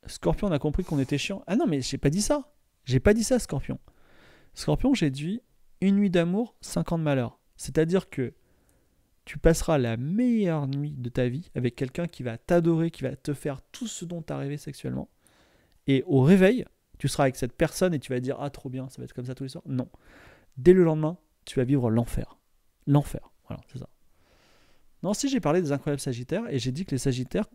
Scorpion, on a compris qu'on était chiant. Ah non, mais j'ai pas dit ça. J'ai pas dit ça, Scorpion. Scorpion, j'ai dit une nuit d'amour, cinq ans de malheur. C'est-à-dire que tu passeras la meilleure nuit de ta vie avec quelqu'un qui va t'adorer, qui va te faire tout ce dont tu rêvé sexuellement et au réveil, tu seras avec cette personne et tu vas dire Ah, trop bien, ça va être comme ça tous les soirs. Non. Dès le lendemain, tu vas vivre l'enfer. L'enfer. Voilà, c'est ça. Non, si j'ai parlé des incroyables Sagittaires et j'ai dit que les Sagittaires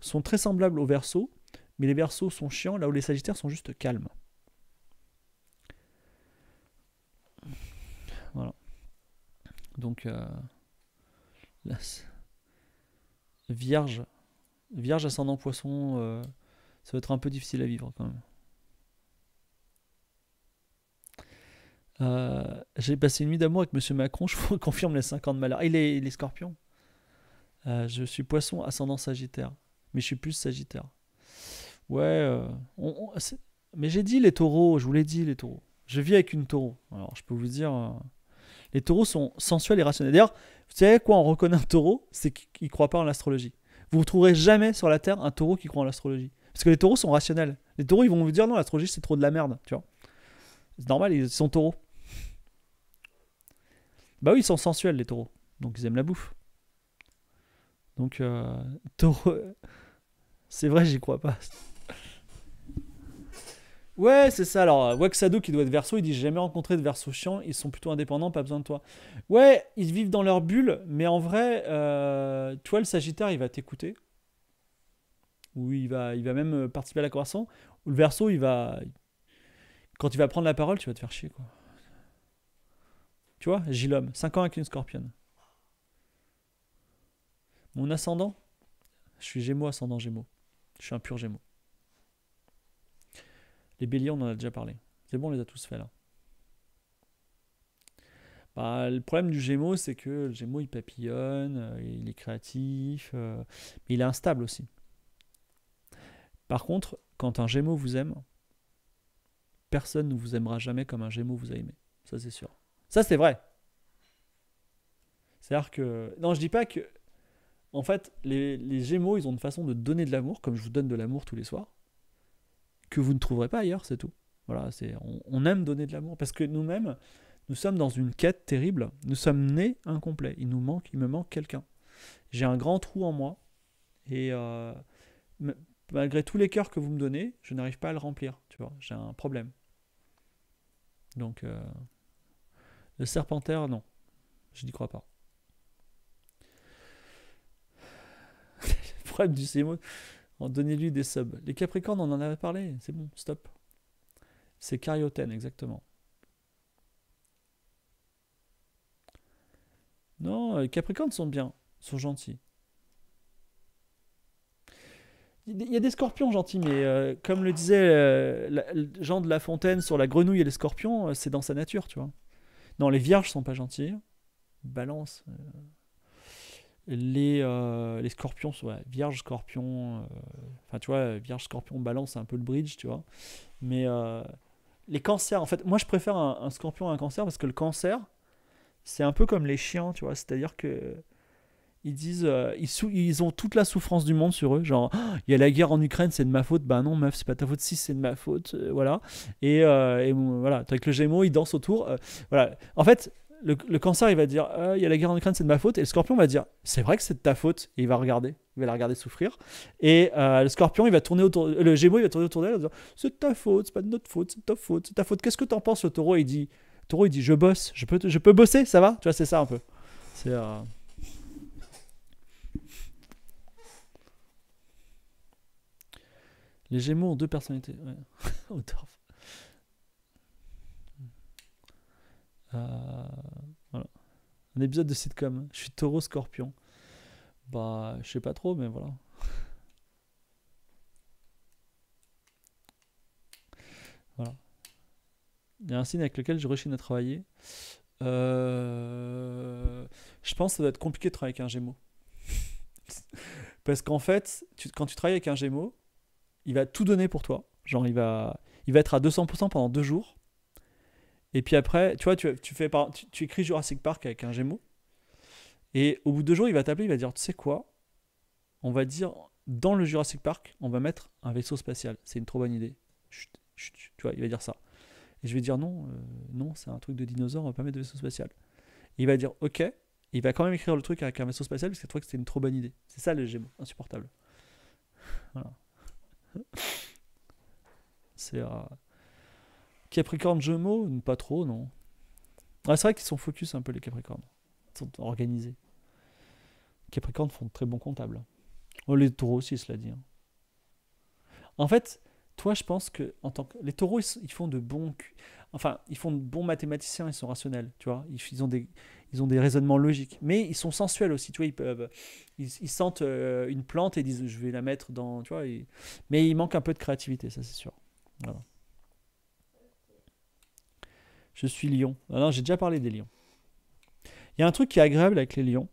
sont très semblables aux Verseaux, mais les Verseaux sont chiants là où les Sagittaires sont juste calmes. Voilà. Donc, euh, Vierge, Vierge ascendant Poisson. Euh, ça va être un peu difficile à vivre quand même. Euh, j'ai passé une nuit d'amour avec M. Macron, je vous confirme les 50 malheurs. Ah, et les, scorpions euh, Je suis poisson, ascendant sagittaire. Mais je suis plus sagittaire. Ouais, euh, mais j'ai dit les taureaux, je vous l'ai dit les taureaux. Je vis avec une taureau. Alors je peux vous dire, les taureaux sont sensuels et rationnels. D'ailleurs, vous savez quoi on reconnaît un taureau C'est qu'il ne croit pas en l'astrologie. Vous ne trouverez jamais sur la Terre un taureau qui croit en l'astrologie. Parce que les taureaux sont rationnels. Les taureaux, ils vont vous dire non, l'astrologie, c'est trop de la merde. Tu vois C'est normal, ils sont taureaux. Bah oui, ils sont sensuels, les taureaux. Donc ils aiment la bouffe. Donc, euh, C'est vrai, j'y crois pas. Ouais, c'est ça. Alors, euh, Waxado qui doit être verso, il dit J'ai jamais rencontré de verso chiant, ils sont plutôt indépendants, pas besoin de toi. Ouais, ils vivent dans leur bulle, mais en vrai, euh, toi, le Sagittaire, il va t'écouter. Ou il va, il va même euh, participer à la croissance. Ou le verso, il va. Quand il va prendre la parole, tu vas te faire chier, quoi. Tu vois, Gilhomme, 5 ans avec une scorpionne. Mon ascendant, je suis gémeaux, ascendant gémeaux. Je suis un pur gémeaux. Les béliers, on en a déjà parlé. C'est bon, on les a tous faits, là. Bah, le problème du Gémeaux, c'est que le Gémeau, il papillonne, euh, il est créatif, euh, mais il est instable aussi. Par contre, quand un gémeau vous aime, personne ne vous aimera jamais comme un gémeau vous a aimé. Ça, c'est sûr. Ça, c'est vrai. C'est-à-dire que. Non, je dis pas que. En fait, les, Gémeaux, ils ont une façon de donner de l'amour, comme je vous donne de l'amour tous les soirs, que vous ne trouverez pas ailleurs, c'est tout. Voilà, c'est on, aime donner de l'amour parce que nous-mêmes, nous sommes dans une quête terrible. Nous sommes nés incomplets. Il nous manque, il me manque quelqu'un. J'ai un grand trou en moi. Et euh, malgré tous les cœurs que vous me donnez, je n'arrive pas à le remplir. Tu vois, j'ai un problème. Donc, euh, le serpentaire, non. Je n'y crois pas. le problème du CMO, donnez-lui des subs. Les Capricornes, on en avait parlé. C'est bon, stop. C'est Cariotène, exactement. Non, euh, les Capricornes sont bien, sont gentils. Il y a des scorpions gentils, mais euh, comme le disait euh, Jean de La Fontaine sur la grenouille et les scorpions, euh, c'est dans sa nature, tu vois. Non, les vierges sont pas gentils. Balance. Les, les scorpions, ouais, vierge, scorpion. Enfin, tu vois, vierges, scorpions, balance, c'est un peu le bridge, tu vois. Mais les cancers, en fait, moi je préfère un, un, scorpion à un cancer parce que le cancer, c'est un peu comme les chiens, tu vois. C'est-à-dire que ils disent, euh, ils, ils, ont toute la souffrance du monde sur eux. Genre, oh, il y a la guerre en Ukraine, c'est de ma faute. Bah non, meuf, c'est pas ta faute. Si, c'est de ma faute. Euh, voilà. Et, euh, et voilà, avec le Gémeaux, il danse autour. voilà. En fait, le, cancer, il va dire, il y a la guerre en Ukraine, c'est de ma faute. Et le scorpion va dire, c'est vrai que c'est de ta faute. Et il va regarder. Il va la regarder souffrir. Et le scorpion, il va tourner autour. Le Gémeaux, il va tourner autour d'elle en disant, c'est de ta faute, c'est pas de notre faute, c'est de ta faute, c'est ta faute. Qu'est-ce que t'en penses, le taureau Il dit, taureau, il dit, je bosse, je peux, je peux bosser, ça va Tu vois, c'est ça un peu. C'est. Les Gémeaux ont deux personnalités. Euh, un épisode de sitcom. Je suis taureau scorpion. Bah, je sais pas trop, mais voilà. voilà. Il y a un signe avec lequel je rechigne à travailler. Euh, je pense que ça doit être compliqué de travailler avec un gémeau. Parce qu'en fait, quand tu travailles avec un gémeau, il va tout donner pour toi. Genre, il va, il va être à 200% pendant deux jours. Et puis après, tu vois, tu, fais, tu, écris Jurassic Park avec un gémeau, Et au bout de deux jours, il va t'appeler, il va dire, tu sais quoi On va dire, dans le Jurassic Park, on va mettre un vaisseau spatial. C'est une trop bonne idée. tu vois, il va dire ça. Et je vais dire, non, euh, non, c'est un truc de dinosaure, on va pas mettre de vaisseau spatial. il va dire, ok. il va quand même écrire le truc avec un vaisseau spatial parce qu'il trouve que c'était une trop bonne idée. C'est ça le Gémeaux, insupportable. Voilà. c'est euh... Capricorne Gémeaux Pas trop, non. Ah, c'est vrai qu'ils sont focus un peu, les Capricornes. Ils sont organisés. Capricornes font de très bons comptables. Oh, les taureaux aussi, cela dit. Hein. En fait, toi, je pense que en tant que les taureaux, ils, font de bons, enfin, ils font de bons mathématiciens, ils sont rationnels, tu vois. Ils, ont des, ils ont des raisonnements logiques, mais ils sont sensuels aussi, tu vois. Ils peuvent, ils, sentent euh, une plante et disent, je vais la mettre dans, tu vois. mais il manque un peu de créativité, ça c'est sûr. Je suis lion. Non, ah non j'ai déjà parlé des lions. Il y a un truc qui est agréable avec les lions,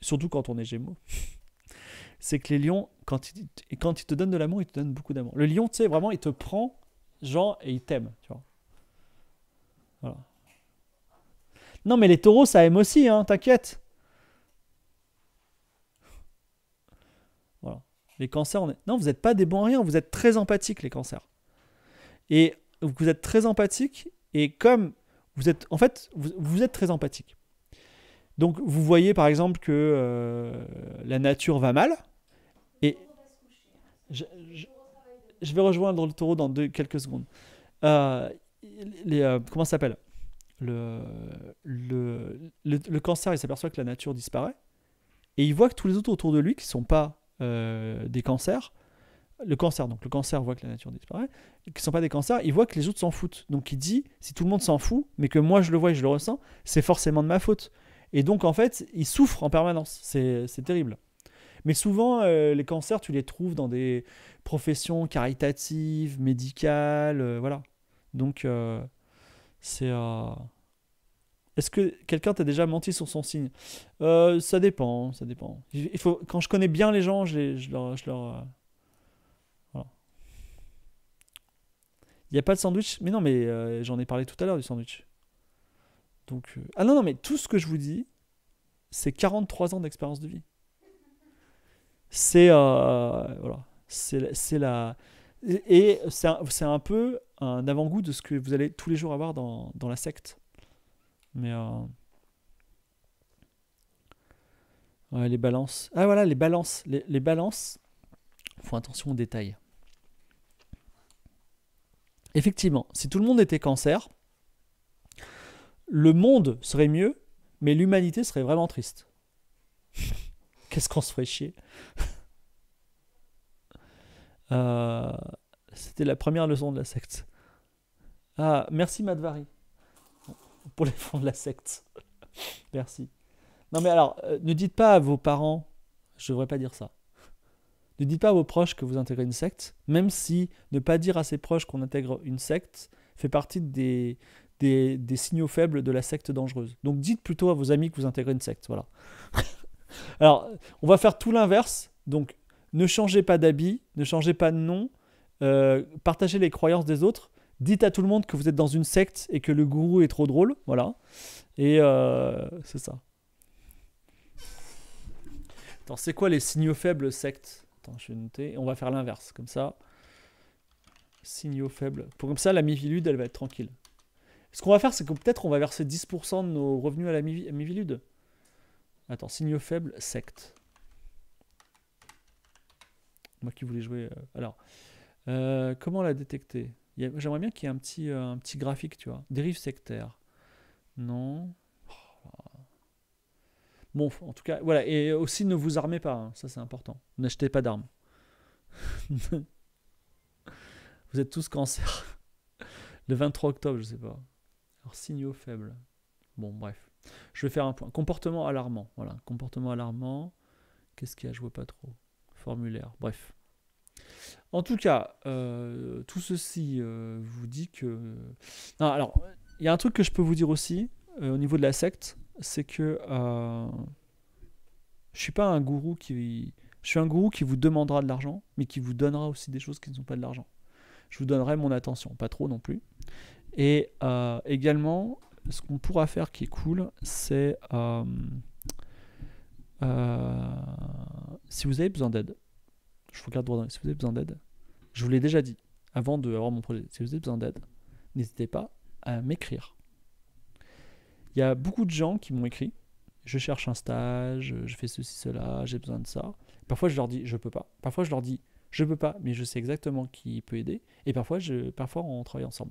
surtout quand on est Gémeaux c'est que les lions, quand ils, quand ils te donnent de l'amour, ils te donnent beaucoup d'amour. Le lion, tu sais, vraiment, il te prend, genre, et il t'aime, tu vois. Voilà. Non, mais les taureaux, ça aime aussi, hein, t'inquiète. Voilà. Les cancers, on est... non, vous n'êtes pas des bons à rien, vous êtes très empathiques, les cancers. Et vous êtes très empathiques, et comme vous êtes, en fait, vous, êtes très empathiques. Donc, vous voyez par exemple que euh, la nature va mal, et je, vais rejoindre le taureau dans quelques secondes. Euh, les, euh, comment ça s'appelle le, le, le, cancer, il s'aperçoit que la nature disparaît. Et il voit que tous les autres autour de lui, qui ne sont pas euh, des cancers, le cancer, donc le cancer voit que la nature disparaît, qui ne sont pas des cancers, il voit que les autres s'en foutent. Donc il dit, si tout le monde s'en fout, mais que moi je le vois et je le ressens, c'est forcément de ma faute. Et donc en fait, il souffre en permanence. C'est terrible. Mais souvent, euh, les cancers, tu les trouves dans des professions caritatives, médicales, euh, voilà. Donc, euh, c'est. Est-ce que quelqu'un t'a déjà menti sur son signe Ça dépend, ça dépend. Il faut, quand je connais bien les gens, je, je leur. Je leur Il n'y a pas de sandwich Mais non, mais j'en ai parlé tout à l'heure du sandwich. Donc, ah non, non, mais tout ce que je vous dis, c'est 43 ans d'expérience de vie. C'est euh, voilà, c'est et c'est un, peu un avant-goût de ce que vous allez tous les jours avoir dans, dans la secte. Mais euh, les balances. Ah voilà, les balances, les, les balances. Faut attention aux détails. Effectivement, si tout le monde était cancer, le monde serait mieux, mais l'humanité serait vraiment triste. Qu'est-ce qu'on se fait chier euh, C'était la première leçon de la secte. Ah, merci Madvari pour les fonds de la secte. merci. Non mais alors, euh, ne dites pas à vos parents, je ne devrais pas dire ça. Ne dites pas à vos proches que vous intégrez une secte, même si ne pas dire à ses proches qu'on intègre une secte fait partie des, des, des, signaux faibles de la secte dangereuse. Donc dites plutôt à vos amis que vous intégrez une secte, voilà. Alors, on va faire tout l'inverse. Donc, ne changez pas d'habit, ne changez pas de nom, euh, partagez les croyances des autres, dites à tout le monde que vous êtes dans une secte et que le gourou est trop drôle, voilà. Et euh, c'est ça. Attends, c'est quoi les signaux faibles sectes Attends, je vais noter. On va faire l'inverse, comme ça. Signaux faibles. Pour comme ça, la Mivilude, elle va être tranquille. Ce qu'on va faire, c'est que peut-être on va verser 10% de nos revenus à la Mivilude. Attends, signaux faible, secte. Moi qui voulais jouer. Euh, alors, euh, comment la détecter J'aimerais bien qu'il y ait un petit, euh, un petit graphique, tu vois. Dérive sectaire. Non. Bon, en tout cas, voilà. Et aussi, ne vous armez pas. Hein, ça, c'est important. N'achetez pas d'armes. vous êtes tous cancer. Le 23 octobre, je sais pas. Alors, signaux faibles. Bon, bref. Je vais faire un point. Comportement alarmant. Voilà, comportement alarmant. Qu'est-ce qu'il y a Je vois pas trop. Formulaire. Bref. En tout cas, euh, tout ceci euh, vous dit que. Euh, alors, il y a un truc que je peux vous dire aussi au niveau de la secte, c'est que je suis pas un gourou qui. Je suis un gourou qui vous demandera de l'argent, mais qui vous donnera aussi des choses qui ne sont pas de l'argent. Je vous donnerai mon attention, pas trop non plus. Et également, ce qu'on pourra faire qui est cool, c'est euh, euh, si vous avez besoin d'aide, je vous regarde droit dans si vous avez besoin d'aide, je vous l'ai déjà dit avant de avoir mon projet, si vous avez besoin d'aide, n'hésitez pas à m'écrire. Il y a beaucoup de gens qui m'ont écrit, je cherche un stage, je fais ceci, cela, j'ai besoin de ça. Parfois je leur dis je peux pas. Parfois je leur dis je peux pas, mais je sais exactement qui peut aider. Et parfois, je, parfois on travaille ensemble.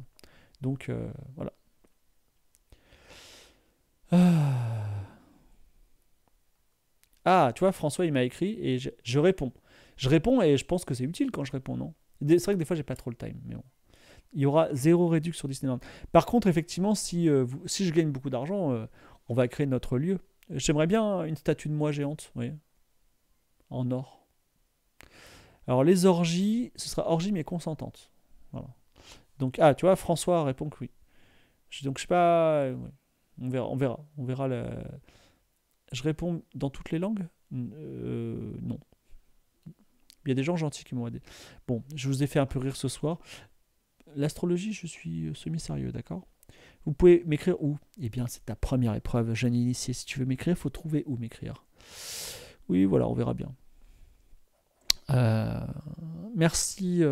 Donc euh, voilà, ah. ah, tu vois, François, il m'a écrit et je, réponds. Je réponds et je pense que c'est utile quand je réponds, non C'est vrai que des fois, j'ai pas trop le time, mais bon. Il y aura zéro réduction sur Disneyland. Par contre, effectivement, si, euh, si je gagne beaucoup d'argent, euh, on va créer notre lieu. J'aimerais bien une statue de moi géante, vous voyez En or. Alors, les orgies, ce sera orgie mais consentante. Donc, ah, tu vois, François répond que oui. donc, je sais pas. Euh, on verra, on verra. On verra Je réponds dans toutes les langues euh, Non. Il y a des gens gentils qui m'ont aidé. Bon, je vous ai fait un peu rire ce soir. L'astrologie, je suis euh, semi-sérieux, d'accord Vous pouvez m'écrire où Eh bien, c'est ta première épreuve, jeune initié. Si tu veux m'écrire, il faut trouver où m'écrire. Oui, voilà, on verra bien. Euh, merci,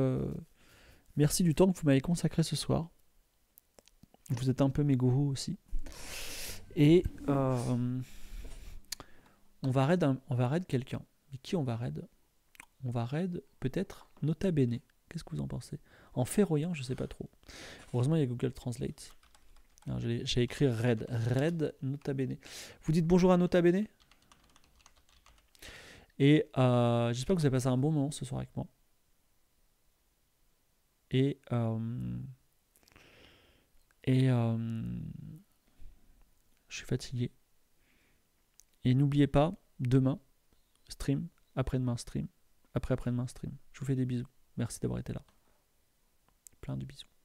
merci du temps que vous m'avez consacré ce soir. Vous êtes un peu mes gourous aussi. Et euh, on va raid, on va raid quelqu'un. Mais qui on va raid On va raid peut-être Nota Bene. Qu'est-ce que vous en pensez En ferroyant, je sais pas trop. Heureusement, il y a Google Translate. J'ai écrit raid. Raid Nota Bene. Vous dites bonjour à Nota Bene et euh, j'espère que vous avez passé un bon moment ce soir avec moi. Et, euh, et je suis fatigué. Et n'oubliez pas, demain, stream, après-demain, stream, après-après-demain, stream. Je vous fais des bisous. Merci d'avoir été là. Plein de bisous.